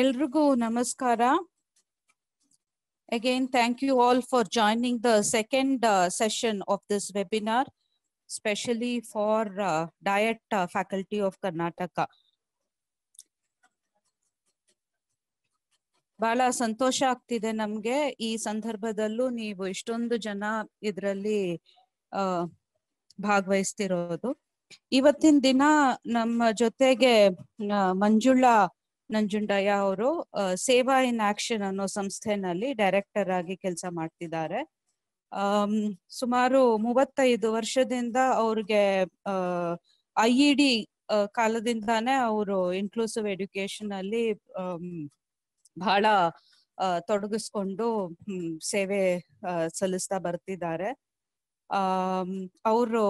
ಎಲ್ರಿಗೂ ನಮಸ್ಕಾರ again thank you all for joining the second session of this webinar specially for DIET faculty of Karnataka ಬಹಳ ಸಂತೋಷ ಆಗ್ತಿದೆ ನಮ್ಗೆ ಈ ಸಂದರ್ಭದಲ್ಲೂ ನೀವು ಇಷ್ಟೊಂದು ಜನ ಇದ್ರಲ್ಲಿ ಭಾಗವಹಿಸ್ತಿರೋದು ಇವತ್ತಿನ ದಿನ ನಮ್ಮ ಜೊತೆಗೆ ಮಂಜುಳಾ ನಂಜುಂಡಯ್ಯ ಅವರು ಸೇವಾ ಇನ್ ಆಕ್ಷನ್ ಅನ್ನೋ ಸಂಸ್ಥೆನಲ್ಲಿ ಡೈರೆಕ್ಟರ್ ಆಗಿ ಕೆಲಸ ಮಾಡ್ತಿದ್ದಾರೆ ಸುಮಾರು ಮೂವತ್ತೈದು ವರ್ಷದಿಂದ ಅವ್ರಿಗೆ ಐ ಇ ಡಿ ಕಾಲದಿಂದಾನೇ ಅವರು ಇನ್ಕ್ಲೂಸಿವ್ ಎಡ್ಯುಕೇಶನ್ ಅಲ್ಲಿ ಬಹಳ ತೊಡಗಿಸ್ಕೊಂಡು ಸೇವೆ ಸಲ್ಲಿಸ್ತಾ ಬರ್ತಿದ್ದಾರೆ ಅವರು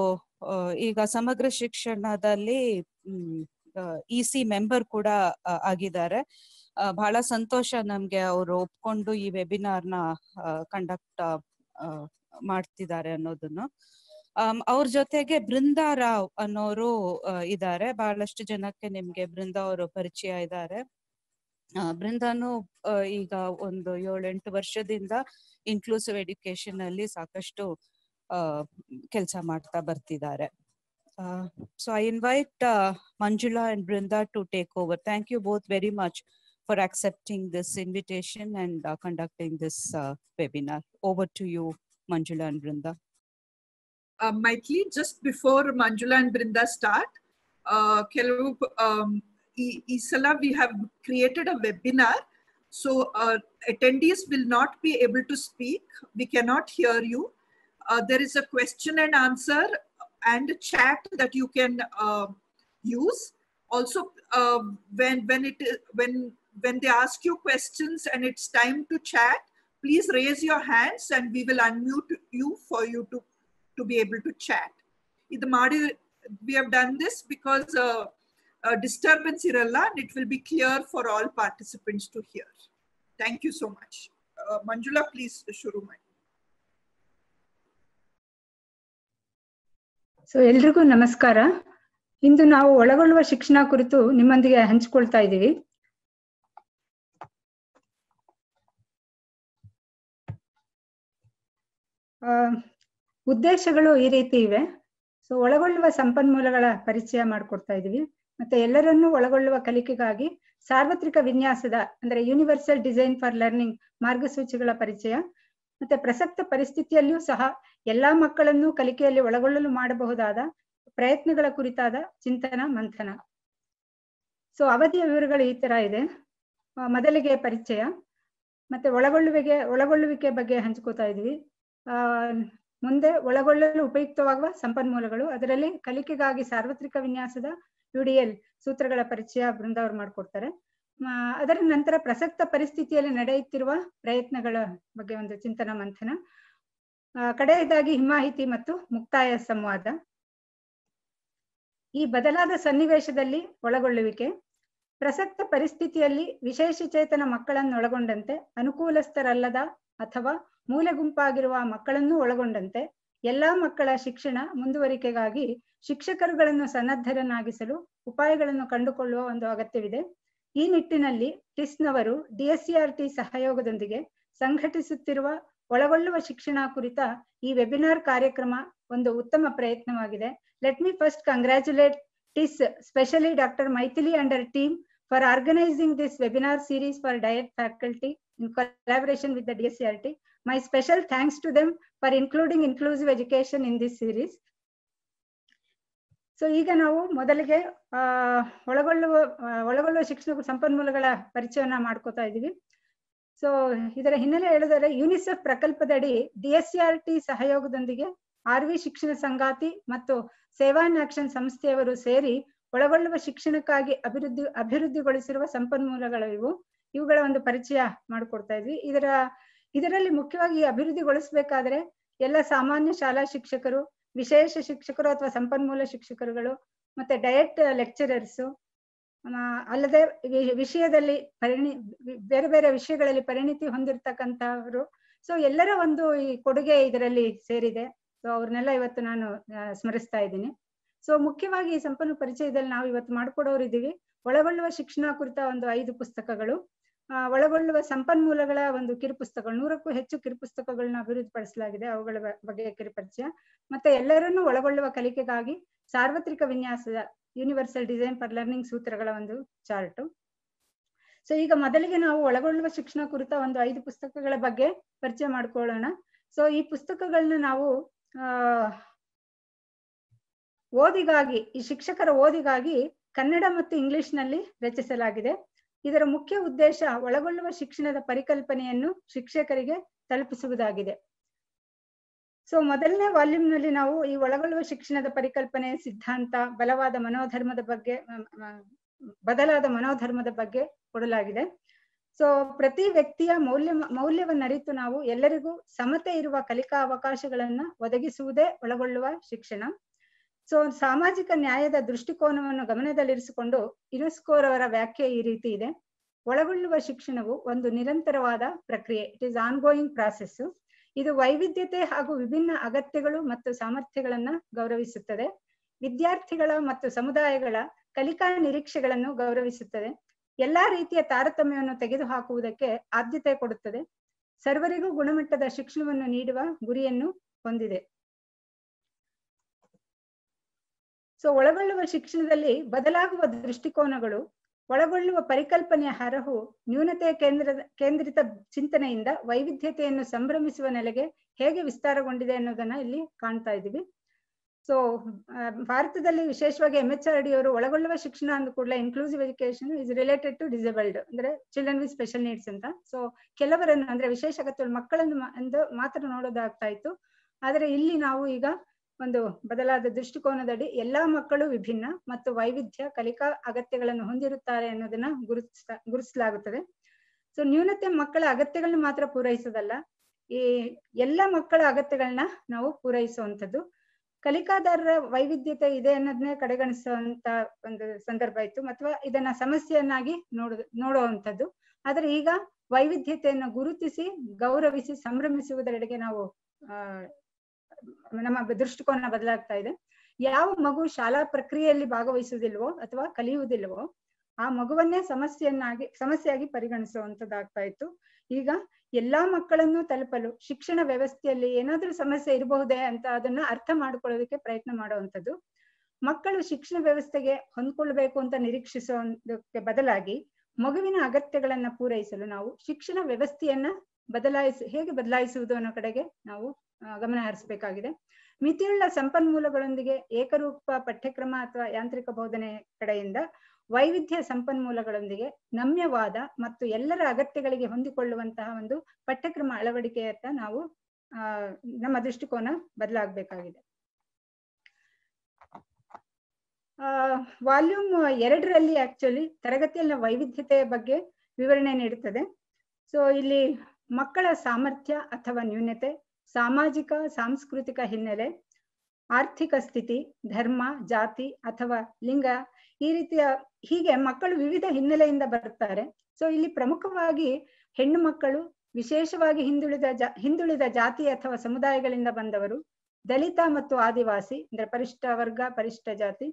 ಈಗ ಸಮಗ್ರ ಶಿಕ್ಷಣದಲ್ಲಿ ಇ ಸಿ ಮೆಂಬರ್ ಕೂಡ ಆಗಿದ್ದಾರೆ ಬಹಳ ಸಂತೋಷ ನಮ್ಗೆ ಅವರು ಒಪ್ಕೊಂಡು ಈ ವೆಬಿನಾರ್ ನ ಕಂಡಕ್ಟ್ ಮಾಡ್ತಿದ್ದಾರೆ ಅನ್ನೋದನ್ನು ಅವ್ರ ಜೊತೆಗೆ ಬೃಂದಾರಾವ್ ರಾವ್ ಅನ್ನೋರು ಇದ್ದಾರೆ ಬಹಳಷ್ಟು ಜನಕ್ಕೆ ನಿಮ್ಗೆ ಬೃಂದ ಅವರು ಪರಿಚಯ ಇದ್ದಾರೆ ಬೃಂದಾನು ಈಗ ಒಂದು ಏಳೆಂಟು ವರ್ಷದಿಂದ ಇನ್ಕ್ಲೂಸಿವ್ ಎಡ್ಯುಕೇಶನ್ ಅಲ್ಲಿ ಸಾಕಷ್ಟು ಕೆಲಸ ಮಾಡ್ತಾ ಬರ್ತಿದ್ದಾರೆ Uh, so I invite uh, Manjula and Brinda to take over. Thank you both very much for accepting this invitation and uh, conducting this uh, webinar. Over to you, Manjula and Brinda. Uh, Maitli, just before Manjula and Brinda start, uh, um, Isala, we have created a webinar. So uh, attendees will not be able to speak. We cannot hear you. Uh, there is a question and answer and a chat that you can uh, use. Also, uh, when when it when when they ask you questions and it's time to chat, please raise your hands and we will unmute you for you to to be able to chat. the ಮಾಡಿ we have done this because uh, uh, disturbance iralla and it will be clear for all participants to hear. Thank you so much. Uh, Manjula, please shuru mai. So ಎಲ್ರಿಗೂ ನಮಸ್ಕಾರ ಇಂದು ನಾವು ಒಳಗೊಳ್ಳುವ ಶಿಕ್ಷಣ ಕುರಿತು ನಿಮ್ಮೊಂದಿಗೆ ಹಂಚಿಕೊಳ್ತಾ ಇದ್ದೀವಿ ಉದ್ದೇಶಗಳು ಈ ರೀತಿ ಇವೆ ಸೊ ಒಳಗೊಳ್ಳುವ ಸಂಪನ್ಮೂಲಗಳ ಪರಿಚಯ ಮಾಡಿಕೊಡ್ತಾ ಇದ್ದೀವಿ ಮತ್ತೆ ಎಲ್ಲರನ್ನೂ ಒಳಗೊಳ್ಳುವ ಕಲಿಕೆಗಾಗಿ ಸಾರ್ವತ್ರಿಕ ವಿನ್ಯಾಸದ ಅಂದ್ರೆ ಯೂನಿವರ್ಸಲ್ ಡಿಸೈನ್ ಫಾರ್ ಲರ್ನಿಂಗ್ ಮಾರ್ಗಸೂಚಿಗಳ ಪರಿಚಯ ಮತ್ತೆ ಪ್ರಸಕ್ತ ಪರಿಸ್ಥಿತಿಯಲ್ಲಿಯೂ ಸಹ ಎಲ್ಲಾ ಮಕ್ಕಳನ್ನು ಕಲಿಕೆಯಲ್ಲಿ ಒಳಗೊಳ್ಳಲು ಮಾಡಬಹುದಾದ ಪ್ರಯತ್ನಗಳ ಕುರಿತಾದ ಚಿಂತನ ಮಂಥನ ಸೊ ಅವಧಿಯ ವಿವರಗಳು ಈ ತರ ಇದೆ ಮೊದಲಿಗೆ ಪರಿಚಯ ಮತ್ತೆ ಒಳಗೊಳ್ಳುವಿಕೆ ಒಳಗೊಳ್ಳುವಿಕೆ ಬಗ್ಗೆ ಹಂಚ್ಕೋತಾ ಇದ್ವಿ ಆ ಮುಂದೆ ಒಳಗೊಳ್ಳಲು ಉಪಯುಕ್ತವಾಗುವ ಸಂಪನ್ಮೂಲಗಳು ಅದರಲ್ಲಿ ಕಲಿಕೆಗಾಗಿ ಸಾರ್ವತ್ರಿಕ ವಿನ್ಯಾಸದ ಯುಡಿಎಲ್ ಸೂತ್ರಗಳ ಪರಿಚಯ ಬೃಂದ ಅವ್ರು ಮಾಡ್ಕೊಡ್ತಾರೆ ಅದರ ನಂತರ ಪ್ರಸಕ್ತ ಪರಿಸ್ಥಿತಿಯಲ್ಲಿ ನಡೆಯುತ್ತಿರುವ ಪ್ರಯತ್ನಗಳ ಬಗ್ಗೆ ಒಂದು ಚಿಂತನ ಮಂಥನ ಕಡೆಯದಾಗಿ ಹಿಮಾಹಿತಿ ಮತ್ತು ಮುಕ್ತಾಯ ಸಂವಾದ ಈ ಬದಲಾದ ಸನ್ನಿವೇಶದಲ್ಲಿ ಒಳಗೊಳ್ಳುವಿಕೆ ಪ್ರಸಕ್ತ ಪರಿಸ್ಥಿತಿಯಲ್ಲಿ ವಿಶೇಷಚೇತನ ಮಕ್ಕಳನ್ನು ಒಳಗೊಂಡಂತೆ ಅನುಕೂಲಸ್ಥರಲ್ಲದ ಅಥವಾ ಮೂಲೆ ಗುಂಪಾಗಿರುವ ಮಕ್ಕಳನ್ನೂ ಒಳಗೊಂಡಂತೆ ಎಲ್ಲಾ ಮಕ್ಕಳ ಶಿಕ್ಷಣ ಮುಂದುವರಿಕೆಗಾಗಿ ಶಿಕ್ಷಕರುಗಳನ್ನು ಸನ್ನದ್ಧರನ್ನಾಗಿಸಲು ಉಪಾಯಗಳನ್ನು ಕಂಡುಕೊಳ್ಳುವ ಒಂದು ಅಗತ್ಯವಿದೆ ಈ ನಿಟ್ಟಿನಲ್ಲಿ ಟಿಸ್ನವರು ಡಿಎಸ್ಸಿಆರ್ಟಿ ಸಹಯೋಗದೊಂದಿಗೆ ಸಂಘಟಿಸುತ್ತಿರುವ ಒಳಗೊಳ್ಳುವ ಶಿಕ್ಷಣ ಕುರಿತ ಈ ವೆಬಿನಾರ್ ಕಾರ್ಯಕ್ರಮ ಒಂದು ಉತ್ತಮ ಪ್ರಯತ್ನವಾಗಿದೆ let me first congratulate this specially doctor Maithili and her team for organising this webinar series for DIET faculty in collaboration with the DSERT my special thanks to them for including inclusive education in this series so ಈಗ ನಾವು ಮೊದಲಿಗೆ ಆ ಒಳಗೊಳ್ಳುವ ಒಳಗೊಳ್ಳುವ ಶಿಕ್ಷಣ ಸಂಪನ್ಮೂಲಗಳ ಪರಿಚಯವನ್ನ ಮಾಡ್ಕೋತಾ ಇದೀವಿ ಸೊ ಇದರ ಹಿನ್ನೆಲೆ ಹೇಳಿದರೆ ಯುನಿಸೆಫ್ ಪ್ರಕಲ್ಪದಡಿ ಡಿಎಸ್ಸಿಆರ್ ಟಿ ಸಹಯೋಗದೊಂದಿಗೆ ಆರ್ ವಿ ಶಿಕ್ಷಣ ಸಂಗಾತಿ ಮತ್ತು ಸೇವಾನ್ ಆಕ್ಷನ್ ಸಂಸ್ಥೆಯವರು ಸೇರಿ ಒಳಗೊಳ್ಳುವ ಶಿಕ್ಷಣಕ್ಕಾಗಿ ಅಭಿವೃದ್ಧಿ ಅಭಿವೃದ್ಧಿಗೊಳಿಸಿರುವ ಇವು ಇವುಗಳ ಒಂದು ಪರಿಚಯ ಮಾಡಿಕೊಡ್ತಾ ಇದ್ವಿ ಇದರ ಇದರಲ್ಲಿ ಮುಖ್ಯವಾಗಿ ಅಭಿವೃದ್ಧಿಗೊಳಿಸಬೇಕಾದ್ರೆ ಎಲ್ಲ ಸಾಮಾನ್ಯ ಶಾಲಾ ಶಿಕ್ಷಕರು ವಿಶೇಷ ಶಿಕ್ಷಕರು ಅಥವಾ ಸಂಪನ್ಮೂಲ ಶಿಕ್ಷಕರುಗಳು ಮತ್ತೆ ಡಯಟ್ ಲೆಕ್ಚರರ್ಸ್ ಅಲ್ಲದೆ ವಿಷಯದಲ್ಲಿ ಪರಿಣಿ ಬೇರೆ ಬೇರೆ ವಿಷಯಗಳಲ್ಲಿ ಪರಿಣಿತಿ ಹೊಂದಿರತಕ್ಕಂತಹವರು ಸೊ ಎಲ್ಲರ ಒಂದು ಈ ಕೊಡುಗೆ ಇದರಲ್ಲಿ ಸೇರಿದೆ ಸೊ ಅವ್ರನ್ನೆಲ್ಲ ಇವತ್ತು ನಾನು ಸ್ಮರಿಸ್ತಾ ಇದ್ದೀನಿ ಸೊ ಮುಖ್ಯವಾಗಿ ಈ ಸಂಪನ್ಮೂಲ ಪರಿಚಯದಲ್ಲಿ ನಾವು ಇವತ್ತು ಮಾಡ್ಕೊಡೋರಿದ್ದೀವಿ ಒಳಗೊಳ್ಳುವ ಶಿಕ್ಷಣ ಕುರಿತ ಒಂದು ಐದು ಪುಸ್ತಕಗಳು ಒಳಗೊಳ್ಳುವ ಸಂಪನ್ಮೂಲಗಳ ಒಂದು ಕಿರುಪುಸ್ತಕಗಳು ನೂರಕ್ಕೂ ಹೆಚ್ಚು ಕಿರುಪುಸ್ತಕಗಳನ್ನ ಪಡಿಸಲಾಗಿದೆ ಅವುಗಳ ಬಗ್ಗೆ ಕಿರುಪರಿಚಯ ಮತ್ತೆ ಎಲ್ಲರನ್ನೂ ಒಳಗೊಳ್ಳುವ ಕಲಿಕೆಗಾಗಿ ಸಾರ್ವತ್ರಿಕ ವಿನ್ಯಾಸದ ಯೂನಿವರ್ಸಲ್ ಡಿಸೈನ್ ಫಾರ್ ಲರ್ನಿಂಗ್ ಸೂತ್ರಗಳ ಒಂದು ಚಾರ್ಟ್ ಸೊ ಈಗ ಮೊದಲಿಗೆ ನಾವು ಒಳಗೊಳ್ಳುವ ಶಿಕ್ಷಣ ಕುರಿತ ಒಂದು ಐದು ಪುಸ್ತಕಗಳ ಬಗ್ಗೆ ಪರಿಚಯ ಮಾಡ್ಕೊಳ್ಳೋಣ ಸೊ ಈ ಪುಸ್ತಕಗಳನ್ನ ನಾವು ಓದಿಗಾಗಿ ಈ ಶಿಕ್ಷಕರ ಓದಿಗಾಗಿ ಕನ್ನಡ ಮತ್ತು ಇಂಗ್ಲಿಷ್ನಲ್ಲಿ ರಚಿಸಲಾಗಿದೆ ಇದರ ಮುಖ್ಯ ಉದ್ದೇಶ ಒಳಗೊಳ್ಳುವ ಶಿಕ್ಷಣದ ಪರಿಕಲ್ಪನೆಯನ್ನು ಶಿಕ್ಷಕರಿಗೆ ತಲುಪಿಸುವುದಾಗಿದೆ ಸೊ ಮೊದಲನೇ ವಾಲ್ಯೂಮ್ನಲ್ಲಿ ನಾವು ಈ ಒಳಗೊಳ್ಳುವ ಶಿಕ್ಷಣದ ಪರಿಕಲ್ಪನೆ ಸಿದ್ಧಾಂತ ಬಲವಾದ ಮನೋಧರ್ಮದ ಬಗ್ಗೆ ಬದಲಾದ ಮನೋಧರ್ಮದ ಬಗ್ಗೆ ಕೊಡಲಾಗಿದೆ ಸೊ ಪ್ರತಿ ವ್ಯಕ್ತಿಯ ಮೌಲ್ಯ ಮೌಲ್ಯವನ್ನರಿತು ನಾವು ಎಲ್ಲರಿಗೂ ಸಮತೆ ಇರುವ ಕಲಿಕಾ ಅವಕಾಶಗಳನ್ನ ಒದಗಿಸುವುದೇ ಒಳಗೊಳ್ಳುವ ಶಿಕ್ಷಣ ಸೊ ಸಾಮಾಜಿಕ ನ್ಯಾಯದ ದೃಷ್ಟಿಕೋನವನ್ನು ಗಮನದಲ್ಲಿರಿಸಿಕೊಂಡು ಅವರ ವ್ಯಾಖ್ಯೆ ಈ ರೀತಿ ಇದೆ ಒಳಗೊಳ್ಳುವ ಶಿಕ್ಷಣವು ಒಂದು ನಿರಂತರವಾದ ಪ್ರಕ್ರಿಯೆ ಇಟ್ ಆನ್ ಆನ್ಗೋಯಿಂಗ್ ಪ್ರಾಸೆಸ್ ಇದು ವೈವಿಧ್ಯತೆ ಹಾಗೂ ವಿಭಿನ್ನ ಅಗತ್ಯಗಳು ಮತ್ತು ಸಾಮರ್ಥ್ಯಗಳನ್ನ ಗೌರವಿಸುತ್ತದೆ ವಿದ್ಯಾರ್ಥಿಗಳ ಮತ್ತು ಸಮುದಾಯಗಳ ಕಲಿಕಾ ನಿರೀಕ್ಷೆಗಳನ್ನು ಗೌರವಿಸುತ್ತದೆ ಎಲ್ಲಾ ರೀತಿಯ ತಾರತಮ್ಯವನ್ನು ತೆಗೆದುಹಾಕುವುದಕ್ಕೆ ಆದ್ಯತೆ ಕೊಡುತ್ತದೆ ಸರ್ವರಿಗೂ ಗುಣಮಟ್ಟದ ಶಿಕ್ಷಣವನ್ನು ನೀಡುವ ಗುರಿಯನ್ನು ಹೊಂದಿದೆ ಸೊ ಒಳಗೊಳ್ಳುವ ಶಿಕ್ಷಣದಲ್ಲಿ ಬದಲಾಗುವ ದೃಷ್ಟಿಕೋನಗಳು ಒಳಗೊಳ್ಳುವ ಪರಿಕಲ್ಪನೆಯ ಹರಹು ನ್ಯೂನತೆಯ ಕೇಂದ್ರದ ಕೇಂದ್ರಿತ ಚಿಂತನೆಯಿಂದ ವೈವಿಧ್ಯತೆಯನ್ನು ಸಂಭ್ರಮಿಸುವ ನೆಲೆಗೆ ಹೇಗೆ ವಿಸ್ತಾರಗೊಂಡಿದೆ ಅನ್ನೋದನ್ನ ಇಲ್ಲಿ ಕಾಣ್ತಾ ಇದ್ದೀವಿ ಸೊ ಭಾರತದಲ್ಲಿ ವಿಶೇಷವಾಗಿ ಎಂ ಎಚ್ ಆರ್ ಡಿ ಅವರು ಒಳಗೊಳ್ಳುವ ಶಿಕ್ಷಣ ಅಂದ ಕೂಡಲೇ inclusive education is related to disabled ಅಂದ್ರೆ ಚಿಲ್ಡ್ರನ್ ವಿತ್ ಸ್ಪೆಷಲ್ ನೀಡ್ಸ್ ಅಂತ ಸೊ ಕೆಲವರನ್ನು ಅಂದ್ರೆ ವಿಶೇಷ ಅಗತ್ಯ ಮಕ್ಕಳನ್ನು ಮಾತ್ರ ನೋಡೋದಾಗ್ತಾ ಇತ್ತು ಆದರೆ ಇಲ್ಲಿ ನಾವು ಈಗ ಒಂದು ಬದಲಾದ ದೃಷ್ಟಿಕೋನದಡಿ ಎಲ್ಲಾ ಮಕ್ಕಳು ವಿಭಿನ್ನ ಮತ್ತು ವೈವಿಧ್ಯ ಕಲಿಕಾ ಅಗತ್ಯಗಳನ್ನು ಹೊಂದಿರುತ್ತಾರೆ ಅನ್ನೋದನ್ನ ಗುರುತಿಸ ಗುರುತಿಸಲಾಗುತ್ತದೆ ಸೊ ನ್ಯೂನತೆ ಮಕ್ಕಳ ಅಗತ್ಯಗಳನ್ನ ಮಾತ್ರ ಪೂರೈಸೋದಲ್ಲ ಈ ಎಲ್ಲ ಮಕ್ಕಳ ಅಗತ್ಯಗಳನ್ನ ನಾವು ಪೂರೈಸುವಂಥದ್ದು ಕಲಿಕಾದಾರರ ವೈವಿಧ್ಯತೆ ಇದೆ ಅನ್ನೋದನ್ನೇ ಕಡೆಗಣಿಸುವಂತ ಒಂದು ಸಂದರ್ಭ ಇತ್ತು ಅಥವಾ ಇದನ್ನ ಸಮಸ್ಯೆಯನ್ನಾಗಿ ನೋಡ ನೋಡುವಂಥದ್ದು ಆದ್ರೆ ಈಗ ವೈವಿಧ್ಯತೆಯನ್ನು ಗುರುತಿಸಿ ಗೌರವಿಸಿ ಸಂಭ್ರಮಿಸುವುದರೆಡೆಗೆ ನಾವು ನಮ್ಮ ದೃಷ್ಟಿಕೋನ ಬದಲಾಗ್ತಾ ಇದೆ ಯಾವ ಮಗು ಶಾಲಾ ಪ್ರಕ್ರಿಯೆಯಲ್ಲಿ ಭಾಗವಹಿಸುವುದಿಲ್ವೋ ಅಥವಾ ಕಲಿಯುವುದಿಲ್ವೋ ಆ ಮಗುವನ್ನೇ ಸಮಸ್ಯೆಯನ್ನಾಗಿ ಸಮಸ್ಯೆಯಾಗಿ ಪರಿಗಣಿಸುವಂತದ್ದಾಗ್ತಾ ಇತ್ತು ಈಗ ಎಲ್ಲಾ ಮಕ್ಕಳನ್ನು ತಲುಪಲು ಶಿಕ್ಷಣ ವ್ಯವಸ್ಥೆಯಲ್ಲಿ ಏನಾದ್ರೂ ಸಮಸ್ಯೆ ಇರಬಹುದೇ ಅಂತ ಅದನ್ನ ಅರ್ಥ ಮಾಡಿಕೊಳ್ಳೋದಕ್ಕೆ ಪ್ರಯತ್ನ ಮಾಡುವಂಥದ್ದು ಮಕ್ಕಳು ಶಿಕ್ಷಣ ವ್ಯವಸ್ಥೆಗೆ ಹೊಂದ್ಕೊಳ್ಬೇಕು ಅಂತ ನಿರೀಕ್ಷಿಸುವುದಕ್ಕೆ ಬದಲಾಗಿ ಮಗುವಿನ ಅಗತ್ಯಗಳನ್ನ ಪೂರೈಸಲು ನಾವು ಶಿಕ್ಷಣ ವ್ಯವಸ್ಥೆಯನ್ನ ಬದಲಾಯಿಸಿ ಹೇಗೆ ಬದಲಾಯಿಸುವುದು ಅನ್ನೋ ಕಡೆಗೆ ನಾವು ಗಮನ ಹರಿಸಬೇಕಾಗಿದೆ ಮಿತಿಯುಳ್ಳ ಸಂಪನ್ಮೂಲಗಳೊಂದಿಗೆ ಏಕರೂಪ ಪಠ್ಯಕ್ರಮ ಅಥವಾ ಯಾಂತ್ರಿಕ ಬೋಧನೆ ಕಡೆಯಿಂದ ವೈವಿಧ್ಯ ಸಂಪನ್ಮೂಲಗಳೊಂದಿಗೆ ನಮ್ಯವಾದ ಮತ್ತು ಎಲ್ಲರ ಅಗತ್ಯಗಳಿಗೆ ಹೊಂದಿಕೊಳ್ಳುವಂತಹ ಒಂದು ಪಠ್ಯಕ್ರಮ ಅಳವಡಿಕೆಯತ್ತ ನಾವು ನಮ್ಮ ದೃಷ್ಟಿಕೋನ ಬದಲಾಗಬೇಕಾಗಿದೆ ವಾಲ್ಯೂಮ್ ಎರಡರಲ್ಲಿ ಆಕ್ಚುಲಿ ತರಗತಿಯಲ್ಲಿನ ವೈವಿಧ್ಯತೆಯ ಬಗ್ಗೆ ವಿವರಣೆ ನೀಡುತ್ತದೆ ಸೊ ಇಲ್ಲಿ ಮಕ್ಕಳ ಸಾಮರ್ಥ್ಯ ಅಥವಾ ನ್ಯೂನತೆ ಸಾಮಾಜಿಕ ಸಾಂಸ್ಕೃತಿಕ ಹಿನ್ನೆಲೆ ಆರ್ಥಿಕ ಸ್ಥಿತಿ ಧರ್ಮ ಜಾತಿ ಅಥವಾ ಲಿಂಗ ಈ ರೀತಿಯ ಹೀಗೆ ಮಕ್ಕಳು ವಿವಿಧ ಹಿನ್ನೆಲೆಯಿಂದ ಬರ್ತಾರೆ ಸೊ ಇಲ್ಲಿ ಪ್ರಮುಖವಾಗಿ ಹೆಣ್ಣು ಮಕ್ಕಳು ವಿಶೇಷವಾಗಿ ಹಿಂದುಳಿದ ಜಾ ಹಿಂದುಳಿದ ಜಾತಿ ಅಥವಾ ಸಮುದಾಯಗಳಿಂದ ಬಂದವರು ದಲಿತ ಮತ್ತು ಆದಿವಾಸಿ ಅಂದ್ರೆ ಪರಿಷ್ಠ ವರ್ಗ ಪರಿಷ್ಠ ಜಾತಿ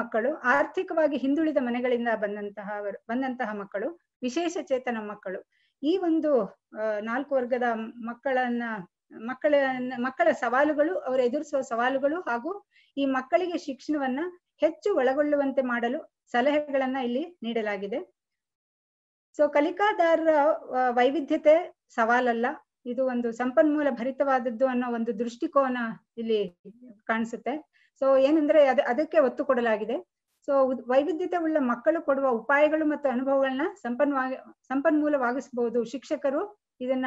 ಮಕ್ಕಳು ಆರ್ಥಿಕವಾಗಿ ಹಿಂದುಳಿದ ಮನೆಗಳಿಂದ ಬಂದಂತಹ ಬಂದಂತಹ ಮಕ್ಕಳು ವಿಶೇಷ ಚೇತನ ಮಕ್ಕಳು ಈ ಒಂದು ನಾಲ್ಕು ವರ್ಗದ ಮಕ್ಕಳನ್ನ ಮಕ್ಕಳ ಮಕ್ಕಳ ಸವಾಲುಗಳು ಅವರು ಎದುರಿಸುವ ಸವಾಲುಗಳು ಹಾಗೂ ಈ ಮಕ್ಕಳಿಗೆ ಶಿಕ್ಷಣವನ್ನ ಹೆಚ್ಚು ಒಳಗೊಳ್ಳುವಂತೆ ಮಾಡಲು ಸಲಹೆಗಳನ್ನ ಇಲ್ಲಿ ನೀಡಲಾಗಿದೆ ಸೊ ಕಲಿಕಾದಾರರ ವೈವಿಧ್ಯತೆ ಸವಾಲಲ್ಲ ಇದು ಒಂದು ಸಂಪನ್ಮೂಲ ಭರಿತವಾದದ್ದು ಅನ್ನೋ ಒಂದು ದೃಷ್ಟಿಕೋನ ಇಲ್ಲಿ ಕಾಣಿಸುತ್ತೆ ಸೊ ಏನಂದ್ರೆ ಅದ ಅದಕ್ಕೆ ಒತ್ತು ಕೊಡಲಾಗಿದೆ ಸೊ ವೈವಿಧ್ಯತೆ ಉಳ್ಳ ಮಕ್ಕಳು ಕೊಡುವ ಉಪಾಯಗಳು ಮತ್ತು ಅನುಭವಗಳನ್ನ ಸಂಪನ್ವಾಗಿ ಸಂಪನ್ಮೂಲವಾಗಿಸಬಹುದು ಶಿಕ್ಷಕರು ಇದನ್ನ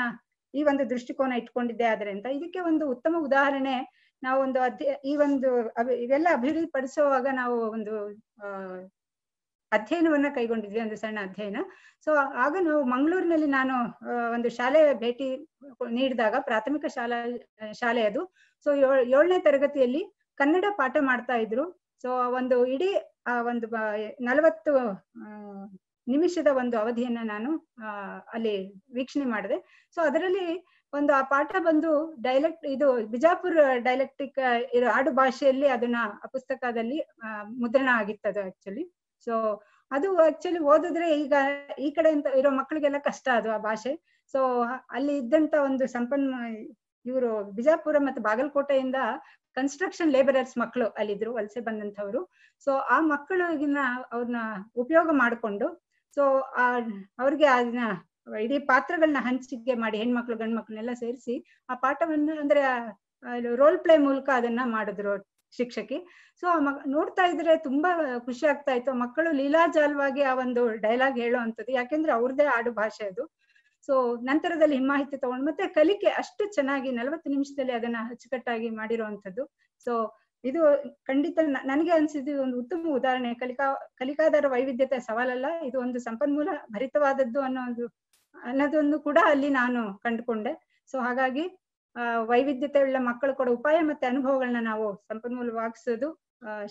ಈ ಒಂದು ದೃಷ್ಟಿಕೋನ ಇಟ್ಕೊಂಡಿದ್ದೆ ಅಂತ ಇದಕ್ಕೆ ಒಂದು ಉತ್ತಮ ಉದಾಹರಣೆ ನಾವು ಒಂದು ಈ ಒಂದು ಇವೆಲ್ಲ ಅಭಿವೃದ್ಧಿ ಪಡಿಸುವಾಗ ನಾವು ಒಂದು ಅಧ್ಯಯನವನ್ನ ಕೈಗೊಂಡಿದ್ವಿ ಒಂದು ಸಣ್ಣ ಅಧ್ಯಯನ ಸೊ ಆಗ ನಾವು ಮಂಗಳೂರಿನಲ್ಲಿ ನಾನು ಒಂದು ಶಾಲೆ ಭೇಟಿ ನೀಡಿದಾಗ ಪ್ರಾಥಮಿಕ ಶಾಲಾ ಶಾಲೆ ಅದು ಸೊ ಏಳನೇ ತರಗತಿಯಲ್ಲಿ ಕನ್ನಡ ಪಾಠ ಮಾಡ್ತಾ ಇದ್ರು ಸೊ ಒಂದು ಇಡೀ ಒಂದು ನಲವತ್ತು ನಿಮಿಷದ ಒಂದು ಅವಧಿಯನ್ನ ನಾನು ಅಲ್ಲಿ ವೀಕ್ಷಣೆ ಮಾಡಿದೆ ಸೊ ಅದರಲ್ಲಿ ಒಂದು ಆ ಪಾಠ ಬಂದು ಡೈಲೆಕ್ಟ್ ಇದು ಬಿಜಾಪುರ್ ಡೈಲೆಕ್ಟಿಕ್ ಇರೋ ಆಡು ಭಾಷೆಯಲ್ಲಿ ಅದನ್ನ ಆ ಪುಸ್ತಕದಲ್ಲಿ ಮುದ್ರಣ ಆಗಿತ್ತದು ಆಕ್ಚುಲಿ ಸೊ ಅದು ಆಕ್ಚುಲಿ ಓದಿದ್ರೆ ಈಗ ಈ ಕಡೆ ಇರೋ ಮಕ್ಕಳಿಗೆಲ್ಲ ಕಷ್ಟ ಅದು ಆ ಭಾಷೆ ಸೊ ಅಲ್ಲಿ ಇದ್ದಂತ ಒಂದು ಸಂಪನ್ಮೂ ಇವರು ಬಿಜಾಪುರ ಮತ್ತು ಬಾಗಲಕೋಟೆಯಿಂದ ಕನ್ಸ್ಟ್ರಕ್ಷನ್ ಲೇಬರರ್ಸ್ ಮಕ್ಕಳು ಅಲ್ಲಿದ್ರು ವಲಸೆ ಬಂದಂತವ್ರು ಸೊ ಆ ಮಕ್ಕಳಿಗಿನ ಅವ್ರನ್ನ ಉಪಯೋಗ ಮಾಡಿಕೊಂಡು ಸೊ ಆ ಅವ್ರಿಗೆ ಅದನ್ನ ಇಡೀ ಪಾತ್ರಗಳನ್ನ ಹಂಚಿಕೆ ಮಾಡಿ ಹೆಣ್ಮಕ್ಳು ಗಂಡ್ ಮಕ್ಳನ್ನೆಲ್ಲ ಸೇರಿಸಿ ಆ ಪಾಠವನ್ನು ಅಂದ್ರೆ ರೋಲ್ ಪ್ಲೇ ಮೂಲಕ ಅದನ್ನ ಮಾಡಿದ್ರು ಶಿಕ್ಷಕಿ ಸೊ ಆ ಮಗ ನೋಡ್ತಾ ಇದ್ರೆ ತುಂಬಾ ಖುಷಿ ಆಗ್ತಾ ಇತ್ತು ಮಕ್ಕಳು ಲೀಲಾಜಾಲವಾಗಿ ಆ ಒಂದು ಡೈಲಾಗ್ ಹೇಳೋ ಅಂತದ್ದು ಯಾಕೆಂದ್ರೆ ಅವ್ರದ್ದೇ ಆಡು ಭಾಷೆ ಅದು ಸೊ ನಂತರದಲ್ಲಿ ಹಿಮಾಹಿತಿ ತಗೊಂಡು ಮತ್ತೆ ಕಲಿಕೆ ಅಷ್ಟು ಚೆನ್ನಾಗಿ ನಲವತ್ತು ನಿಮಿಷದಲ್ಲಿ ಅದನ್ನ ಅಚ್ಚುಕಟ್ಟಾಗಿ ಮಾಡಿರೋ ಅಂಥದ್ದು ಸೊ ಇದು ಖಂಡಿತ ನನಗೆ ಅನ್ಸಿದ್ದು ಒಂದು ಉತ್ತಮ ಉದಾಹರಣೆ ಕಲಿಕಾ ಕಲಿಕಾದರ ವೈವಿಧ್ಯತೆ ಸವಾಲಲ್ಲ ಇದು ಒಂದು ಸಂಪನ್ಮೂಲ ಭರಿತವಾದದ್ದು ಅನ್ನೋ ಒಂದು ಅನ್ನೋದೊಂದು ಕೂಡ ಅಲ್ಲಿ ನಾನು ಕಂಡುಕೊಂಡೆ ಸೊ ಹಾಗಾಗಿ ವೈವಿಧ್ಯತೆ ಉಳ್ಳ ಮಕ್ಕಳು ಕೂಡ ಉಪಾಯ ಮತ್ತೆ ಅನುಭವಗಳನ್ನ ನಾವು ಸಂಪನ್ಮೂಲವಾಗಿಸೋದು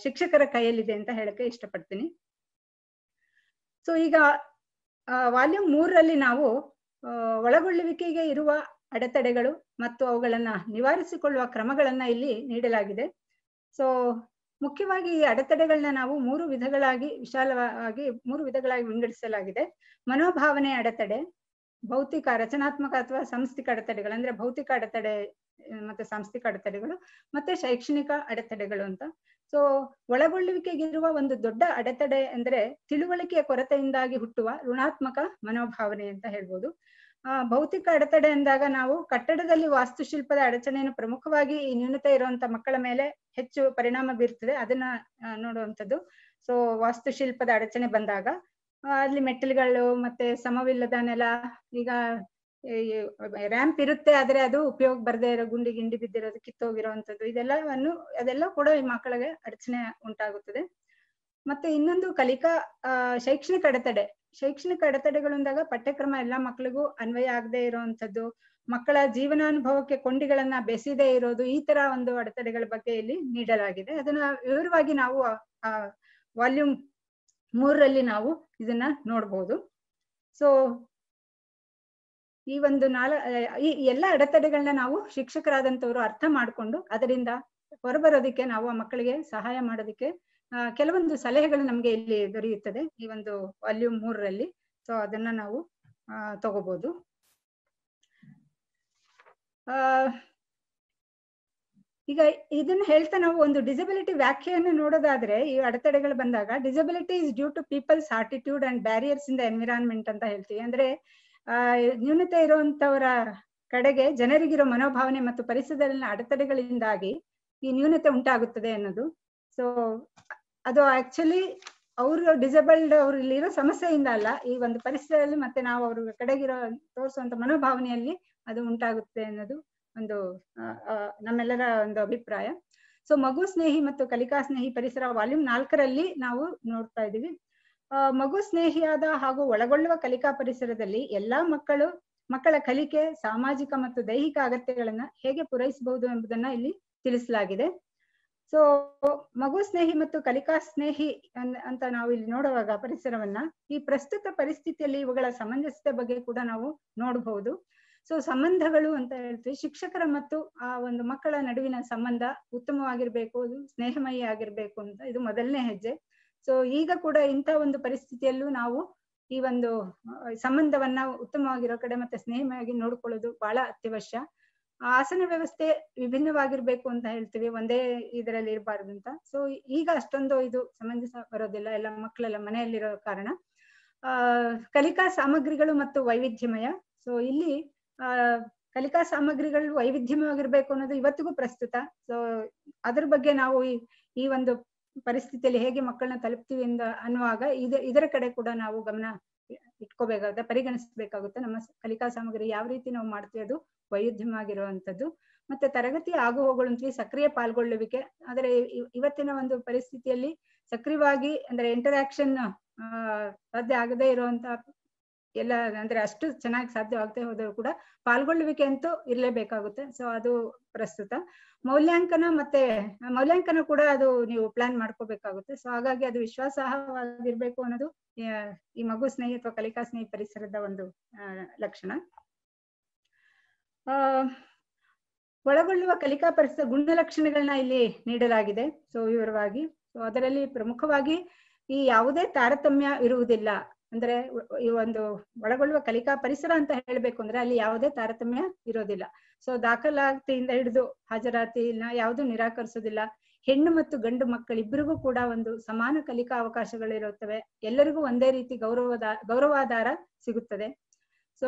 ಶಿಕ್ಷಕರ ಕೈಯಲ್ಲಿದೆ ಅಂತ ಹೇಳಕ್ಕೆ ಇಷ್ಟಪಡ್ತೀನಿ ಸೊ ಈಗ ವಾಲ್ಯೂಮ್ ಮೂರರಲ್ಲಿ ನಾವು ಒಳಗೊಳ್ಳುವಿಕೆಗೆ ಇರುವ ಅಡೆತಡೆಗಳು ಮತ್ತು ಅವುಗಳನ್ನ ನಿವಾರಿಸಿಕೊಳ್ಳುವ ಕ್ರಮಗಳನ್ನ ಇಲ್ಲಿ ನೀಡಲಾಗಿದೆ ಸೊ ಮುಖ್ಯವಾಗಿ ಈ ಅಡೆತಡೆಗಳನ್ನ ನಾವು ಮೂರು ವಿಧಗಳಾಗಿ ವಿಶಾಲವಾಗಿ ಮೂರು ವಿಧಗಳಾಗಿ ವಿಂಗಡಿಸಲಾಗಿದೆ ಮನೋಭಾವನೆ ಅಡೆತಡೆ ಭೌತಿಕ ರಚನಾತ್ಮಕ ಅಥವಾ ಸಾಂಸ್ಥಿಕ ಅಡೆತಡೆಗಳು ಅಂದ್ರೆ ಭೌತಿಕ ಅಡೆತಡೆ ಮತ್ತೆ ಸಾಂಸ್ಥಿಕ ಅಡೆತಡೆಗಳು ಮತ್ತೆ ಶೈಕ್ಷಣಿಕ ಅಡೆತಡೆಗಳು ಅಂತ ಸೊ ಒಳಗೊಳ್ಳುವಿಕೆಗಿರುವ ಒಂದು ದೊಡ್ಡ ಅಡೆತಡೆ ಅಂದ್ರೆ ತಿಳುವಳಿಕೆಯ ಕೊರತೆಯಿಂದಾಗಿ ಹುಟ್ಟುವ ಋಣಾತ್ಮಕ ಮನೋಭಾವನೆ ಅಂತ ಹೇಳ್ಬೋದು ಭೌತಿಕ ಅಡೆತಡೆ ಅಂದಾಗ ನಾವು ಕಟ್ಟಡದಲ್ಲಿ ವಾಸ್ತುಶಿಲ್ಪದ ಅಡಚಣೆಯನ್ನು ಪ್ರಮುಖವಾಗಿ ಈ ನ್ಯೂನತೆ ಇರುವಂತ ಮಕ್ಕಳ ಮೇಲೆ ಹೆಚ್ಚು ಪರಿಣಾಮ ಬೀರ್ತದೆ ಅದನ್ನ ನೋಡುವಂಥದ್ದು ಸೊ ವಾಸ್ತುಶಿಲ್ಪದ ಅಡಚಣೆ ಬಂದಾಗ ಅಲ್ಲಿ ಮೆಟ್ಟಿಲುಗಳು ಮತ್ತೆ ಸಮವಿಲ್ಲದ ನೆಲ ಈಗ ರ್ಯಾಂಪ್ ಇರುತ್ತೆ ಆದ್ರೆ ಅದು ಉಪಯೋಗ ಬರದೇ ಇರೋ ಗುಂಡಿ ಗಿಂಡಿ ಬಿದ್ದಿರೋದು ಅಂತದ್ದು ಇದೆಲ್ಲವನ್ನು ಅದೆಲ್ಲ ಕೂಡ ಈ ಮಕ್ಕಳಿಗೆ ಅಡಚಣೆ ಉಂಟಾಗುತ್ತದೆ ಮತ್ತೆ ಇನ್ನೊಂದು ಕಲಿಕಾ ಶೈಕ್ಷಣಿಕ ಅಡೆತಡೆ ಶೈಕ್ಷಣಿಕ ಅಡೆತಡೆಗಳು ಅಂದಾಗ ಪಠ್ಯಕ್ರಮ ಎಲ್ಲಾ ಮಕ್ಕಳಿಗೂ ಅನ್ವಯ ಆಗದೆ ಇರುವಂತದ್ದು ಮಕ್ಕಳ ಜೀವನಾನುಭವಕ್ಕೆ ಕೊಂಡಿಗಳನ್ನ ಬೆಸಿದೆ ಇರೋದು ಈ ತರ ಒಂದು ಅಡೆತಡೆಗಳ ಬಗ್ಗೆ ಇಲ್ಲಿ ನೀಡಲಾಗಿದೆ ಅದನ್ನ ವಿವರವಾಗಿ ನಾವು ಆ ವಾಲ್ಯೂಮ್ ಮೂರರಲ್ಲಿ ನಾವು ಇದನ್ನ ನೋಡ್ಬೋದು ಸೊ ಈ ಒಂದು ನಾಲ್ ಈ ಎಲ್ಲ ಅಡೆತಡೆಗಳನ್ನ ನಾವು ಶಿಕ್ಷಕರಾದಂಥವ್ರು ಅರ್ಥ ಮಾಡಿಕೊಂಡು ಅದರಿಂದ ಹೊರಬರೋದಕ್ಕೆ ನಾವು ಆ ಮಕ್ಕಳಿಗೆ ಸಹಾಯ ಮಾಡೋದಕ್ಕೆ ಕೆಲವೊಂದು ಸಲಹೆಗಳು ನಮ್ಗೆ ಇಲ್ಲಿ ದೊರೆಯುತ್ತದೆ ಈ ಒಂದು ವಾಲ್ಯೂಮ್ ಮೂರರಲ್ಲಿ ಸೊ ಅದನ್ನ ನಾವು ತಗೋಬಹುದು ಈಗ ಇದನ್ನ ಹೇಳ್ತಾ ನಾವು ಒಂದು ಡಿಸಬಿಲಿಟಿ ವ್ಯಾಖ್ಯೆಯನ್ನು ನೋಡೋದಾದ್ರೆ ಈ ಅಡೆತಡೆಗಳು ಬಂದಾಗ disability is due to people's attitude and barriers in the environment ಅಂತ ಹೇಳ್ತೀವಿ ಅಂದ್ರೆ ನ್ಯೂನತೆ ಇರುವಂತವರ ಕಡೆಗೆ ಜನರಿಗಿರೋ ಮನೋಭಾವನೆ ಮತ್ತು ಪರಿಸರದಲ್ಲಿನ ಅಡೆತಡೆಗಳಿಂದಾಗಿ ಈ ನ್ಯೂನತೆ ಉಂಟಾಗುತ್ತದೆ ಅನ್ನೋದು ಸೊ ಅದು ಆಕ್ಚುಲಿ ಅವರು ಡಿಸಬಲ್ಡ್ ಅವರು ಇಲ್ಲಿರೋ ಸಮಸ್ಯೆಯಿಂದ ಅಲ್ಲ ಈ ಒಂದು ಪರಿಸರದಲ್ಲಿ ಮತ್ತೆ ನಾವು ಅವ್ರ ಕಡೆಗಿರೋ ತೋರಿಸುವಂತ ಮನೋಭಾವನೆಯಲ್ಲಿ ಅದು ಉಂಟಾಗುತ್ತೆ ಅನ್ನೋದು ಒಂದು ನಮ್ಮೆಲ್ಲರ ಒಂದು ಅಭಿಪ್ರಾಯ ಸೊ ಮಗು ಸ್ನೇಹಿ ಮತ್ತು ಕಲಿಕಾ ಸ್ನೇಹಿ ಪರಿಸರ ವಾಲ್ಯೂಮ್ ನಾಲ್ಕರಲ್ಲಿ ನಾವು ನೋಡ್ತಾ ಇದ್ದೀವಿ ಮಗು ಸ್ನೇಹಿಯಾದ ಹಾಗೂ ಒಳಗೊಳ್ಳುವ ಕಲಿಕಾ ಪರಿಸರದಲ್ಲಿ ಎಲ್ಲಾ ಮಕ್ಕಳು ಮಕ್ಕಳ ಕಲಿಕೆ ಸಾಮಾಜಿಕ ಮತ್ತು ದೈಹಿಕ ಅಗತ್ಯಗಳನ್ನ ಹೇಗೆ ಪೂರೈಸಬಹುದು ಎಂಬುದನ್ನ ಇಲ್ಲಿ ತಿಳಿಸಲಾಗಿದೆ ಸೊ ಮಗು ಸ್ನೇಹಿ ಮತ್ತು ಕಲಿಕಾ ಸ್ನೇಹಿ ಅಂತ ನಾವು ಇಲ್ಲಿ ನೋಡುವಾಗ ಪರಿಸರವನ್ನ ಈ ಪ್ರಸ್ತುತ ಪರಿಸ್ಥಿತಿಯಲ್ಲಿ ಇವುಗಳ ಸಮಂಜಸತೆ ಬಗ್ಗೆ ಕೂಡ ನಾವು ನೋಡಬಹುದು ಸೊ ಸಂಬಂಧಗಳು ಅಂತ ಹೇಳ್ತೀವಿ ಶಿಕ್ಷಕರ ಮತ್ತು ಆ ಒಂದು ಮಕ್ಕಳ ನಡುವಿನ ಸಂಬಂಧ ಉತ್ತಮವಾಗಿರ್ಬೇಕು ಸ್ನೇಹಮಯಿ ಆಗಿರ್ಬೇಕು ಅಂತ ಇದು ಮೊದಲನೇ ಹೆಜ್ಜೆ ಸೊ ಈಗ ಕೂಡ ಇಂಥ ಒಂದು ಪರಿಸ್ಥಿತಿಯಲ್ಲೂ ನಾವು ಈ ಒಂದು ಸಂಬಂಧವನ್ನ ಉತ್ತಮವಾಗಿರೋ ಕಡೆ ಮತ್ತೆ ಸ್ನೇಹಮಯಾಗಿ ನೋಡ್ಕೊಳ್ಳೋದು ಬಹಳ ಅತ್ಯವಶ್ಯ ಆಸನ ವ್ಯವಸ್ಥೆ ವಿಭಿನ್ನವಾಗಿರ್ಬೇಕು ಅಂತ ಹೇಳ್ತೀವಿ ಒಂದೇ ಇದರಲ್ಲಿ ಇರಬಾರ್ದು ಅಂತ ಸೊ ಈಗ ಅಷ್ಟೊಂದು ಇದು ಸಮಂಜಸ ಬರೋದಿಲ್ಲ ಎಲ್ಲ ಮಕ್ಕಳೆಲ್ಲ ಮನೆಯಲ್ಲಿರೋ ಕಾರಣ ಕಲಿಕಾ ಸಾಮಗ್ರಿಗಳು ಮತ್ತು ವೈವಿಧ್ಯಮಯ ಸೊ ಇಲ್ಲಿ ಕಲಿಕಾ ಸಾಮಗ್ರಿಗಳು ವೈವಿಧ್ಯಮಯವಾಗಿರ್ಬೇಕು ಅನ್ನೋದು ಇವತ್ತಿಗೂ ಪ್ರಸ್ತುತ ಸೊ ಅದ್ರ ಬಗ್ಗೆ ನಾವು ಈ ಈ ಒಂದು ಪರಿಸ್ಥಿತಿಯಲ್ಲಿ ಹೇಗೆ ಮಕ್ಕಳನ್ನ ತಲುಪ್ತೀವಿ ಎಂದ ಅನ್ನುವಾಗ ಇದರ ಕಡೆ ಕೂಡ ನಾವು ಗಮನ ಇಟ್ಕೋಬೇಕಾಗುತ್ತೆ ಪರಿಗಣಿಸಬೇಕಾಗುತ್ತೆ ನಮ್ಮ ಕಲಿಕಾ ಸಾಮಗ್ರಿ ಯಾವ ರೀತಿ ನಾವು ಮಾಡ್ತೀವಿ ಅದು ವೈವಿಧ್ಯಮಾಗಿರುವಂಥದ್ದು ಮತ್ತೆ ತರಗತಿ ಆಗು ಸಕ್ರಿಯ ಪಾಲ್ಗೊಳ್ಳುವಿಕೆ ಆದರೆ ಇವತ್ತಿನ ಒಂದು ಪರಿಸ್ಥಿತಿಯಲ್ಲಿ ಸಕ್ರಿಯವಾಗಿ ಅಂದ್ರೆ ಇಂಟರಾಕ್ಷನ್ ಸಾಧ್ಯ ಆಗದೇ ಇರುವಂತಹ ಎಲ್ಲ ಅಂದ್ರೆ ಅಷ್ಟು ಚೆನ್ನಾಗಿ ಸಾಧ್ಯವಾಗದೆ ಹೋದರೂ ಕೂಡ ಪಾಲ್ಗೊಳ್ಳುವಿಕೆ ಅಂತೂ ಇರಲೇಬೇಕಾಗುತ್ತೆ ಸೊ ಅದು ಪ್ರಸ್ತುತ ಮೌಲ್ಯಾಂಕನ ಮತ್ತೆ ಮೌಲ್ಯಾಂಕನ ಕೂಡ ಅದು ನೀವು ಪ್ಲಾನ್ ಮಾಡ್ಕೋಬೇಕಾಗುತ್ತೆ ಸೊ ಹಾಗಾಗಿ ಅದು ವಿಶ್ವಾಸಾರ್ಹವಾಗಿರ್ಬೇಕು ಅನ್ನೋದು ಈ ಮಗು ಸ್ನೇಹಿ ಅಥವಾ ಕಲಿಕಾ ಸ್ನೇಹಿ ಪರಿಸರದ ಒಂದು ಲಕ್ಷಣ ಆ ಒಳಗೊಳ್ಳುವ ಕಲಿಕಾ ಪರಿಸರ ಗುಣಲಕ್ಷಣಗಳನ್ನ ಇಲ್ಲಿ ನೀಡಲಾಗಿದೆ ಸೊ ವಿವರವಾಗಿ ಸೊ ಅದರಲ್ಲಿ ಪ್ರಮುಖವಾಗಿ ಈ ಯಾವುದೇ ತಾರತಮ್ಯ ಇರುವುದಿಲ್ಲ ಅಂದ್ರೆ ಈ ಒಂದು ಒಳಗೊಳ್ಳುವ ಕಲಿಕಾ ಪರಿಸರ ಅಂತ ಹೇಳ್ಬೇಕು ಅಂದ್ರೆ ಅಲ್ಲಿ ಯಾವುದೇ ತಾರತಮ್ಯ ಇರೋದಿಲ್ಲ ಸೊ ದಾಖಲಾತಿಯಿಂದ ಹಿಡಿದು ಹಾಜರಾತಿನ ಯಾವುದು ನಿರಾಕರಿಸೋದಿಲ್ಲ ಹೆಣ್ಣು ಮತ್ತು ಗಂಡು ಮಕ್ಕಳಿಬ್ಬರಿಗೂ ಕೂಡ ಒಂದು ಸಮಾನ ಕಲಿಕಾ ಅವಕಾಶಗಳಿರುತ್ತವೆ ಎಲ್ಲರಿಗೂ ಒಂದೇ ರೀತಿ ಗೌರವದ ಗೌರವಾಧಾರ ಸಿಗುತ್ತದೆ ಸೊ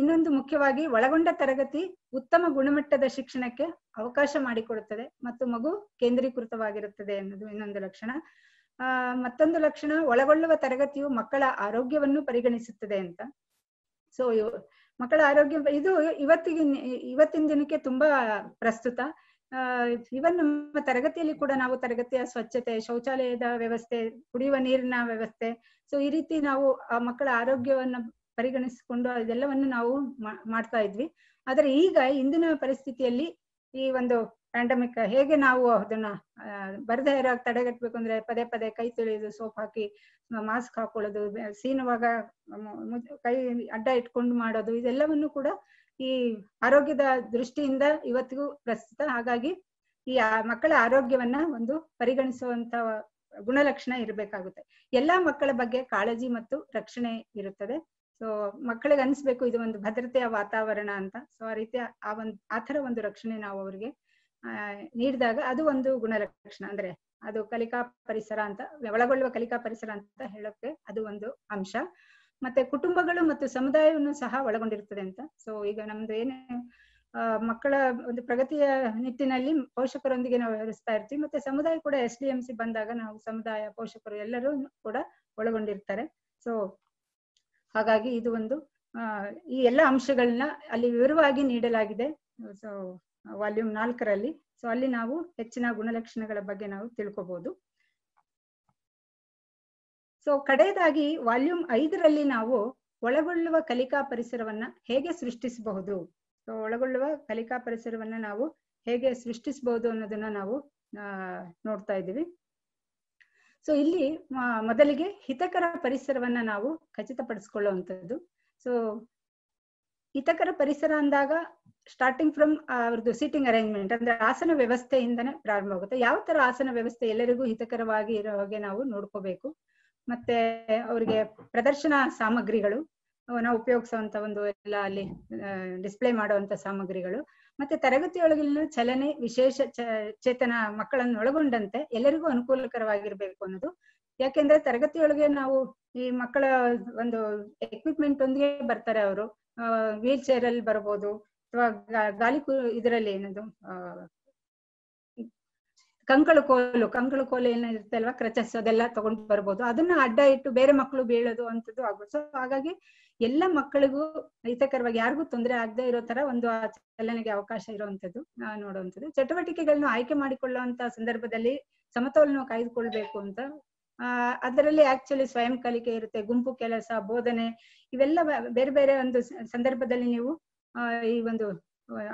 ಇನ್ನೊಂದು ಮುಖ್ಯವಾಗಿ ಒಳಗೊಂಡ ತರಗತಿ ಉತ್ತಮ ಗುಣಮಟ್ಟದ ಶಿಕ್ಷಣಕ್ಕೆ ಅವಕಾಶ ಮಾಡಿಕೊಡುತ್ತದೆ ಮತ್ತು ಮಗು ಕೇಂದ್ರೀಕೃತವಾಗಿರುತ್ತದೆ ಅನ್ನೋದು ಇನ್ನೊಂದು ಲಕ್ಷಣ ಮತ್ತೊಂದು ಲಕ್ಷಣ ಒಳಗೊಳ್ಳುವ ತರಗತಿಯು ಮಕ್ಕಳ ಆರೋಗ್ಯವನ್ನು ಪರಿಗಣಿಸುತ್ತದೆ ಅಂತ ಸೊ ಮಕ್ಕಳ ಆರೋಗ್ಯ ಇದು ಇವತ್ತಿಗಿನ ಇವತ್ತಿನ ದಿನಕ್ಕೆ ತುಂಬಾ ಪ್ರಸ್ತುತ ಇವನ್ ನಮ್ಮ ತರಗತಿಯಲ್ಲಿ ಕೂಡ ನಾವು ತರಗತಿಯ ಸ್ವಚ್ಛತೆ ಶೌಚಾಲಯದ ವ್ಯವಸ್ಥೆ ಕುಡಿಯುವ ನೀರಿನ ವ್ಯವಸ್ಥೆ ಸೊ ಈ ರೀತಿ ನಾವು ಆ ಮಕ್ಕಳ ಆರೋಗ್ಯವನ್ನು ಪರಿಗಣಿಸಿಕೊಂಡು ಅದೆಲ್ಲವನ್ನು ನಾವು ಮಾಡ್ತಾ ಇದ್ವಿ ಆದರೆ ಈಗ ಇಂದಿನ ಪರಿಸ್ಥಿತಿಯಲ್ಲಿ ಈ ಒಂದು ಪ್ಯಾಂಡಮಿಕ್ ಹೇಗೆ ನಾವು ಅದನ್ನ ಬರದೇ ತಡೆಗಟ್ಟಬೇಕು ಅಂದ್ರೆ ಪದೇ ಪದೇ ಕೈ ತೊಳೆಯೋದು ಸೋಪ್ ಹಾಕಿ ಮಾಸ್ಕ್ ಹಾಕೊಳ್ಳೋದು ಸೀನುವಾಗ ಕೈ ಅಡ್ಡ ಇಟ್ಕೊಂಡು ಮಾಡೋದು ಇದೆಲ್ಲವನ್ನು ಕೂಡ ಈ ಆರೋಗ್ಯದ ದೃಷ್ಟಿಯಿಂದ ಇವತ್ತಿಗೂ ಪ್ರಸ್ತುತ ಹಾಗಾಗಿ ಈ ಮಕ್ಕಳ ಆರೋಗ್ಯವನ್ನ ಒಂದು ಪರಿಗಣಿಸುವಂತ ಗುಣಲಕ್ಷಣ ಇರಬೇಕಾಗುತ್ತೆ ಎಲ್ಲಾ ಮಕ್ಕಳ ಬಗ್ಗೆ ಕಾಳಜಿ ಮತ್ತು ರಕ್ಷಣೆ ಇರುತ್ತದೆ ಸೊ ಮಕ್ಕಳಿಗೆ ಅನ್ಸ್ಬೇಕು ಇದು ಒಂದು ಭದ್ರತೆಯ ವಾತಾವರಣ ಅಂತ ಸೊ ಆ ರೀತಿಯ ಆ ಒಂದ್ ಆ ತರ ಒಂದು ರಕ್ಷಣೆ ನಾವು ಅವ್ರಿಗೆ ನೀಡಿದಾಗ ಅದು ಒಂದು ಗುಣಲಕ್ಷಣ ಅಂದ್ರೆ ಅದು ಕಲಿಕಾ ಪರಿಸರ ಅಂತ ಒಳಗೊಳ್ಳುವ ಕಲಿಕಾ ಪರಿಸರ ಅಂತ ಹೇಳೋಕೆ ಅದು ಒಂದು ಅಂಶ ಮತ್ತೆ ಕುಟುಂಬಗಳು ಮತ್ತು ಸಮುದಾಯವನ್ನು ಸಹ ಒಳಗೊಂಡಿರ್ತದೆ ಅಂತ ಸೊ ಈಗ ನಮ್ದು ಏನು ಮಕ್ಕಳ ಒಂದು ಪ್ರಗತಿಯ ನಿಟ್ಟಿನಲ್ಲಿ ಪೋಷಕರೊಂದಿಗೆ ನಾವು ವ್ಯವಹರಿಸ್ತಾ ಇರ್ತೀವಿ ಮತ್ತೆ ಸಮುದಾಯ ಕೂಡ ಎಸ್ ಡಿ ಎಂ ಸಿ ಬಂದಾಗ ನಾವು ಸಮುದಾಯ ಪೋಷಕರು ಎಲ್ಲರೂ ಕೂಡ ಒಳಗೊಂಡಿರ್ತಾರೆ ಸೊ ಹಾಗಾಗಿ ಇದು ಒಂದು ಈ ಎಲ್ಲ ಅಂಶಗಳನ್ನ ಅಲ್ಲಿ ವಿವರವಾಗಿ ನೀಡಲಾಗಿದೆ ಸೊ ವಾಲ್ಯೂಮ್ ನಾಲ್ಕರಲ್ಲಿ ಸೊ ಅಲ್ಲಿ ನಾವು ಹೆಚ್ಚಿನ ಗುಣಲಕ್ಷಣಗಳ ಬಗ್ಗೆ ನಾವು ತಿಳ್ಕೊಬಹುದು ಸೊ ಕಡೆಯದಾಗಿ ವಾಲ್ಯೂಮ್ ಐದರಲ್ಲಿ ನಾವು ಒಳಗೊಳ್ಳುವ ಕಲಿಕಾ ಪರಿಸರವನ್ನ ಹೇಗೆ ಸೃಷ್ಟಿಸಬಹುದು ಸೊ ಒಳಗೊಳ್ಳುವ ಕಲಿಕಾ ಪರಿಸರವನ್ನ ನಾವು ಹೇಗೆ ಸೃಷ್ಟಿಸಬಹುದು ಅನ್ನೋದನ್ನ ನಾವು ನೋಡ್ತಾ ಇದ್ದೀವಿ ಸೊ ಇಲ್ಲಿ ಮೊದಲಿಗೆ ಹಿತಕರ ಪರಿಸರವನ್ನ ನಾವು ಖಚಿತಪಡಿಸ್ಕೊಳ್ಳುವಂಥದ್ದು ಸೊ ಹಿತಕರ ಪರಿಸರ ಅಂದಾಗ ಸ್ಟಾರ್ಟಿಂಗ್ ಫ್ರಮ್ ಅವ್ರದ್ದು ಸೀಟಿಂಗ್ ಅರೇಂಜ್ಮೆಂಟ್ ಅಂದ್ರೆ ಆಸನ ವ್ಯವಸ್ಥೆಯಿಂದನೇ ಪ್ರಾರಂಭ ಆಗುತ್ತೆ ಯಾವ ತರ ಆಸನ ವ್ಯವಸ್ಥೆ ಎಲ್ಲರಿಗೂ ಹಿತಕರವಾಗಿ ಇರೋ ಹಾಗೆ ನಾವು ನೋಡ್ಕೋಬೇಕು ಮತ್ತೆ ಅವರಿಗೆ ಪ್ರದರ್ಶನ ಸಾಮಗ್ರಿಗಳು ನಾವು ಉಪಯೋಗಿಸುವಂತ ಒಂದು ಎಲ್ಲ ಅಲ್ಲಿ ಡಿಸ್ಪ್ಲೇ ಮಾಡುವಂತ ಸಾಮಗ್ರಿಗಳು ಮತ್ತೆ ತರಗತಿಯೊಳಗಿನ ಚಲನೆ ವಿಶೇಷ ಚೇತನ ಮಕ್ಕಳನ್ನು ಒಳಗೊಂಡಂತೆ ಎಲ್ಲರಿಗೂ ಅನುಕೂಲಕರವಾಗಿರ್ಬೇಕು ಅನ್ನೋದು ಯಾಕೆಂದ್ರೆ ತರಗತಿಯೊಳಗೆ ನಾವು ಈ ಮಕ್ಕಳ ಒಂದು ಎಕ್ವಿಪ್ಮೆಂಟ್ ಒಂದಿಗೆ ಬರ್ತಾರೆ ಅವರು ವೀಲ್ ಚೇರ್ ಅಲ್ಲಿ ಬರ್ಬೋದು ಅಥವಾ ಗಾಳಿ ಇದರಲ್ಲಿ ಏನದು ಕಂಕಳು ಕೋಲು ಕಂಕಳು ಕೋಲು ಅಲ್ವಾ ಕ್ರಚಸ್ ಅದೆಲ್ಲ ತಗೊಂಡು ಬರ್ಬೋದು ಅದನ್ನ ಅಡ್ಡ ಇಟ್ಟು ಬೇರೆ ಮಕ್ಕಳು ಬೀಳೋದು ಅಂತದ್ದು ಆಗ್ಬೋದು ಸೊ ಹಾಗಾಗಿ ಎಲ್ಲ ಮಕ್ಕಳಿಗೂ ಹಿತಕರವಾಗಿ ಯಾರಿಗೂ ತೊಂದರೆ ಆಗದೆ ಇರೋ ತರ ಒಂದು ಚಲನೆಗೆ ಅವಕಾಶ ಇರುವಂತದ್ದು ನೋಡುವಂಥದ್ದು ಚಟುವಟಿಕೆಗಳನ್ನ ಆಯ್ಕೆ ಮಾಡಿಕೊಳ್ಳುವಂತ ಸಂದರ್ಭದಲ್ಲಿ ಸಮತೋಲನ ಕಾಯ್ದುಕೊಳ್ಬೇಕು ಅಂತ ಆ ಅದರಲ್ಲಿ ಆಕ್ಚುಲಿ ಸ್ವಯಂ ಕಲಿಕೆ ಇರುತ್ತೆ ಗುಂಪು ಕೆಲಸ ಬೋಧನೆ ಇವೆಲ್ಲ ಬೇರೆ ಬೇರೆ ಒಂದು ಸಂದರ್ಭದಲ್ಲಿ ನೀವು ಈ ಒಂದು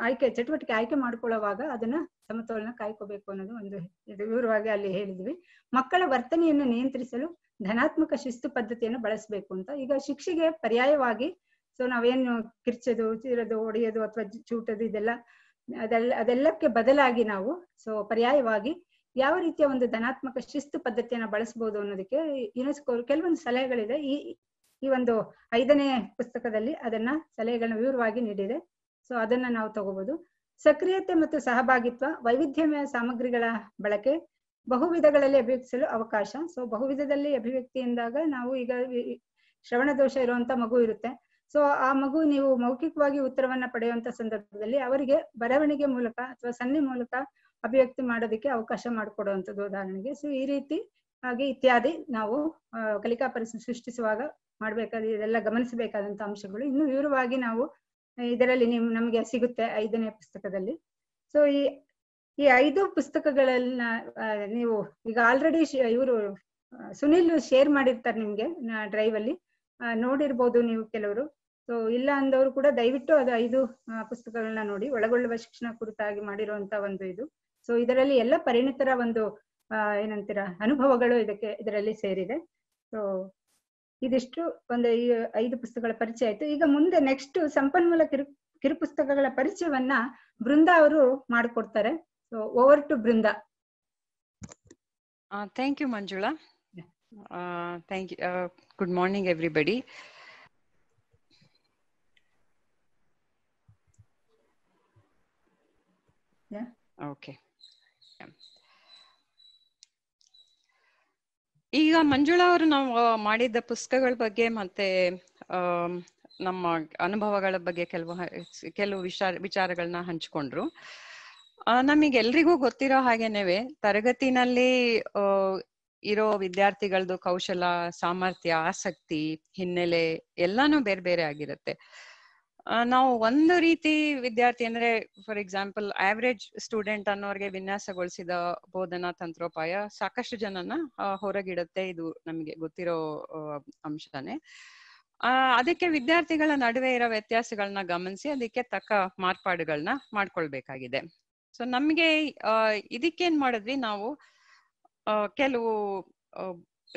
ಆಯ್ಕೆ ಚಟುವಟಿಕೆ ಆಯ್ಕೆ ಮಾಡ್ಕೊಳ್ಳುವಾಗ ಅದನ್ನ ಸಮತೋಲನ ಕಾಯ್ಕೋಬೇಕು ಅನ್ನೋದು ಒಂದು ವಿವರವಾಗಿ ಅಲ್ಲಿ ಹೇಳಿದ್ವಿ ಮಕ್ಕಳ ವರ್ತನೆಯನ್ನು ನಿಯಂತ್ರಿಸಲು ಧನಾತ್ಮಕ ಶಿಸ್ತು ಪದ್ಧತಿಯನ್ನು ಬಳಸಬೇಕು ಅಂತ ಈಗ ಶಿಕ್ಷೆಗೆ ಪರ್ಯಾಯವಾಗಿ ಸೊ ನಾವೇನು ಕಿರ್ಚೋದು ಚೀರೋದು ಹೊಡೆಯೋದು ಅಥವಾ ಚೂಟೋದು ಇದೆಲ್ಲ ಅದೆಲ್ಲ ಅದೆಲ್ಲಕ್ಕೆ ಬದಲಾಗಿ ನಾವು ಸೊ ಪರ್ಯಾಯವಾಗಿ ಯಾವ ರೀತಿಯ ಒಂದು ಧನಾತ್ಮಕ ಶಿಸ್ತು ಪದ್ಧತಿಯನ್ನು ಬಳಸಬಹುದು ಅನ್ನೋದಕ್ಕೆ ಯುನೆಸ್ಕೋ ಕೆಲವೊಂದು ಸಲಹೆಗಳಿದೆ ಈ ಈ ಒಂದು ಐದನೇ ಪುಸ್ತಕದಲ್ಲಿ ಅದನ್ನ ಸಲಹೆಗಳನ್ನ ವಿವರವಾಗಿ ನೀಡಿದೆ ಸೊ ಅದನ್ನ ನಾವು ತಗೋಬಹುದು ಸಕ್ರಿಯತೆ ಮತ್ತು ಸಹಭಾಗಿತ್ವ ವೈವಿಧ್ಯಮಯ ಸಾಮಗ್ರಿಗಳ ಬಳಕೆ ವಿಧಗಳಲ್ಲಿ ಅಭಿವ್ಯಕ್ತಿಸಲು ಅವಕಾಶ ಸೊ ಬಹುವಿಧದಲ್ಲಿ ಅಭಿವ್ಯಕ್ತಿ ಎಂದಾಗ ನಾವು ಈಗ ಶ್ರವಣ ದೋಷ ಇರುವಂತ ಮಗು ಇರುತ್ತೆ ಸೊ ಆ ಮಗು ನೀವು ಮೌಖಿಕವಾಗಿ ಉತ್ತರವನ್ನ ಪಡೆಯುವಂತ ಸಂದರ್ಭದಲ್ಲಿ ಅವರಿಗೆ ಬರವಣಿಗೆ ಮೂಲಕ ಅಥವಾ ಸನ್ನೆ ಮೂಲಕ ಅಭಿವ್ಯಕ್ತಿ ಮಾಡೋದಕ್ಕೆ ಅವಕಾಶ ಮಾಡಿಕೊಡುವಂಥದ್ದು ಉದಾಹರಣೆಗೆ ಸೊ ಈ ರೀತಿ ಹಾಗೆ ಇತ್ಯಾದಿ ನಾವು ಕಲಿಕಾ ಪರಿಸ್ಥಿತಿ ಸೃಷ್ಟಿಸುವಾಗ ಮಾಡಬೇಕಾದ ಇದೆಲ್ಲ ಗಮನಿಸಬೇಕಾದಂತ ಅಂಶಗಳು ಇನ್ನು ವಿವರವಾಗಿ ನಾವು ಇದರಲ್ಲಿ ನಿಮ್ ನಮ್ಗೆ ಸಿಗುತ್ತೆ ಐದನೇ ಪುಸ್ತಕದಲ್ಲಿ ಸೊ ಈ ಈ ಐದು ಪುಸ್ತಕಗಳನ್ನ ನೀವು ಈಗ ಆಲ್ರೆಡಿ ಇವರು ಸುನಿಲ್ ಶೇರ್ ಮಾಡಿರ್ತಾರೆ ನಿಮ್ಗೆ ಡ್ರೈವ್ ಅಲ್ಲಿ ನೋಡಿರ್ಬೋದು ನೀವು ಕೆಲವರು ಸೊ ಇಲ್ಲ ಅಂದವರು ಕೂಡ ದಯವಿಟ್ಟು ಅದು ಐದು ಪುಸ್ತಕಗಳನ್ನ ನೋಡಿ ಒಳಗೊಳ್ಳುವ ಶಿಕ್ಷಣ ಕುರಿತಾಗಿ ಮಾಡಿರುವಂತ ಒಂದು ಇದು ಸೊ ಇದರಲ್ಲಿ ಎಲ್ಲ ಪರಿಣಿತರ ಒಂದು ಏನಂತೀರ ಅನುಭವಗಳು ಇದಕ್ಕೆ ಇದರಲ್ಲಿ ಸೇರಿದೆ ಸೊ ಇದಿಷ್ಟು ಒಂದು ಐದು ಪುಸ್ತಕಗಳ ಪರಿಚಯ ಆಯ್ತು ಈಗ ಮುಂದೆ ನೆಕ್ಸ್ಟ್ ಸಂಪನ್ಮೂಲ ಕಿರು ಪುಸ್ತಕಗಳ ಪರಿಚಯವನ್ನ ಬೃಂದ ಅವರು ಮಾಡಿಕೊಡ್ತಾರೆ so over to Brinda thank you Manjula thank you good morning everybody okay ಈಗ ಮಂಜುಳಾ ಅವರು ನಾವು ಮಾಡಿದ್ದ ಪುಸ್ತಕಗಳ ಬಗ್ಗೆ ಮತ್ತೆ ನಮ್ಮ ಅನುಭವಗಳ ಬಗ್ಗೆ ಕೆಲವು ಕೆಲವು ವಿಚಾರ ವಿಚಾರಗಳನ್ನ ಹಂಚಿಕೊಂಡ್ರು ನಮಗೆಲ್ರಿಗೂ ಗೊತ್ತಿರೋ ಹಾಗೇನೇವೆ ತರಗತಿನಲ್ಲಿ ಇರೋ ವಿದ್ಯಾರ್ಥಿಗಳದ್ದು ಕೌಶಲ ಸಾಮರ್ಥ್ಯ ಆಸಕ್ತಿ ಹಿನ್ನೆಲೆ ಎಲ್ಲಾನು ಬೇರೆ ಬೇರೆ ಆಗಿರುತ್ತೆ ನಾವು ಒಂದು ರೀತಿ ವಿದ್ಯಾರ್ಥಿ ಅಂದ್ರೆ ಫಾರ್ ಎಕ್ಸಾಂಪಲ್ ಆವರೇಜ್ ಸ್ಟೂಡೆಂಟ್ ಅನ್ನೋರ್ಗೆ ವಿನ್ಯಾಸಗೊಳಿಸಿದ ಬೋಧನಾ ತಂತ್ರೋಪಾಯ ಸಾಕಷ್ಟು ಜನನ ಹೊರಗಿಡುತ್ತೆ ಇದು ನಮಗೆ ಗೊತ್ತಿರೋ ಅಂಶನೇ ಅದಕ್ಕೆ ವಿದ್ಯಾರ್ಥಿಗಳ ನಡುವೆ ಇರೋ ವ್ಯತ್ಯಾಸಗಳನ್ನ ಗಮನಿಸಿ ಅದಕ್ಕೆ ತಕ್ಕ ಮಾರ್ಪಾಡುಗಳನ್ನ ಮಾಡ್ಕೊಳ್ಬೇಕಾಗಿದೆ ಸೊ ನಮ್ಗೆ ಇದಕ್ಕೇನ್ ಮಾಡಿದ್ವಿ ನಾವು ಕೆಲವು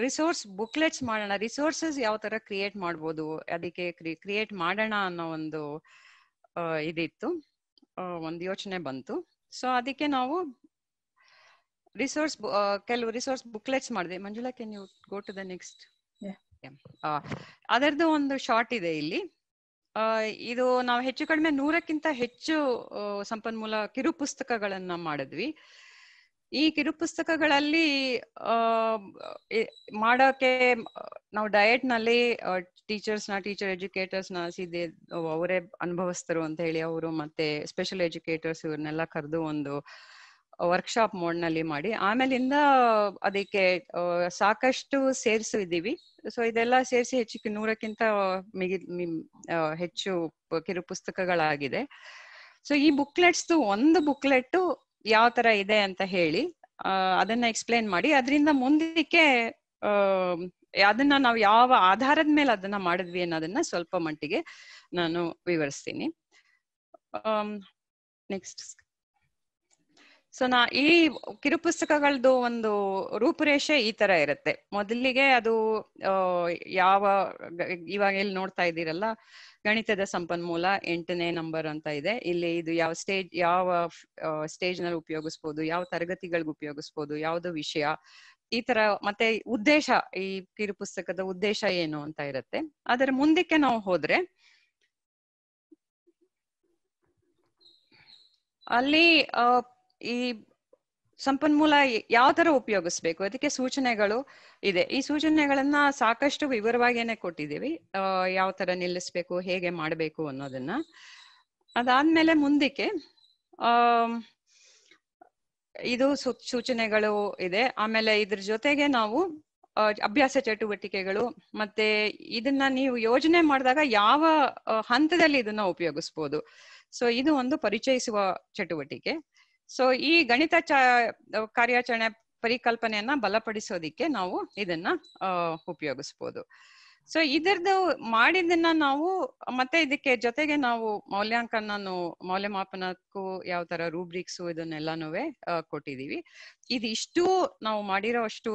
ರಿಸೋರ್ಸ್ ಬುಕ್ಲೆಟ್ಸ್ ಮಾಡೋಣ ರಿಸೋರ್ಸಸ್ ಯಾವ ತರ ಕ್ರಿಯೇಟ್ ಮಾಡ್ಬೋದು ಅದಕ್ಕೆ ಕ್ರಿಯೇಟ್ ಮಾಡೋಣ ಅನ್ನೋ ಒಂದು ಇದಿತ್ತು ಒಂದು ಯೋಚನೆ ಬಂತು ಸೊ ಅದಕ್ಕೆ ನಾವು ರಿಸೋರ್ಸ್ ಕೆಲವು ರಿಸೋರ್ಸ್ ಬುಕ್ಲೆಟ್ಸ್ ಮಾಡಿದೆ Manjula can you go to the next ಅದರದ್ದು ಒಂದು ಶಾರ್ಟ್ ಇದೆ ಇಲ್ಲಿ ಇದು ನಾವು ಹೆಚ್ಚು ಕಡಿಮೆ ನೂರಕ್ಕಿಂತ ಹೆಚ್ಚು ಸಂಪನ್ಮೂಲ ಕಿರು ಪುಸ್ತಕಗಳನ್ನ ಮಾಡಿದ್ವಿ ಈ ಕಿರು ಕಿರುಪುಸ್ತಕಗಳಲ್ಲಿ ಮಾಡೋಕೆ ನಾವು ಡಯಟ್ ನಲ್ಲಿ ಟೀಚರ್ಸ್ ನ ಟೀಚರ್ ಎಜುಕೇಟರ್ಸ್ ನ ಸೀದೆ ಅವರೇ ಅನುಭವಿಸ್ತರು ಅಂತ ಹೇಳಿ ಅವರು ಮತ್ತೆ ಸ್ಪೆಷಲ್ ಎಜುಕೇಟರ್ಸ್ ಇವ್ರನ್ನೆಲ್ಲ ಕರೆದು ಒಂದು ವರ್ಕ್ಶಾಪ್ ಮೋಡ್ ನಲ್ಲಿ ಮಾಡಿ ಆಮೇಲಿಂದ ಅದಕ್ಕೆ ಸಾಕಷ್ಟು ಸೇರಿಸಿದ್ದೀವಿ ಸೊ ಇದೆಲ್ಲ ಸೇರಿಸಿ ಹೆಚ್ಚು ನೂರಕ್ಕಿಂತ ಮಿಗಿ ಹೆಚ್ಚು ಕಿರು ಪುಸ್ತಕಗಳಾಗಿದೆ ಸೊ ಈ ಬುಕ್ಲೆಟ್ಸ್ ಒಂದು ಬುಕ್ಲೆಟ್ ಯಾವ ತರ ಇದೆ ಅಂತ ಹೇಳಿ ಅದನ್ನ ಎಕ್ಸ್ಪ್ಲೇನ್ ಮಾಡಿ ಅದರಿಂದ ಮುಂದಕ್ಕೆ ಅದನ್ನ ನಾವು ಯಾವ ಆಧಾರದ ಮೇಲೆ ಅದನ್ನ ಮಾಡಿದ್ವಿ ಅನ್ನೋದನ್ನ ಸ್ವಲ್ಪ ಮಟ್ಟಿಗೆ ನಾನು ವಿವರಿಸ್ತೀನಿ ನೆಕ್ಸ್ಟ್ ಸೊ ನಾ ಈ ಕಿರುಪುಸ್ತಕಗಳದ್ದು ಒಂದು ರೂಪುರೇಷೆ ಈ ತರ ಇರುತ್ತೆ ಮೊದಲಿಗೆ ಅದು ಯಾವ ಇವಾಗ ಇಲ್ಲಿ ನೋಡ್ತಾ ಇದ್ದೀರಲ್ಲ ಗಣಿತದ ಸಂಪನ್ಮೂಲ ಎಂಟನೇ ನಂಬರ್ ಅಂತ ಇದೆ ಇಲ್ಲಿ ಇದು ಯಾವ ಸ್ಟೇಜ್ ಯಾವ ಸ್ಟೇಜ್ ನಲ್ಲಿ ಉಪಯೋಗಿಸ್ಬೋದು ಯಾವ ತರಗತಿಗಳಿಗೆ ಉಪಯೋಗಿಸ್ಬೋದು ಯಾವ್ದು ವಿಷಯ ಈ ತರ ಮತ್ತೆ ಉದ್ದೇಶ ಈ ಕಿರುಪುಸ್ತಕದ ಉದ್ದೇಶ ಏನು ಅಂತ ಇರುತ್ತೆ ಅದರ ಮುಂದಕ್ಕೆ ನಾವು ಹೋದ್ರೆ ಅಲ್ಲಿ ಈ ಸಂಪನ್ಮೂಲ ಯಾವ ತರ ಉಪಯೋಗಿಸ್ಬೇಕು ಅದಕ್ಕೆ ಸೂಚನೆಗಳು ಇದೆ ಈ ಸೂಚನೆಗಳನ್ನ ಸಾಕಷ್ಟು ವಿವರವಾಗಿನೇ ಕೊಟ್ಟಿದ್ದೀವಿ ಯಾವ ತರ ನಿಲ್ಲಿಸ್ಬೇಕು ಹೇಗೆ ಮಾಡಬೇಕು ಅನ್ನೋದನ್ನ ಅದಾದ್ಮೇಲೆ ಮುಂದಕ್ಕೆ ಆ ಇದು ಸೂಚನೆಗಳು ಇದೆ ಆಮೇಲೆ ಇದ್ರ ಜೊತೆಗೆ ನಾವು ಅಭ್ಯಾಸ ಚಟುವಟಿಕೆಗಳು ಮತ್ತೆ ಇದನ್ನ ನೀವು ಯೋಜನೆ ಮಾಡಿದಾಗ ಯಾವ ಹಂತದಲ್ಲಿ ಇದನ್ನ ಉಪಯೋಗಿಸ್ಬೋದು ಸೊ ಇದು ಒಂದು ಪರಿಚಯಿಸುವ ಚಟುವಟಿಕೆ ಸೊ ಈ ಗಣಿತ ಚ ಕಾರ್ಯಾಚರಣೆ ಪರಿಕಲ್ಪನೆಯನ್ನ ಬಲಪಡಿಸೋದಿಕ್ಕೆ ನಾವು ಇದನ್ನ ಉಪಯೋಗಿಸ್ಬೋದು ಸೊ ಇದರದು ಮಾಡಿದ್ದನ್ನ ನಾವು ಮತ್ತೆ ಇದಕ್ಕೆ ಜೊತೆಗೆ ನಾವು ಮೌಲ್ಯಾಂಕನ ಮೌಲ್ಯಮಾಪನಕ್ಕೂ ಯಾವ ತರ ರೂಬ್ರಿಕ್ಸ್ ಇದನ್ನೆಲ್ಲಾನು ಕೊಟ್ಟಿದೀವಿ ಇದಿಷ್ಟು ನಾವು ಮಾಡಿರೋ ಅಷ್ಟು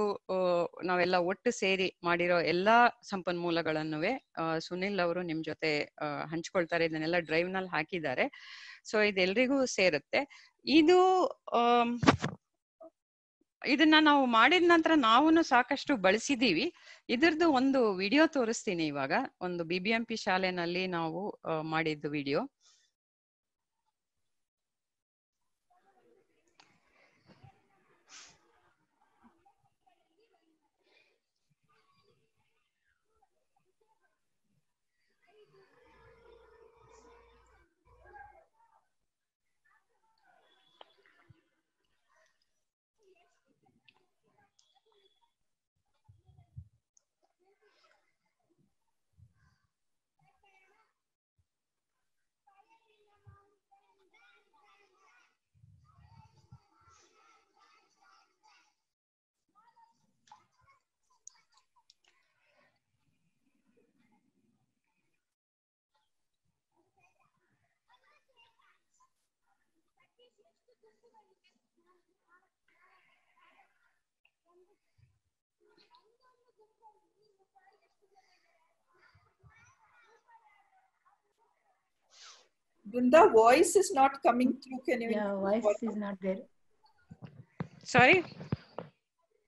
ನಾವೆಲ್ಲ ಒಟ್ಟು ಸೇರಿ ಮಾಡಿರೋ ಎಲ್ಲಾ ಸಂಪನ್ಮೂಲಗಳನ್ನು ಸುನಿಲ್ ಅವರು ನಿಮ್ ಜೊತೆ ಹಂಚ್ಕೊಳ್ತಾರೆ ಇದನ್ನೆಲ್ಲ ಡ್ರೈವ್ ನಲ್ಲಿ ಹಾಕಿದ್ದಾರೆ ಸೊ ಇದೆಲ್ರಿಗೂ ಸೇರುತ್ತೆ ಇದು ಇದನ್ನ ನಾವು ಮಾಡಿದ ನಂತರ ನಾವು ಸಾಕಷ್ಟು ಬಳಸಿದೀವಿ ಇದರದ್ದು ಒಂದು ವಿಡಿಯೋ ತೋರಿಸ್ತೀನಿ ಇವಾಗ ಒಂದು ಬಿ ಬಿ ಎಂ ಪಿ ಶಾಲೆನಲ್ಲಿ ನಾವು ಮಾಡಿದ್ದು video Bunda, voice is not coming through. Can you? Yeah, voice is not there. Sorry?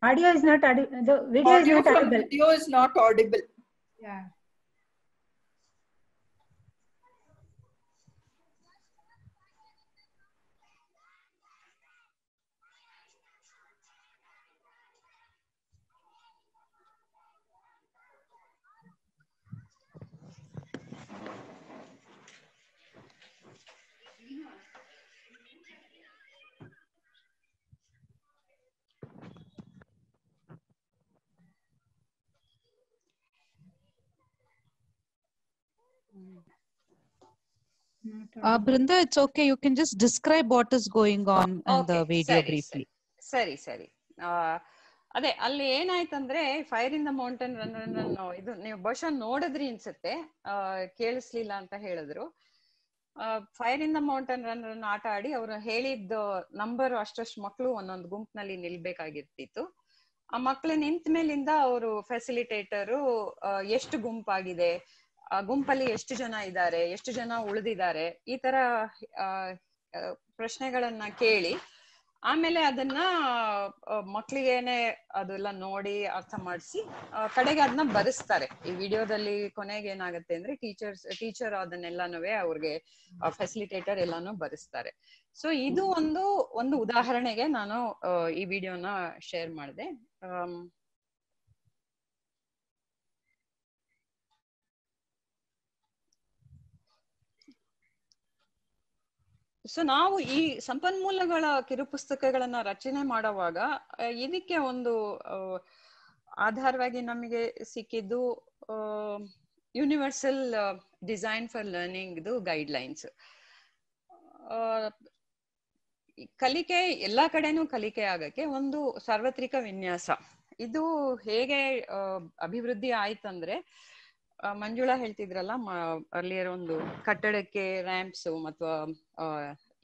Audio is not audible. The video audio is not audible. Video is not audible. Yeah. Uh, Brinda, it's okay. You can just describe what is going on in okay, the ಸರಿ, ಸರಿ ಸರಿ ಅದೇ ಅಲ್ಲಿ ಏನಾಯ್ತಂದ್ರೆ fire in the mountain run run run ಇದು ನೀವು ಬಹುಶಃ ನೋಡಿದ್ರಿ ಅನ್ಸುತ್ತೆ ಕೇಳಿಸ್ಲಿಲ್ಲ ಅಂತ ಹೇಳಿದ್ರು fire in the mountain run run ಆಟ ಆಡಿ ಅವರು ಹೇಳಿದ್ದ ನಂಬರ್ ಅಷ್ಟಷ್ಟು ಮಕ್ಕಳು ಒಂದೊಂದು ಗುಂಪಿನಲ್ಲಿ ನಿಲ್ಬೇಕಾಗಿರ್ತಿತ್ತು ಆ ಮಕ್ಳು ನಿಂತ ಮೇಲಿಂದ ಅವರು ಫೆಸಿಲಿಟೇಟರು ಎಷ್ಟು ಗುಂಪಾಗಿದೆ ಗುಂಪಲ್ಲಿ ಎಷ್ಟು ಜನ ಇದ್ದಾರೆ ಎಷ್ಟು ಜನ ಉಳಿದಿದ್ದಾರೆ ಈ ತರ ಪ್ರಶ್ನೆಗಳನ್ನ ಕೇಳಿ ಆಮೇಲೆ ಅದನ್ನ ಮಕ್ಳಿಗೇನೆ ಅದೆಲ್ಲ ನೋಡಿ ಅರ್ಥ ಮಾಡಿಸಿ ಕಡೆಗೆ ಅದನ್ನ ಬರೆಸ್ತಾರೆ ಈ ವಿಡಿಯೋದಲ್ಲಿ ಕೊನೆಗೆ ಏನಾಗುತ್ತೆ ಅಂದ್ರೆ ಟೀಚರ್ಸ್ ಟೀಚರ್ ಅದನ್ನೆಲ್ಲಾನು ಅವ್ರಿಗೆ ಫೆಸಿಲಿಟೇಟರ್ ಎಲ್ಲಾನು ಬರೆಸ್ತಾರೆ ಸೊ ಇದು ಒಂದು ಒಂದು ಉದಾಹರಣೆಗೆ ನಾನು ಈ ವಿಡಿಯೋನ ಶೇರ್ ಮಾಡಿದೆ ಸೊ ನಾವು ಈ ಸಂಪನ್ಮೂಲಗಳ ಕಿರುಪುಸ್ತಕಗಳನ್ನ ರಚನೆ ಮಾಡುವಾಗ ಇದಕ್ಕೆ ಒಂದು ಆಧಾರವಾಗಿ ನಮಗೆ ಸಿಕ್ಕಿದ್ದು universal design for learning guidelines ಕಲಿಕೆ ಎಲ್ಲಾ ಕಡೆನೂ ಕಲಿಕೆ ಆಗಕ್ಕೆ ಒಂದು ಸಾರ್ವತ್ರಿಕ ವಿನ್ಯಾಸ ಇದು ಹೇಗೆ ಅಭಿವೃದ್ಧಿ ಆಯ್ತಂದ್ರೆ ಮಂಜುಳಾ ಹೇಳ್ತಿದ್ರಲ್ಲ ಅರ್ಲಿಯರ್ ಒಂದು ಕಟ್ಟಡಕ್ಕೆ ರ್ಯಾಂಪ್ಸ್ ಅಥವಾ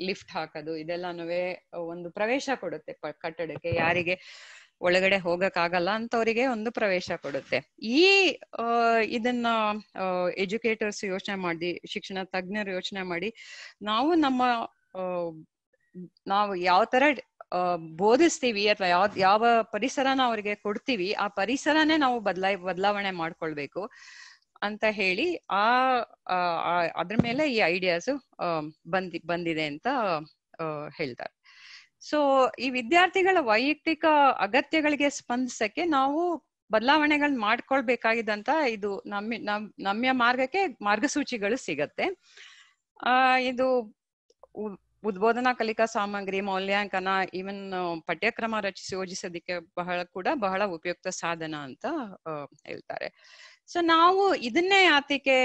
ಲಿಫ್ಟ್ ಹಾಕೋದು ಇದೆಲ್ಲನೂ ಒಂದು ಪ್ರವೇಶ ಕೊಡುತ್ತೆ ಕಟ್ಟಡಕ್ಕೆ ಯಾರಿಗೆ ಒಳಗಡೆ ಹೋಗಕ್ಕಾಗಲ್ಲ ಆಗಲ್ಲ ಅಂತವರಿಗೆ ಒಂದು ಪ್ರವೇಶ ಕೊಡುತ್ತೆ ಈ ಇದನ್ನ ಎಜುಕೇಟರ್ಸ್ ಯೋಚನೆ ಮಾಡಿ ಶಿಕ್ಷಣ ತಜ್ಞರು ಯೋಚನೆ ಮಾಡಿ ನಾವು ನಮ್ಮ ನಾವು ಯಾವ ತರ ಬೋಧಿಸ್ತೀವಿ ಅಥವಾ ಯಾವ ಯಾವ ಪರಿಸರನ ಅವ್ರಿಗೆ ಕೊಡ್ತೀವಿ ಆ ಪರಿಸರನೇ ನಾವು ಬದ್ಲಾಯ್ ಬದಲಾವಣೆ ಮಾಡ್ಕೊಳ್ಬೇಕು ಅಂತ ಹೇಳಿ ಆ ಅದ್ರ ಮೇಲೆ ಈ ಐಡಿಯಾಸ್ ಬಂದಿ ಬಂದಿದೆ ಅಂತ ಹೇಳ್ತಾರೆ ಸೊ ಈ ವಿದ್ಯಾರ್ಥಿಗಳ ವೈಯಕ್ತಿಕ ಅಗತ್ಯಗಳಿಗೆ ಸ್ಪಂದಿಸಕ್ಕೆ ನಾವು ಬದಲಾವಣೆಗಳನ್ನ ಮಾಡ್ಕೊಳ್ಬೇಕಾಗಿದ್ದಂತ ಇದು ನಮ್ಮ ನಮ್ ನಮ್ಯ ಮಾರ್ಗಕ್ಕೆ ಮಾರ್ಗಸೂಚಿಗಳು ಸಿಗತ್ತೆ ಆ ಇದು ಉದ್ಬೋಧನಾ ಕಲಿಕಾ ಸಾಮಗ್ರಿ ಮೌಲ್ಯಾಂಕನ ಈವನ್ ಪಠ್ಯಕ್ರಮ ರಚಿಸಿ ಯೋಜಿಸೋದಕ್ಕೆ ಬಹಳ ಕೂಡ ಬಹಳ ಉಪಯುಕ್ತ ಸಾಧನ ಅಂತ ಹೇಳ್ತಾರೆ ಸೊ ನಾವು ಇದನ್ನೇ ಆತಿಕೆ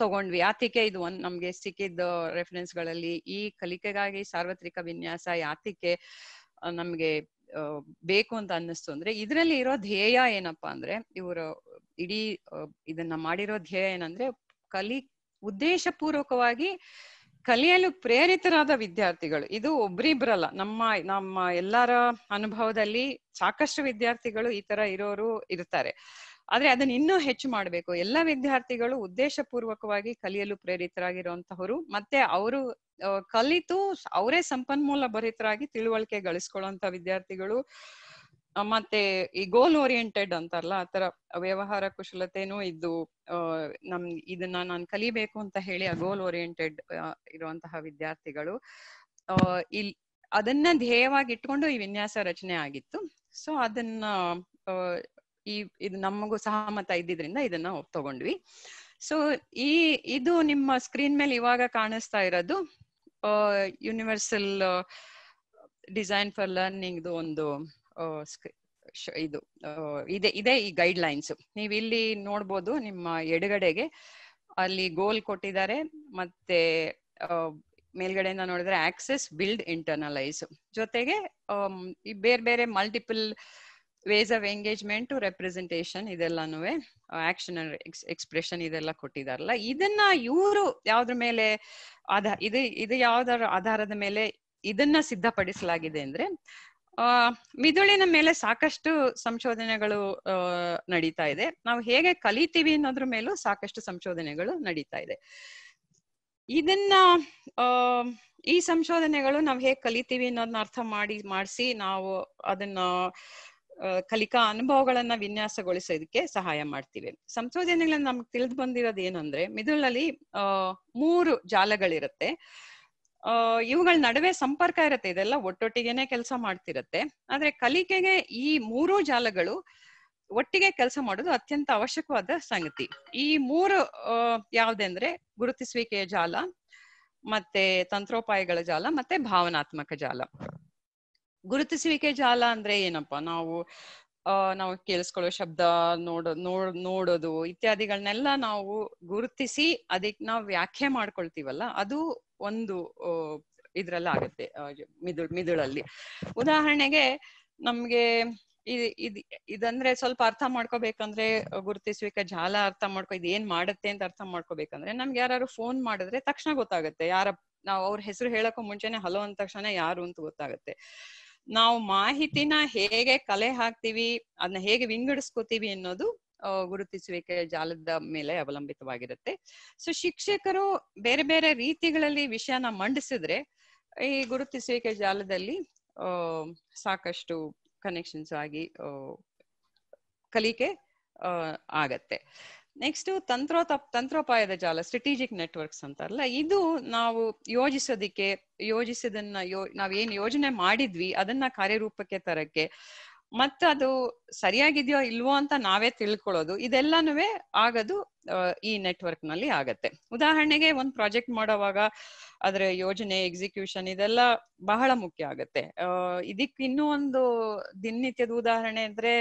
ತಗೊಂಡ್ವಿ ಆತಿಕೆ ಇದು ಒಂದ್ ನಮ್ಗೆ ಸಿಕ್ಕಿದ್ದ ರೆಫರೆನ್ಸ್ ಗಳಲ್ಲಿ ಈ ಕಲಿಕೆಗಾಗಿ ಸಾರ್ವತ್ರಿಕ ವಿನ್ಯಾಸ ಯಾತಿಕೆ ನಮ್ಗೆ ಬೇಕು ಅಂತ ಅನ್ನಿಸ್ತು ಅಂದ್ರೆ ಇದರಲ್ಲಿ ಇರೋ ಧ್ಯೇಯ ಏನಪ್ಪಾ ಅಂದ್ರೆ ಇವರು ಇಡೀ ಇದನ್ನ ಮಾಡಿರೋ ಧ್ಯೇಯ ಏನಂದ್ರೆ ಕಲಿ ಉದ್ದೇಶ ಪೂರ್ವಕವಾಗಿ ಕಲಿಯಲು ಪ್ರೇರಿತರಾದ ವಿದ್ಯಾರ್ಥಿಗಳು ಇದು ಒಬ್ರಿಬ್ರಲ್ಲ ನಮ್ಮ ನಮ್ಮ ಎಲ್ಲರ ಅನುಭವದಲ್ಲಿ ಸಾಕಷ್ಟು ವಿದ್ಯಾರ್ಥಿಗಳು ಈ ತರ ಇರೋರು ಇರ್ತಾರೆ ಆದ್ರೆ ಅದನ್ನ ಇನ್ನೂ ಹೆಚ್ಚು ಮಾಡಬೇಕು ಎಲ್ಲ ವಿದ್ಯಾರ್ಥಿಗಳು ಉದ್ದೇಶ ಪೂರ್ವಕವಾಗಿ ಕಲಿಯಲು ಪ್ರೇರಿತರಾಗಿರುವಂತಹವರು ಮತ್ತೆ ಅವರು ಕಲಿತು ಅವರೇ ಸಂಪನ್ಮೂಲ ಭರಿತರಾಗಿ ತಿಳುವಳಿಕೆ ಗಳಿಸ್ಕೊಳ್ಳುವಂತ ವಿದ್ಯಾರ್ಥಿಗಳು ಮತ್ತೆ ಈ ಗೋಲ್ ಓರಿಯೆಂಟೆಡ್ ಅಂತಾರಲ್ಲ ಆತರ ವ್ಯವಹಾರ ಕುಶಲತೆನೂ ಇದ್ದು ನಮ್ ಇದನ್ನ ನಾನು ಕಲಿಬೇಕು ಅಂತ ಹೇಳಿ ಆ ಗೋಲ್ ಓರಿಯೆಂಟೆಡ್ ಇರುವಂತಹ ವಿದ್ಯಾರ್ಥಿಗಳು ಇಲ್ ಅದನ್ನ ಧ್ಯೇಯವಾಗಿ ಇಟ್ಕೊಂಡು ಈ ವಿನ್ಯಾಸ ರಚನೆ ಆಗಿತ್ತು ಸೊ ಅದನ್ನ ಈ ಇದು ನಮಗೂ ಸಹಮತ ಇದ್ದಿದ್ರಿಂದ ಇದನ್ನ ತಗೊಂಡ್ವಿ ಸೊ ಈ ಇದು ನಿಮ್ಮ ಸ್ಕ್ರೀನ್ ಮೇಲೆ ಇವಾಗ ಕಾಣಿಸ್ತಾ ಇರೋದು ಯೂನಿವರ್ಸಲ್ ಡಿಸೈನ್ ಫಾರ್ ಲರ್ನಿಂಗ್ ಒಂದು ಇದು ಇದೆ ಇದೆ ಈ ಗೈಡ್ ಲೈನ್ಸ್ ನೀವು ಇಲ್ಲಿ ನೋಡ್ಬೋದು ನಿಮ್ಮ ಎಡಗಡೆಗೆ ಅಲ್ಲಿ ಗೋಲ್ ಕೊಟ್ಟಿದ್ದಾರೆ ಮತ್ತೆ ಮೇಲ್ಗಡೆಯಿಂದ ನೋಡಿದ್ರೆ ಆಕ್ಸೆಸ್ ಬಿಲ್ಡ್ ಇಂಟರ್ನಲೈಸ್ ಜೊತೆಗೆ ಬೇರೆ ಬೇರೆ multiple ways of engagement representation ಇದೆಲ್ಲಾನು ಆಕ್ಷನ್ ಎಕ್ಸ್ಪ್ರೆಷನ್ ಇದೆಲ್ಲ ಕೊಟ್ಟಿದಾರಲ್ಲ ಇದನ್ನ ಇವರು ಯಾವ್ದ್ರ ಮೇಲೆ ಆಧಾರ ಇದು ಇದು ಯಾವ್ದರ ಆಧಾರದ ಮೇಲೆ ಇದನ್ನ ಸಿದ್ಧಪಡಿಸಲಾಗಿದೆ ಅಂದ್ರೆ ಆ ಮಿದುಳಿನ ಮೇಲೆ ಸಾಕಷ್ಟು ಸಂಶೋಧನೆಗಳು ನಡೀತಾ ಇದೆ ನಾವು ಹೇಗೆ ಕಲಿತೀವಿ ಅನ್ನೋದ್ರ ಮೇಲೂ ಸಾಕಷ್ಟು ಸಂಶೋಧನೆಗಳು ನಡೀತಾ ಇದೆ ಇದನ್ನ ಆ ಈ ಸಂಶೋಧನೆಗಳು ನಾವ್ ಹೇಗೆ ಕಲಿತೀವಿ ಅನ್ನೋದನ್ನ ಅರ್ಥ ಮಾಡಿ ಮಾಡಿಸಿ ನಾವು ಅದನ್ನ ಕಲಿಕಾ ಅನುಭವಗಳನ್ನ ವಿನ್ಯಾಸಗೊಳಿಸೋದಕ್ಕೆ ಸಹಾಯ ಮಾಡ್ತೀವಿ ಸಂಶೋಧನೆಗಳನ್ನ ನಮ್ಗೆ ತಿಳಿದು ಬಂದಿರೋದು ಏನಂದ್ರೆ ಮಿದುಳಲ್ಲಿ ಮೂರು ಜಾಲಗಳಿರುತ್ತೆ ಅಹ್ ಇವುಗಳ ನಡುವೆ ಸಂಪರ್ಕ ಇರುತ್ತೆ ಇದೆಲ್ಲ ಒಟ್ಟೊಟ್ಟಿಗೆನೆ ಕೆಲಸ ಮಾಡ್ತಿರತ್ತೆ ಆದ್ರೆ ಕಲಿಕೆಗೆ ಈ ಮೂರು ಜಾಲಗಳು ಒಟ್ಟಿಗೆ ಕೆಲಸ ಮಾಡೋದು ಅತ್ಯಂತ ಅವಶ್ಯಕವಾದ ಸಂಗತಿ ಈ ಮೂರು ಅಂದ್ರೆ ಗುರುತಿಸುವಿಕೆಯ ಜಾಲ ಮತ್ತೆ ತಂತ್ರೋಪಾಯಗಳ ಜಾಲ ಮತ್ತೆ ಭಾವನಾತ್ಮಕ ಜಾಲ ಗುರುತಿಸುವಿಕೆ ಜಾಲ ಅಂದ್ರೆ ಏನಪ್ಪಾ ನಾವು ನಾವು ಕೇಳಿಸ್ಕೊಳ್ಳೋ ಶಬ್ದ ನೋಡ ನೋಡ್ ನೋಡೋದು ಇತ್ಯಾದಿಗಳನ್ನೆಲ್ಲ ನಾವು ಗುರುತಿಸಿ ಅದಕ್ಕೆ ನಾವು ವ್ಯಾಖ್ಯೆ ಮಾಡ್ಕೊಳ್ತೀವಲ್ಲ ಅದು ಒಂದು ಇದ್ರಲ್ಲ ಆಗುತ್ತೆ ಮಿದುಳ್ ಮಿದುಳಲ್ಲಿ ಉದಾಹರಣೆಗೆ ನಮ್ಗೆ ಇದ್ ಇದಂದ್ರೆ ಸ್ವಲ್ಪ ಅರ್ಥ ಮಾಡ್ಕೋಬೇಕಂದ್ರೆ ಗುರುತಿಸುವಿಕೆ ಜಾಲ ಅರ್ಥ ಮಾಡ್ಕೊ ಇದು ಏನ್ ಮಾಡುತ್ತೆ ಅಂತ ಅರ್ಥ ಮಾಡ್ಕೋಬೇಕಂದ್ರೆ ನಮ್ಗೆ ಯಾರು ಫೋನ್ ಮಾಡಿದ್ರೆ ತಕ್ಷಣ ಗೊತ್ತಾಗುತ್ತೆ ಯಾರ ನಾವು ಅವ್ರ ಹೆಸರು ಹೇಳಕ್ಕೂ ಮುಂಚೆನೆ ಹಲೋ ಅಂದ ತಕ್ಷಣ ಯಾರು ಅಂತ ಗೊತ್ತಾಗುತ್ತೆ ನಾವು ಮಾಹಿತಿನ ಹೇಗೆ ಕಲೆ ಹಾಕ್ತಿವಿ ಅದನ್ನ ಹೇಗೆ ವಿಂಗಡಿಸ್ಕೋತೀವಿ ಅನ್ನೋದು ಗುರುತಿಸುವಿಕೆ ಜಾಲದ ಮೇಲೆ ಅವಲಂಬಿತವಾಗಿರುತ್ತೆ ಸೊ ಶಿಕ್ಷಕರು ಬೇರೆ ಬೇರೆ ರೀತಿಗಳಲ್ಲಿ ವಿಷಯನ ಮಂಡಿಸಿದ್ರೆ ಈ ಗುರುತಿಸುವಿಕೆ ಜಾಲದಲ್ಲಿ ಸಾಕಷ್ಟು ಕನೆಕ್ಷನ್ಸ್ ಆಗಿ ಕಲಿಕೆ ಆಗತ್ತೆ ನೆಕ್ಸ್ಟ್ ತಂತ್ರೋತ ತಂತ್ರೋಪಾಯದ ಜಾಲ ಸ್ಟ್ರಾಟಜಿಕ್ ನೆಟ್ವರ್ಕ್ಸ್ ಅಂತಾರಲ್ಲ ಇದು ನಾವು ಯೋಜಿಸೋದಿಕ್ಕೆ ಯೋಜಿಸೋದನ್ನ ಯೋ ನಾವೇನ್ ಯೋಜನೆ ಮಾಡಿದ್ವಿ ಅದನ್ನ ಕಾರ್ಯರೂಪಕ್ಕೆ ತರಕ್ಕೆ ಮತ್ತೆ ಅದು ಸರಿಯಾಗಿದೆಯೋ ಇಲ್ವೋ ಅಂತ ನಾವೇ ತಿಳ್ಕೊಳ್ಳೋದು ಇದೆಲ್ಲಾನುವೆ ಆಗದು ಈ ನೆಟ್ವರ್ಕ್ ನಲ್ಲಿ ಆಗತ್ತೆ ಉದಾಹರಣೆಗೆ ಒಂದ್ ಪ್ರಾಜೆಕ್ಟ್ ಮಾಡೋವಾಗ ಅದರ ಯೋಜನೆ ಎಕ್ಸಿಕ್ಯೂಷನ್ ಇದೆಲ್ಲ ಬಹಳ ಮುಖ್ಯ ಆಗತ್ತೆ ಇದಕ್ಕೆ ಇನ್ನೂ ಒಂದು ದಿನನಿತ್ಯದ ಉದಾಹರಣೆ ಅಂದ್ರೆ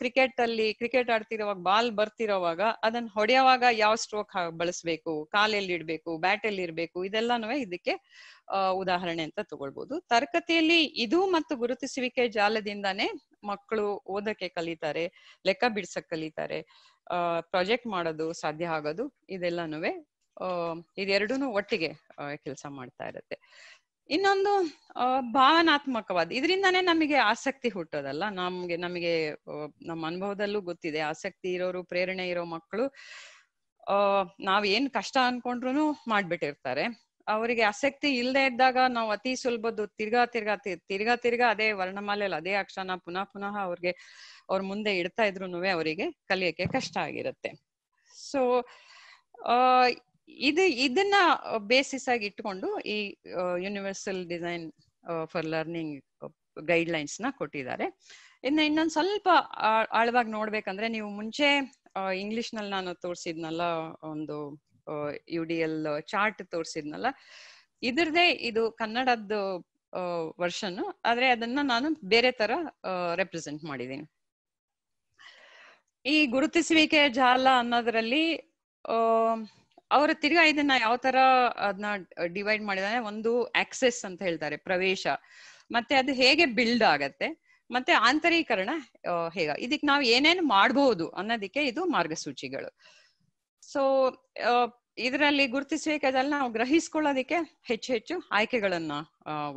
ಕ್ರಿಕೆಟ್ ಅಲ್ಲಿ ಕ್ರಿಕೆಟ್ ಆಡ್ತಿರೋವಾಗ ಬಾಲ್ ಬರ್ತಿರೋವಾಗ ಅದನ್ನ ಹೊಡೆಯುವಾಗ ಯಾವ ಸ್ಟ್ರೋಕ್ ಬಳಸ್ಬೇಕು ಕಾಲೆಲ್ಲಿ ಇಡ್ಬೇಕು ಬ್ಯಾಟ್ ಅಲ್ಲಿ ಇರ್ಬೇಕು ಇದೆಲ್ಲಾನು ಇದಕ್ಕೆ ಉದಾಹರಣೆ ಅಂತ ತಗೊಳ್ಬಹುದು ತರಗತಿಯಲ್ಲಿ ಇದು ಮತ್ತು ಗುರುತಿಸುವಿಕೆ ಜಾಲದಿಂದಾನೇ ಮಕ್ಕಳು ಓದಕ್ಕೆ ಕಲಿತಾರೆ ಲೆಕ್ಕ ಬಿಡ್ಸಕ್ ಕಲಿತಾರೆ ಪ್ರಾಜೆಕ್ಟ್ ಮಾಡೋದು ಸಾಧ್ಯ ಆಗೋದು ಇದೆಲ್ಲಾನು ಇದೆರಡೂ ಒಟ್ಟಿಗೆ ಕೆಲಸ ಮಾಡ್ತಾ ಇರುತ್ತೆ ಇನ್ನೊಂದು ಭಾವನಾತ್ಮಕವಾದ ಇದರಿಂದಾನೇ ನಮಗೆ ಆಸಕ್ತಿ ಹುಟ್ಟೋದಲ್ಲ ನಮ್ಗೆ ನಮಗೆ ನಮ್ಮ ಅನುಭವದಲ್ಲೂ ಗೊತ್ತಿದೆ ಆಸಕ್ತಿ ಇರೋರು ಪ್ರೇರಣೆ ಇರೋ ಮಕ್ಕಳು ಅಹ್ ನಾವ್ ಏನ್ ಕಷ್ಟ ಅನ್ಕೊಂಡ್ರು ಮಾಡ್ಬಿಟ್ಟಿರ್ತಾರೆ ಅವರಿಗೆ ಆಸಕ್ತಿ ಇಲ್ಲದೆ ಇದ್ದಾಗ ನಾವು ಅತಿ ಸುಲಭದ್ದು ತಿರ್ಗಾ ತಿರ್ಗಾ ತಿರ್ಗಾ ತಿರ್ಗಾ ಅದೇ ವರ್ಣಮಾಲೆಯಲ್ಲಿ ಅದೇ ಅಕ್ಷರನ ಪುನಃ ಪುನಃ ಅವ್ರಿಗೆ ಅವ್ರ ಮುಂದೆ ಇಡ್ತಾ ಇದ್ರು ಅವರಿಗೆ ಕಲಿಯಕ್ಕೆ ಕಷ್ಟ ಆಗಿರುತ್ತೆ ಸೊ ಇದು ಇದನ್ನ ಬೇಸಿಸ್ ಆಗಿ ಇಟ್ಕೊಂಡು ಈ universal design for learning guidelines ನ ಕೊಟ್ಟಿದ್ದಾರೆ ಇನ್ನು ಇನ್ನೊಂದ್ ಸ್ವಲ್ಪ ಆಳವಾಗಿ ನೋಡ್ಬೇಕಂದ್ರೆ ನೀವು ಮುಂಚೆ ಇಂಗ್ಲಿಷ್ ನಲ್ಲಿ ನಾನು ತೋರಿಸಿದ್ನಲ್ಲ ಒಂದು ಯು ಡಿ ಎಲ್ ಚಾರ್ಟ್ ತೋರಿಸಿದ್ನಲ್ಲ ಇದ್ರದೇ ಇದು ಕನ್ನಡದ್ದು ವರ್ಷನ್ ಆದ್ರೆ ಅದನ್ನ ನಾನು ಬೇರೆ ತರ ರೆಪ್ರೆಸೆಂಟ್ ಮಾಡಿದೀನಿ ಈ ಗುರುತಿಸುವಿಕೆ ಜಾಲ ಅನ್ನೋದ್ರಲ್ಲಿ ಅವರ ತಿರ್ಗಾ ಇದನ್ನ ಯಾವ ತರ ಅದನ್ನ ಡಿವೈಡ್ ಮಾಡಿದಾನೆ ಒಂದು ಆಕ್ಸೆಸ್ ಅಂತ ಹೇಳ್ತಾರೆ ಪ್ರವೇಶ ಮತ್ತೆ ಅದು ಹೇಗೆ ಬಿಲ್ಡ್ ಆಗತ್ತೆ ಮತ್ತೆ ಆಂತರೀಕರಣ ಹೇಗ ಇದಕ್ಕೆ ನಾವು ಏನೇನು ಮಾಡಬಹುದು ಅನ್ನೋದಕ್ಕೆ ಇದು ಮಾರ್ಗಸೂಚಿಗಳು ಸೊ uh, ಇದರಲ್ಲಿ ಗುರುತಿಸಬೇಕಾದಲ್ಲಿ ನಾವು ಗ್ರಹಿಸ್ಕೊಳ್ಳೋದಿಕ್ಕೆ ಹೆಚ್ಚು ಹೆಚ್ಚು ಆಯ್ಕೆಗಳನ್ನ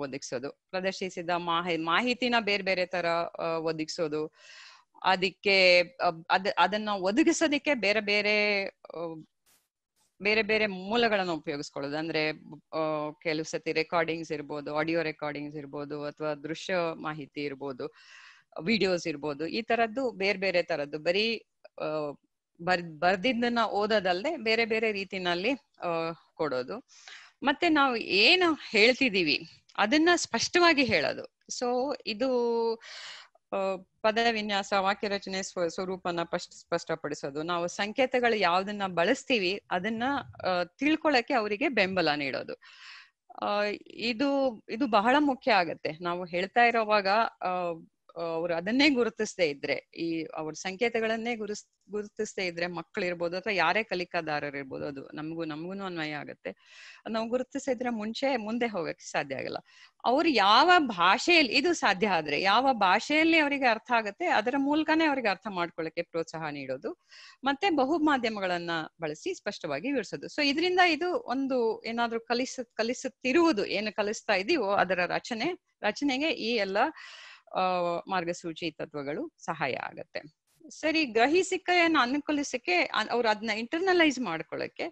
ಒದಗಿಸೋದು ಪ್ರದರ್ಶಿಸಿದ ಮಾಹಿ ಮಾಹಿತಿನ ಬೇರೆ ಬೇರೆ ತರ ಒದಗಿಸೋದು ಅದಕ್ಕೆ ಅದ ಅದನ್ನ ಒದಗಿಸೋದಿಕ್ಕೆ ಬೇರೆ ಬೇರೆ ಬೇರೆ ಬೇರೆ ಮೂಲಗಳನ್ನು ಉಪಯೋಗಿಸ್ಕೊಳ್ಳೋದು ಅಂದ್ರೆ ಕೆಲವು ಸತಿ ರೆಕಾರ್ಡಿಂಗ್ಸ್ ಇರ್ಬೋದು ಆಡಿಯೋ ರೆಕಾರ್ಡಿಂಗ್ಸ್ ಇರ್ಬೋದು ಅಥವಾ ದೃಶ್ಯ ಮಾಹಿತಿ ಇರ್ಬೋದು ವಿಡಿಯೋಸ್ ಇರ್ಬೋದು ಈ ತರದ್ದು ಬೇರೆ ಬೇರೆ ತರದ್ದು ಬರೀ ಬರ್ ಬರ್ದಿದ್ದನ್ನ ಓದೋದಲ್ಲದೆ ಬೇರೆ ಬೇರೆ ರೀತಿನಲ್ಲಿ ಕೊಡೋದು ಮತ್ತೆ ನಾವು ಏನು ಹೇಳ್ತಿದೀವಿ ಅದನ್ನ ಸ್ಪಷ್ಟವಾಗಿ ಹೇಳೋದು ಸೊ ಇದು ಪದ ವಿನ್ಯಾಸ ವಾಕ್ಯ ರಚನೆ ಸ್ವರೂಪನ ಸ್ಪಷ್ಟಪಡಿಸೋದು ನಾವು ಸಂಕೇತಗಳು ಯಾವ್ದನ್ನ ಬಳಸ್ತೀವಿ ಅದನ್ನ ತಿಳ್ಕೊಳಕ್ಕೆ ಅವರಿಗೆ ಬೆಂಬಲ ನೀಡೋದು ಇದು ಇದು ಬಹಳ ಮುಖ್ಯ ಆಗತ್ತೆ ನಾವು ಹೇಳ್ತಾ ಇರೋವಾಗ ಅವ್ರು ಅದನ್ನೇ ಗುರುತಿಸ್ತೇ ಇದ್ರೆ ಈ ಅವ್ರ ಸಂಕೇತಗಳನ್ನೇ ಗುರು ಗುರುತಿಸ್ತೇ ಇದ್ರೆ ಮಕ್ಕಳು ಇರ್ಬೋದು ಅಥವಾ ಯಾರೇ ಕಲಿಕಾದಾರರು ಇರ್ಬೋದು ಅದು ನಮಗೂ ನಮಗೂ ಅನ್ವಯ ಆಗುತ್ತೆ ನಾವು ಗುರುತಿಸಿದ್ರೆ ಮುಂಚೆ ಮುಂದೆ ಹೋಗಕ್ಕೆ ಸಾಧ್ಯ ಆಗಲ್ಲ ಅವ್ರು ಯಾವ ಭಾಷೆಯಲ್ಲಿ ಇದು ಸಾಧ್ಯ ಆದ್ರೆ ಯಾವ ಭಾಷೆಯಲ್ಲಿ ಅವರಿಗೆ ಅರ್ಥ ಆಗುತ್ತೆ ಅದರ ಮೂಲಕನೇ ಅವರಿಗೆ ಅರ್ಥ ಮಾಡ್ಕೊಳ್ಳಕ್ಕೆ ಪ್ರೋತ್ಸಾಹ ನೀಡೋದು ಮತ್ತೆ ಬಹು ಮಾಧ್ಯಮಗಳನ್ನ ಬಳಸಿ ಸ್ಪಷ್ಟವಾಗಿ ವಿವರಿಸೋದು ಸೊ ಇದರಿಂದ ಇದು ಒಂದು ಏನಾದ್ರೂ ಕಲಿಸ ಕಲಿಸುತ್ತಿರುವುದು ಏನು ಕಲಿಸ್ತಾ ಇದೀವೋ ಅದರ ರಚನೆ ರಚನೆಗೆ ಈ ಎಲ್ಲ ಮಾರ್ಗಸೂಚಿ ತತ್ವಗಳು ಸಹಾಯ ಆಗತ್ತೆ ಸರಿ ಗ್ರಹಿಸಿಕೆಯನ್ನು ಅನುಕೂಲಿಸಕ್ಕೆ ಅವ್ರು ಅದನ್ನ ಇಂಟರ್ನಲೈಸ್ ಮಾಡ್ಕೊಳ್ಳಕ್ಕೆ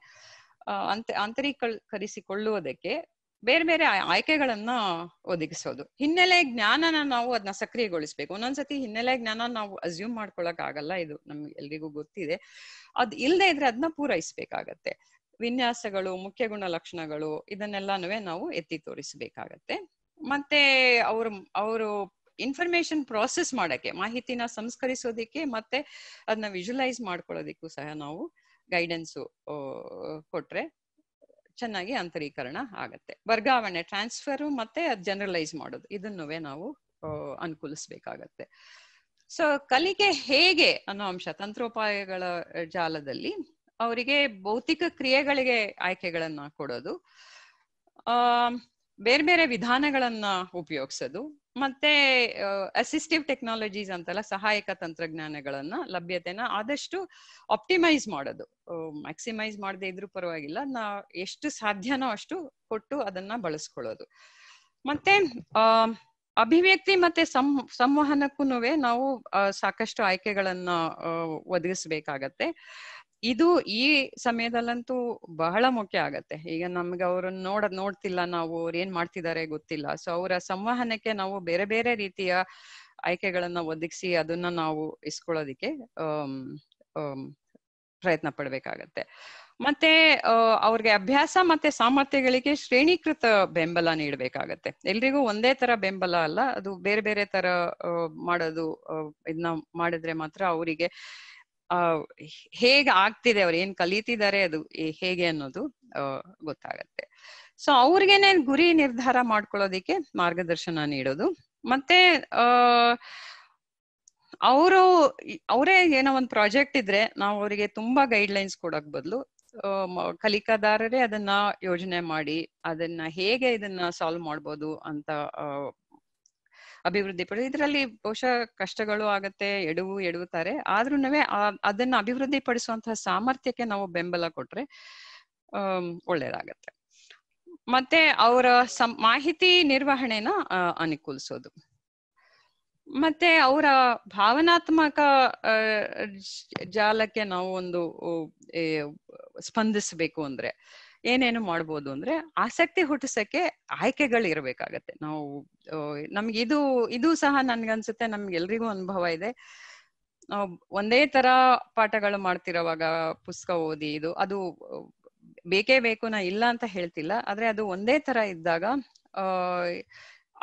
ಅಂತ ಆಂತರೀಕರಿಸಿಕೊಳ್ಳುವುದಕ್ಕೆ ಬೇರೆ ಬೇರೆ ಆಯ್ಕೆಗಳನ್ನ ಒದಗಿಸೋದು ಹಿನ್ನೆಲೆ ಜ್ಞಾನನ ನಾವು ಅದನ್ನ ಸಕ್ರಿಯಗೊಳಿಸ್ಬೇಕು ಒಂದೊಂದ್ಸತಿ ಹಿನ್ನೆಲೆ ಜ್ಞಾನ ನಾವು ಅಸ್ಯೂಮ್ ಮಾಡ್ಕೊಳಕ್ ಆಗಲ್ಲ ಇದು ನಮ್ಗೆ ಎಲ್ರಿಗೂ ಗೊತ್ತಿದೆ ಅದ್ ಇಲ್ಲದೆ ಇದ್ರೆ ಅದನ್ನ ಪೂರೈಸ್ಬೇಕಾಗತ್ತೆ ವಿನ್ಯಾಸಗಳು ಮುಖ್ಯ ಗುಣ ಲಕ್ಷಣಗಳು ಇದನ್ನೆಲ್ಲನೂ ನಾವು ಎತ್ತಿ ತೋರಿಸ್ಬೇಕಾಗತ್ತೆ ಮತ್ತೆ ಅವ್ರ ಅವರು ಇನ್ಫಾರ್ಮೇಶನ್ ಪ್ರಾಸೆಸ್ ಮಾಡಕ್ಕೆ ಮಾಹಿತಿನ ಸಂಸ್ಕರಿಸೋದಿಕ್ಕೆ ಮತ್ತೆ ಅದನ್ನ ವಿಜುಲೈಸ್ ಮಾಡ್ಕೊಳ್ಳೋದಿಕ್ಕೂ ಸಹ ನಾವು ಗೈಡೆನ್ಸು ಕೊಟ್ರೆ ಚೆನ್ನಾಗಿ ಅಂತರೀಕರಣ ಆಗತ್ತೆ ವರ್ಗಾವಣೆ ಟ್ರಾನ್ಸ್ಫರ್ ಮತ್ತೆ ಅದ್ ಜನರಲೈಸ್ ಮಾಡೋದು ಇದನ್ನುವೇ ನಾವು ಅನುಕೂಲಿಸ್ಬೇಕಾಗತ್ತೆ ಸೊ ಕಲಿಕೆ ಹೇಗೆ ಅನ್ನೋ ಅಂಶ ತಂತ್ರೋಪಾಯಗಳ ಜಾಲದಲ್ಲಿ ಅವರಿಗೆ ಭೌತಿಕ ಕ್ರಿಯೆಗಳಿಗೆ ಆಯ್ಕೆಗಳನ್ನ ಕೊಡೋದು ಆ ಬೇರೆ ಬೇರೆ ವಿಧಾನಗಳನ್ನ ಉಪಯೋಗಿಸೋದು ಮತ್ತೆ ಅಸಿಸ್ಟಿವ್ ಟೆಕ್ನಾಲಜೀಸ್ ಅಂತಲ್ಲ ಸಹಾಯಕ ತಂತ್ರಜ್ಞಾನಗಳನ್ನ ಲಭ್ಯತೆನ ಆದಷ್ಟು ಆಪ್ಟಿಮೈಸ್ ಮಾಡೋದು ಮ್ಯಾಕ್ಸಿಮೈಸ್ ಮಾಡದೆ ಇದ್ರೂ ಪರವಾಗಿಲ್ಲ ನಾ ಎಷ್ಟು ಸಾಧ್ಯನೋ ಅಷ್ಟು ಕೊಟ್ಟು ಅದನ್ನ ಬಳಸ್ಕೊಳ್ಳೋದು ಮತ್ತೆ ಅಭಿವ್ಯಕ್ತಿ ಮತ್ತೆ ಸಂ ಸಂವಹನಕ್ಕೂ ನಾವು ಸಾಕಷ್ಟು ಆಯ್ಕೆಗಳನ್ನ ಒದಗಿಸ್ಬೇಕಾಗತ್ತೆ ಇದು ಈ ಸಮಯದಲ್ಲಂತೂ ಬಹಳ ಮುಖ್ಯ ಆಗತ್ತೆ ಈಗ ನಮ್ಗೆ ಅವ್ರನ್ನ ನೋಡ ನೋಡ್ತಿಲ್ಲ ನಾವು ಅವ್ರು ಏನ್ ಮಾಡ್ತಿದ್ದಾರೆ ಗೊತ್ತಿಲ್ಲ ಸೊ ಅವರ ಸಂವಹನಕ್ಕೆ ನಾವು ಬೇರೆ ಬೇರೆ ರೀತಿಯ ಆಯ್ಕೆಗಳನ್ನ ಒದಗಿಸಿ ಅದನ್ನ ನಾವು ಇಸ್ಕೊಳ್ಳೋದಿಕ್ಕೆ ಪ್ರಯತ್ನ ಪಡ್ಬೇಕಾಗತ್ತೆ ಮತ್ತೆ ಅವ್ರಿಗೆ ಅಭ್ಯಾಸ ಮತ್ತೆ ಸಾಮರ್ಥ್ಯಗಳಿಗೆ ಶ್ರೇಣೀಕೃತ ಬೆಂಬಲ ನೀಡಬೇಕಾಗತ್ತೆ ಎಲ್ರಿಗೂ ಒಂದೇ ತರ ಬೆಂಬಲ ಅಲ್ಲ ಅದು ಬೇರೆ ಬೇರೆ ತರ ಮಾಡೋದು ಇದನ್ನ ಮಾಡಿದ್ರೆ ಮಾತ್ರ ಅವರಿಗೆ ಹೇಗೆ ಆಗ್ತಿದೆ ಅವ್ರು ಏನ್ ಕಲಿತಿದ್ದಾರೆ ಅದು ಹೇಗೆ ಅನ್ನೋದು ಗೊತ್ತಾಗತ್ತೆ ಸೊ ಅವ್ರಿಗೇನೆ ಗುರಿ ನಿರ್ಧಾರ ಮಾಡ್ಕೊಳ್ಳೋದಿಕ್ಕೆ ಮಾರ್ಗದರ್ಶನ ನೀಡೋದು ಮತ್ತೆ ಅವರು ಅವರೇ ಏನೋ ಒಂದು ಪ್ರಾಜೆಕ್ಟ್ ಇದ್ರೆ ನಾವು ಅವರಿಗೆ ತುಂಬಾ ಗೈಡ್ ಲೈನ್ಸ್ ಕೊಡಕ್ ಬದಲು ಕಲಿಕಾದಾರರೇ ಅದನ್ನ ಯೋಜನೆ ಮಾಡಿ ಅದನ್ನ ಹೇಗೆ ಇದನ್ನ ಸಾಲ್ವ್ ಮಾಡ್ಬೋದು ಅಂತ ಅಭಿವೃದ್ಧಿಪಡಿಸಿ ಇದರಲ್ಲಿ ಬಹುಶಃ ಕಷ್ಟಗಳು ಆಗತ್ತೆ ಎಡವು ಎಡುತ್ತಾರೆ ಆದ್ರೂ ಅದನ್ನ ಅಭಿವೃದ್ಧಿ ಪಡಿಸುವಂತಹ ಸಾಮರ್ಥ್ಯಕ್ಕೆ ನಾವು ಬೆಂಬಲ ಕೊಟ್ರೆ ಅಹ್ ಒಳ್ಳೇದಾಗತ್ತೆ ಮತ್ತೆ ಅವರ ಮಾಹಿತಿ ನಿರ್ವಹಣೆನ ಅನುಕೂಲಿಸೋದು ಮತ್ತೆ ಅವರ ಭಾವನಾತ್ಮಕ ಜಾಲಕ್ಕೆ ನಾವು ಒಂದು ಸ್ಪಂದಿಸಬೇಕು ಅಂದ್ರೆ ಏನೇನು ಮಾಡ್ಬೋದು ಅಂದ್ರೆ ಆಸಕ್ತಿ ಹುಟ್ಟಿಸಕ್ಕೆ ಆಯ್ಕೆಗಳು ಇರಬೇಕಾಗತ್ತೆ ನಾವು ನಮ್ಗೆ ಇದು ಇದು ಸಹ ನನ್ಗನ್ಸುತ್ತೆ ನಮ್ಗೆಲ್ರಿಗೂ ಅನುಭವ ಇದೆ ಒಂದೇ ತರ ಪಾಠಗಳು ಮಾಡ್ತಿರೋವಾಗ ಪುಸ್ತಕ ಓದಿ ಇದು ಅದು ಬೇಕೇ ಬೇಕು ನಾ ಇಲ್ಲ ಅಂತ ಹೇಳ್ತಿಲ್ಲ ಆದ್ರೆ ಅದು ಒಂದೇ ತರ ಇದ್ದಾಗ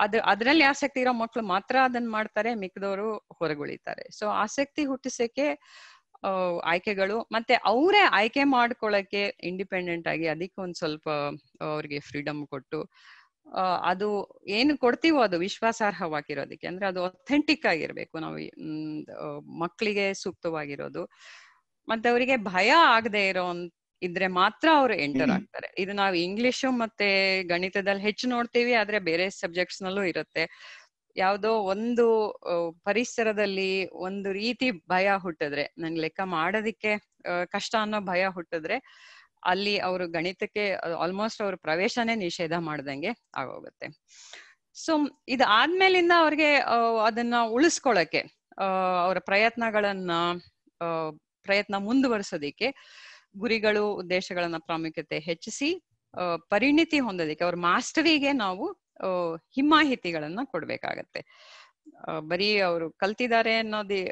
ಅದ್ ಅದ್ರಲ್ಲಿ ಆಸಕ್ತಿ ಇರೋ ಮಕ್ಕಳು ಮಾತ್ರ ಅದನ್ನ ಮಾಡ್ತಾರೆ ಮಿಕ್ಕದವರು ಹೊರಗುಳಿತಾರೆ ಸೊ ಆಸಕ್ತಿ ಹುಟ್ಟಿಸಕ್ಕೆ ಆಯ್ಕೆಗಳು ಮತ್ತೆ ಅವರೇ ಆಯ್ಕೆ ಮಾಡ್ಕೊಳಕ್ಕೆ ಇಂಡಿಪೆಂಡೆಂಟ್ ಆಗಿ ಅದಕ್ಕೆ ಒಂದ್ ಸ್ವಲ್ಪ ಅವ್ರಿಗೆ ಫ್ರೀಡಮ್ ಕೊಟ್ಟು ಅದು ಏನು ಕೊಡ್ತೀವೋ ಅದು ವಿಶ್ವಾಸಾರ್ಹವಾಗಿರೋದಕ್ಕೆ ಅಂದ್ರೆ ಅದು ಅಥೆಂಟಿಕ್ ಆಗಿರ್ಬೇಕು ನಾವು ಮಕ್ಕಳಿಗೆ ಸೂಕ್ತವಾಗಿರೋದು ಮತ್ತೆ ಅವರಿಗೆ ಭಯ ಆಗದೆ ಇರೋ ಇದ್ರೆ ಮಾತ್ರ ಅವರು ಎಂಟರ್ ಆಗ್ತಾರೆ ಇದು ನಾವು ಇಂಗ್ಲಿಷು ಮತ್ತೆ ಗಣಿತದಲ್ಲಿ ಹೆಚ್ಚು ನೋಡ್ತೀವಿ ಆದ್ರೆ ಬೇರೆ ಸಬ್ಜೆಕ್ಟ್ಸ್ ನಲ್ಲೂ ಇರುತ್ತೆ ಯಾವುದೋ ಒಂದು ಪರಿಸರದಲ್ಲಿ ಒಂದು ರೀತಿ ಭಯ ಹುಟ್ಟಿದ್ರೆ ನಂಗೆ ಲೆಕ್ಕ ಮಾಡೋದಿಕ್ಕೆ ಕಷ್ಟ ಅನ್ನೋ ಭಯ ಹುಟ್ಟಿದ್ರೆ ಅಲ್ಲಿ ಅವರು ಗಣಿತಕ್ಕೆ ಆಲ್ಮೋಸ್ಟ್ ಅವ್ರ ಪ್ರವೇಶನೇ ನಿಷೇಧ ಮಾಡ್ದಂಗೆ ಆಗೋಗುತ್ತೆ ಸೊ ಇದಾದ್ಮೇಲಿಂದ ಅವ್ರಿಗೆ ಅದನ್ನ ಉಳಿಸ್ಕೊಳಕ್ಕೆ ಅವರ ಪ್ರಯತ್ನಗಳನ್ನ ಪ್ರಯತ್ನ ಮುಂದುವರಿಸೋದಿಕ್ಕೆ ಗುರಿಗಳು ಉದ್ದೇಶಗಳನ್ನ ಪ್ರಾಮುಖ್ಯತೆ ಹೆಚ್ಚಿಸಿ ಪರಿಣಿತಿ ಹೊಂದೋದಿಕ್ಕೆ ಅವ್ರ ಮಾಸ್ಟರಿಗೆ ನಾವು ಹಿಮಾಹಿತಿಗಳನ್ನ ಕೊಡ್ಬೇಕಾಗತ್ತೆ ಬರೀ ಅವರು ಕಲ್ತಿದ್ದಾರೆ ಅನ್ನೋದೇ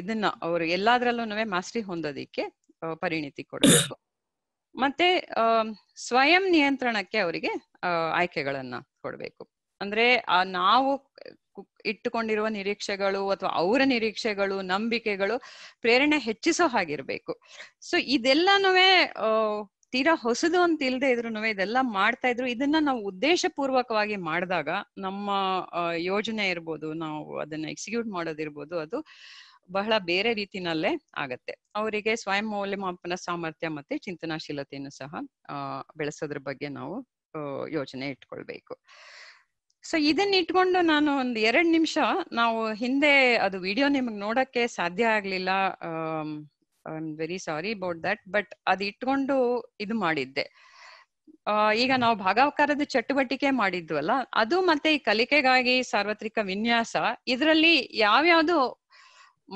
ಇದನ್ನ ಅವರು ಎಲ್ಲಾದ್ರಲ್ಲೂ ಮಾಸ್ಟ್ರಿ ಹೊಂದೋದಿಕ್ಕೆ ಪರಿಣಿತಿ ಕೊಡಬೇಕು ಮತ್ತೆ ಸ್ವಯಂ ನಿಯಂತ್ರಣಕ್ಕೆ ಅವರಿಗೆ ಆಯ್ಕೆಗಳನ್ನ ಕೊಡಬೇಕು ಅಂದ್ರೆ ಆ ನಾವು ಇಟ್ಟುಕೊಂಡಿರುವ ನಿರೀಕ್ಷೆಗಳು ಅಥವಾ ಅವರ ನಿರೀಕ್ಷೆಗಳು ನಂಬಿಕೆಗಳು ಪ್ರೇರಣೆ ಹೆಚ್ಚಿಸೋ ಹಾಗಿರ್ಬೇಕು ಸೊ ಇದೆಲ್ಲನೂ ತೀರಾ ಹೊಸದು ಅಂತ ಇಲ್ದೆ ಇದ್ರು ಇದೆಲ್ಲ ಮಾಡ್ತಾ ಇದ್ರು ಇದನ್ನ ನಾವು ಉದ್ದೇಶ ಪೂರ್ವಕವಾಗಿ ಮಾಡಿದಾಗ ನಮ್ಮ ಯೋಜನೆ ಇರ್ಬೋದು ನಾವು ಅದನ್ನ ಎಕ್ಸಿಕ್ಯೂಟ್ ಮಾಡೋದಿರ್ಬೋದು ಅದು ಬಹಳ ಬೇರೆ ರೀತಿನಲ್ಲೇ ಆಗತ್ತೆ ಅವರಿಗೆ ಸ್ವಯಂ ಮೌಲ್ಯಮಾಪನ ಸಾಮರ್ಥ್ಯ ಮತ್ತೆ ಚಿಂತನಾಶೀಲತೆಯನ್ನು ಸಹ ಬೆಳೆಸೋದ್ರ ಬಗ್ಗೆ ನಾವು ಯೋಚನೆ ಇಟ್ಕೊಳ್ಬೇಕು ಸೊ ಇದನ್ನ ಇಟ್ಕೊಂಡು ನಾನು ಒಂದು ಎರಡ್ ನಿಮಿಷ ನಾವು ಹಿಂದೆ ಅದು ವಿಡಿಯೋ ನಿಮಗೆ ನೋಡಕ್ಕೆ ಸಾಧ್ಯ ಆಗ್ಲಿಲ್ಲ I'm very sorry about that but ಅದ್ ಇಟ್ಕೊಂಡು ಇದು ಮಾಡಿದ್ದೆ ಈಗ ನಾವು ಭಾಗವಕಾರದ ಚಟುವಟಿಕೆ ಮಾಡಿದ್ವಲ್ಲ ಅದು ಮತ್ತೆ ಈ ಕಲಿಕೆಗಾಗಿ ಸಾರ್ವತ್ರಿಕ ವಿನ್ಯಾಸ ಇದರಲ್ಲಿ ಯಾವ್ಯಾವ್ದು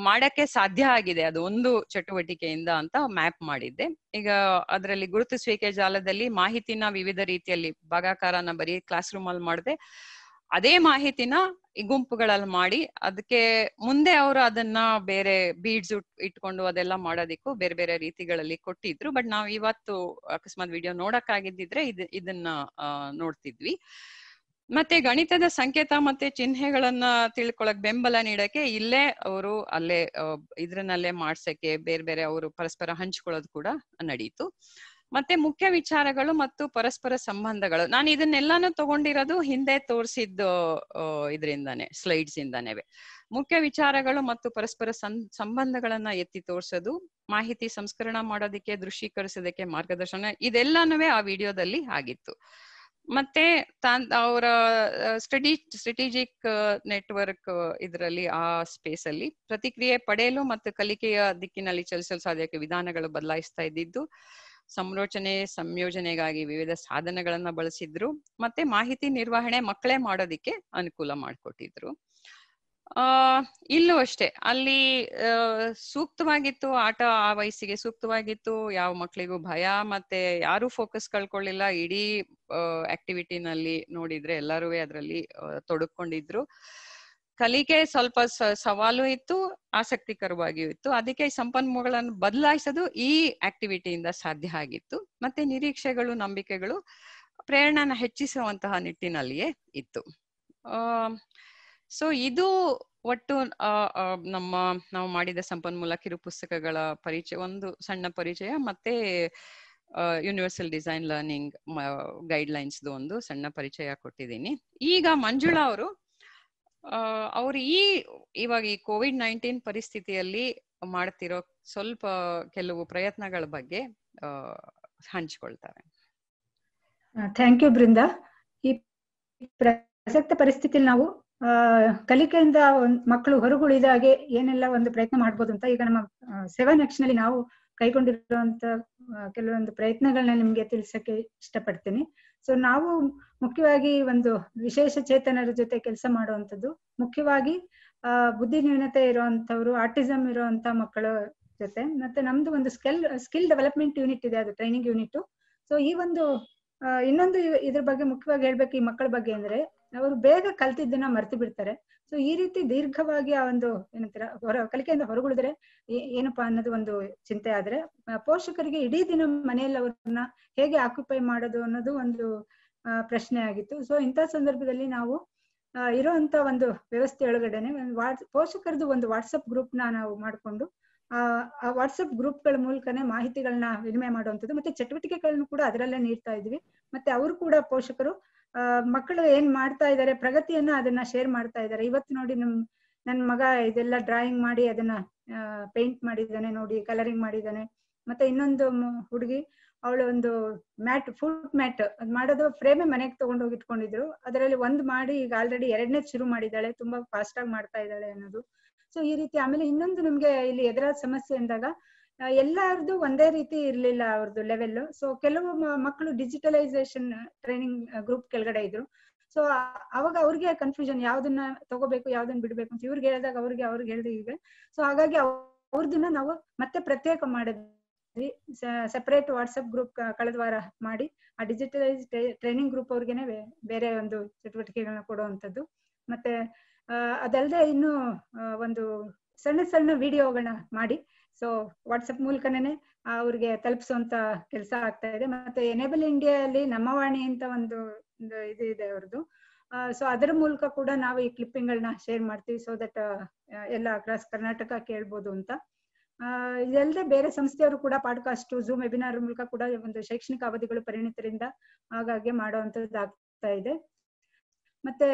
ಮಾಡಕ್ಕೆ ಸಾಧ್ಯ ಆಗಿದೆ ಅದು ಒಂದು ಚಟುವಟಿಕೆಯಿಂದ ಅಂತ ಮ್ಯಾಪ್ ಮಾಡಿದ್ದೆ ಈಗ ಅದರಲ್ಲಿ ಗುರುತಿಸುವಿಕೆ ಜಾಲದಲ್ಲಿ ಮಾಹಿತಿನ ವಿವಿಧ ರೀತಿಯಲ್ಲಿ ಭಾಗಾಕಾರನ ಬರೀ ಕ್ಲಾಸ್ ರೂಮ್ ಅಲ್ಲಿ ಮಾಡಿದೆ ಅದೇ ಮಾಹಿತಿನ ಈ ಗುಂಪುಗಳಲ್ಲಿ ಮಾಡಿ ಅದಕ್ಕೆ ಮುಂದೆ ಅವರು ಅದನ್ನ ಬೇರೆ ಬೀಡ್ಸ್ ಇಟ್ಕೊಂಡು ಅದೆಲ್ಲ ಮಾಡೋದಿಕ್ಕೂ ಬೇರೆ ಬೇರೆ ರೀತಿಗಳಲ್ಲಿ ಕೊಟ್ಟಿದ್ರು ಬಟ್ ನಾವ್ ಇವತ್ತು ಅಕಸ್ಮಾತ್ ವಿಡಿಯೋ ನೋಡಕ್ಕಾಗಿದ್ದಿದ್ರೆ ಇದ್ ಇದನ್ನ ನೋಡ್ತಿದ್ವಿ ಮತ್ತೆ ಗಣಿತದ ಸಂಕೇತ ಮತ್ತೆ ಚಿಹ್ನೆಗಳನ್ನ ತಿಳ್ಕೊಳಕ್ ಬೆಂಬಲ ನೀಡಕ್ಕೆ ಇಲ್ಲೇ ಅವರು ಅಲ್ಲೇ ಇದ್ರನ್ನಲ್ಲೇ ಮಾಡ್ಸಕ್ಕೆ ಬೇರೆ ಬೇರೆ ಅವರು ಪರಸ್ಪರ ಹಂಚ್ಕೊಳ್ಳೋದು ಕೂಡ ನಡೀತು ಮತ್ತೆ ಮುಖ್ಯ ವಿಚಾರಗಳು ಮತ್ತು ಪರಸ್ಪರ ಸಂಬಂಧಗಳು ನಾನು ಇದನ್ನೆಲ್ಲಾನು ತಗೊಂಡಿರೋದು ಹಿಂದೆ ತೋರಿಸಿದ್ದು ಇದರಿಂದಾನೆ ಸ್ಲೈಡ್ಸ್ ಇಂದಾನೆ ಮುಖ್ಯ ವಿಚಾರಗಳು ಮತ್ತು ಪರಸ್ಪರ ಸಂಬಂಧಗಳನ್ನ ಎತ್ತಿ ತೋರಿಸೋದು ಮಾಹಿತಿ ಸಂಸ್ಕರಣ ಮಾಡೋದಕ್ಕೆ ದೃಶ್ಯೀಕರಿಸೋದಕ್ಕೆ ಮಾರ್ಗದರ್ಶನ ಇದೆಲ್ಲಾನು ಆ ವಿಡಿಯೋದಲ್ಲಿ ಆಗಿತ್ತು ಮತ್ತೆ ತಾನ್ ಅವರ ಸ್ಟಡಿ ಸ್ಟ್ರೆಟಿಜಿಕ್ ನೆಟ್ವರ್ಕ್ ಇದರಲ್ಲಿ ಆ ಸ್ಪೇಸ್ ಅಲ್ಲಿ ಪ್ರತಿಕ್ರಿಯೆ ಪಡೆಯಲು ಮತ್ತು ಕಲಿಕೆಯ ದಿಕ್ಕಿನಲ್ಲಿ ಚಲಿಸಲು ಸಾಧ್ಯಕ್ಕೆ ವಿಧಾನಗಳು ಬದಲಾಯಿಸ್ತಾ ಇದ್ದಿದ್ದು ಸಂರೋಚನೆ ಸಂಯೋಜನೆಗಾಗಿ ವಿವಿಧ ಸಾಧನಗಳನ್ನ ಬಳಸಿದ್ರು ಮತ್ತೆ ಮಾಹಿತಿ ನಿರ್ವಹಣೆ ಮಕ್ಕಳೇ ಮಾಡೋದಿಕ್ಕೆ ಅನುಕೂಲ ಮಾಡಿಕೊಟ್ಟಿದ್ರು ಆ ಇಲ್ಲೂ ಅಷ್ಟೇ ಅಲ್ಲಿ ಸೂಕ್ತವಾಗಿತ್ತು ಆಟ ಆ ವಯಸ್ಸಿಗೆ ಸೂಕ್ತವಾಗಿತ್ತು ಯಾವ ಮಕ್ಕಳಿಗೂ ಭಯ ಮತ್ತೆ ಯಾರು ಫೋಕಸ್ ಕಳ್ಕೊಳ್ಳಿಲ್ಲ ಇಡೀ ಆಕ್ಟಿವಿಟಿನಲ್ಲಿ ನೋಡಿದ್ರೆ ಎಲ್ಲರೂ ಅದರಲ್ಲಿ ತೊಡಕೊಂಡಿದ್ರು ಕಲಿಕೆ ಸ್ವಲ್ಪ ಸವಾಲು ಇತ್ತು ಆಸಕ್ತಿಕರವಾಗಿಯೂ ಇತ್ತು ಅದಕ್ಕೆ ಸಂಪನ್ಮೂಲಗಳನ್ನು ಬದಲಾಯಿಸೋದು ಈ ಆಕ್ಟಿವಿಟಿಯಿಂದ ಸಾಧ್ಯ ಆಗಿತ್ತು ಮತ್ತೆ ನಿರೀಕ್ಷೆಗಳು ನಂಬಿಕೆಗಳು ಪ್ರೇರಣೆನ ಹೆಚ್ಚಿಸುವಂತಹ ನಿಟ್ಟಿನಲ್ಲಿಯೇ ಇತ್ತು ಸೊ ಇದು ಒಟ್ಟು ನಮ್ಮ ನಾವು ಮಾಡಿದ ಸಂಪನ್ಮೂಲ ಕಿರು ಪುಸ್ತಕಗಳ ಪರಿಚಯ ಒಂದು ಸಣ್ಣ ಪರಿಚಯ ಮತ್ತೆ universal design learning guidelines ಒಂದು ಸಣ್ಣ ಪರಿಚಯ ಕೊಟ್ಟಿದ್ದೀನಿ ಈಗ ಮಂಜುಳಾ ಅವರು ಅವ್ರು ಈ ಇವಾಗ ಈ ಕೋವಿಡ್ ನೈನ್ಟೀನ್ ಪರಿಸ್ಥಿತಿಯಲ್ಲಿ ಮಾಡ್ತಿರೋ ಸ್ವಲ್ಪ ಕೆಲವು ಪ್ರಯತ್ನಗಳ ಬಗ್ಗೆ ಹಂಚಿಕೊಳ್ತಾರೆ ಥ್ಯಾಂಕ್ ಯು ಬೃಂದ ಈ ಪ್ರಸಕ್ತ ಪರಿಸ್ಥಿತಿಯಲ್ಲಿ ನಾವು ಕಲಿಕೆಯಿಂದ ಮಕ್ಕಳು ಹೊರಗುಳಿದಾಗೆ ಏನೆಲ್ಲ ಒಂದು ಪ್ರಯತ್ನ ಮಾಡ್ಬೋದು ಅಂತ ಈಗ ನಮ್ಮ ಸೆವೆನ್ ಎಕ್ಸ್ ನಲ್ಲಿ ನಾವು ಕೈಗೊಂಡಿರುವಂತ ಕೆಲವೊಂದು ಪ್ರಯತ್ನಗಳನ್ನ ನಿಮ್ಗೆ ತಿಳಿಸಕ್ಕೆ ಇಷ್ಟಪಡ್ತೀನಿ ಸೊ ನಾವು ಮುಖ್ಯವಾಗಿ ಒಂದು ವಿಶೇಷ ಚೇತನರ ಜೊತೆ ಕೆಲಸ ಮಾಡುವಂಥದ್ದು ಮುಖ್ಯವಾಗಿ ಆ ಬುದ್ಧಿ ನ್ಯೂನತೆ ಇರುವಂತವ್ರು ಆರ್ಟಿಸಮ್ ಇರುವಂತ ಮಕ್ಕಳ ಜೊತೆ ಮತ್ತೆ ನಮ್ದು ಒಂದು ಸ್ಕಿಲ್ ಸ್ಕಿಲ್ ಡೆವಲಪ್ಮೆಂಟ್ ಯೂನಿಟ್ ಇದೆ ಅದು ಟ್ರೈನಿಂಗ್ ಯೂನಿಟ್ ಸೊ ಈ ಒಂದು ಇನ್ನೊಂದು ಇದ್ರ ಬಗ್ಗೆ ಮುಖ್ಯವಾಗಿ ಹೇಳ್ಬೇಕು ಈ ಮಕ್ಕಳ ಬಗ್ಗೆ ಅಂದ್ರೆ ಅವರು ಬೇಗ ಕಲ್ತಿದ್ದನ್ನ ಮರ್ತು ಬಿಡ್ತಾರೆ ಸೊ ಈ ರೀತಿ ದೀರ್ಘವಾಗಿ ಆ ಒಂದು ಏನಂತೀರ ಹೊರ ಕಲಿಕೆಯಿಂದ ಹೊರಗುಳಿದ್ರೆ ಏನಪ್ಪಾ ಅನ್ನೋದು ಒಂದು ಚಿಂತೆ ಆದ್ರೆ ಪೋಷಕರಿಗೆ ಇಡೀ ದಿನ ಮನೆಯಲ್ಲಿ ಅವ್ರನ್ನ ಹೇಗೆ ಆಕ್ಯುಪೈ ಮಾಡೋದು ಅನ್ನೋದು ಒಂದು ಪ್ರಶ್ನೆ ಆಗಿತ್ತು ಸೊ ಇಂಥ ಸಂದರ್ಭದಲ್ಲಿ ನಾವು ಇರೋಂತ ಒಂದು ವ್ಯವಸ್ಥೆ ಒಳಗಡೆನೆ ವಾಟ್ಸ್ ಪೋಷಕರದ್ದು ಒಂದು ವಾಟ್ಸಪ್ ನ ನಾವು ಮಾಡಿಕೊಂಡು ಆ ವಾಟ್ಸಪ್ ಗ್ರೂಪ್ಗಳ ಮೂಲಕನೇ ಮಾಹಿತಿಗಳನ್ನ ವಿನಿಮಯ ಮಾಡುವಂಥದ್ದು ಮತ್ತೆ ಚಟುವಟಿಕೆಗಳನ್ನು ಕೂಡ ಅದರಲ್ಲೇ ನೀಡ್ತಾ ಇದ್ವಿ ಮತ್ತೆ ಅವರು ಕೂಡ ಪೋಷಕರು ಮಕ್ಕಳು ಏನ್ ಮಾಡ್ತಾ ಇದ್ದಾರೆ ಪ್ರಗತಿಯನ್ನ ಅದನ್ನ ಶೇರ್ ಮಾಡ್ತಾ ಇದ್ದಾರೆ ಇವತ್ತು ನೋಡಿ ನಮ್ ನನ್ ಮಗ ಇದೆಲ್ಲ ಡ್ರಾಯಿಂಗ್ ಮಾಡಿ ಅದನ್ನ ಪೇಂಟ್ ಮಾಡಿದ್ದಾನೆ ನೋಡಿ ಕಲರಿಂಗ್ ಮಾಡಿದ್ದಾನೆ ಮತ್ತೆ ಇನ್ನೊಂದು ಹುಡುಗಿ ಅವಳು ಒಂದು ಮ್ಯಾಟ್ ಫುಟ್ ಮ್ಯಾಟ್ ಅದ್ ಮಾಡೋದು ಫ್ರೇಮೆ ಮನೆಗೆ ತಗೊಂಡು ಹೋಗಿ ಇಟ್ಕೊಂಡಿದ್ರು ಅದರಲ್ಲಿ ಒಂದ್ ಮಾಡಿ ಈಗ ಆಲ್ರೆಡಿ ಎರಡನೇ ಶುರು ಮಾಡಿದ್ದಾಳೆ ತುಂಬಾ ಫಾಸ್ಟ್ ಆಗಿ ಮಾಡ್ತಾ ಇದ್ದಾಳೆ ಅನ್ನೋದು ಸೊ ಈ ರೀತಿ ಆಮೇಲೆ ಇನ್ನೊಂದು ನಮ್ಗೆ ಇಲ್ಲಿ ಎದುರಾದ ಸಮಸ್ಯೆ ಅಂದಾಗ ಎಲ್ಲಾರ್ದು ಒಂದೇ ರೀತಿ ಇರ್ಲಿಲ್ಲ ಅವ್ರದ್ದು ಲೆವೆಲ್ ಸೊ ಕೆಲವು ಮಕ್ಕಳು ಡಿಜಿಟಲೈಸೇಷನ್ ಟ್ರೈನಿಂಗ್ ಗ್ರೂಪ್ ಕೆಳಗಡೆ ಇದ್ರು ಸೊ ಅವಾಗ ಅವ್ರಿಗೆ ಕನ್ಫ್ಯೂಷನ್ ಯಾವ್ದನ್ನ ತಗೋಬೇಕು ಯಾವ್ದನ್ನ ಬಿಡ್ಬೇಕು ಅಂತ ಇವ್ರಿಗೆ ಹೇಳಿದಾಗ ಅವ್ರಿಗೆ ಅವ್ರಿಗೆ ಹೇಳಿದ್ರೆ ಸೊ ಹಾಗಾಗಿ ಅವ್ರದನ್ನ ನಾವು ಮತ್ತೆ ಪ್ರತ್ಯೇಕ ಮಾಡಿದ್ವಿ ಸೆಪರೇಟ್ ವಾಟ್ಸ್ಆಪ್ ಗ್ರೂಪ್ ಕಳೆದ ವಾರ ಮಾಡಿ ಆ ಡಿಜಿಟಲೈಸ್ ಟ್ರೈನಿಂಗ್ ಗ್ರೂಪ್ ಅವ್ರಿಗೆನೆ ಬೇರೆ ಒಂದು ಚಟುವಟಿಕೆಗಳನ್ನ ಕೊಡುವಂಥದ್ದು ಮತ್ತೆ ಅದಲ್ಲದೆ ಇನ್ನು ಒಂದು ಸಣ್ಣ ಸಣ್ಣ ವಿಡಿಯೋಗಳನ್ನ ಮಾಡಿ ಸೊ ವಾಟ್ಸಪ್ ಮೂಲಕನೇ ಅವ್ರಿಗೆ ತಲುಪಿಸುವಂತ ಕೆಲಸ ಆಗ್ತಾ ಇದೆ ಮತ್ತೆ ಎನೇಬಲ್ ಇಂಡಿಯಾದಲ್ಲಿ ನಮ್ಮ ವಾಣಿ ಅಂತ ಒಂದು ಇದು ಇದೆ ಅವ್ರದ್ದು ಸೊ ಅದರ ಮೂಲಕ ಕೂಡ ನಾವು ಈ ಕ್ಲಿಪ್ಪಿಂಗ್ ಗಳನ್ನ ಶೇರ್ ಮಾಡ್ತೀವಿ ಸೊ ದಟ್ ಎಲ್ಲ ಅಕ್ರಾಸ್ ಕರ್ನಾಟಕ ಕೇಳ್ಬೋದು ಅಂತ ಇದಲ್ಲದೆ ಬೇರೆ ಸಂಸ್ಥೆಯವರು ಕೂಡ ಪಾಡ್ಕಾಸ್ಟ್ ಝೂಮ್ ವೆಬಿನಾರ್ ಮೂಲಕ ಕೂಡ ಒಂದು ಶೈಕ್ಷಣಿಕ ಅವಧಿಗಳು ಪರಿಣಿತರಿಂದ ಹಾಗಾಗಿ ಮಾಡುವಂತದ್ದು ಆಗ್ತಾ ಇದೆ ಮತ್ತೆ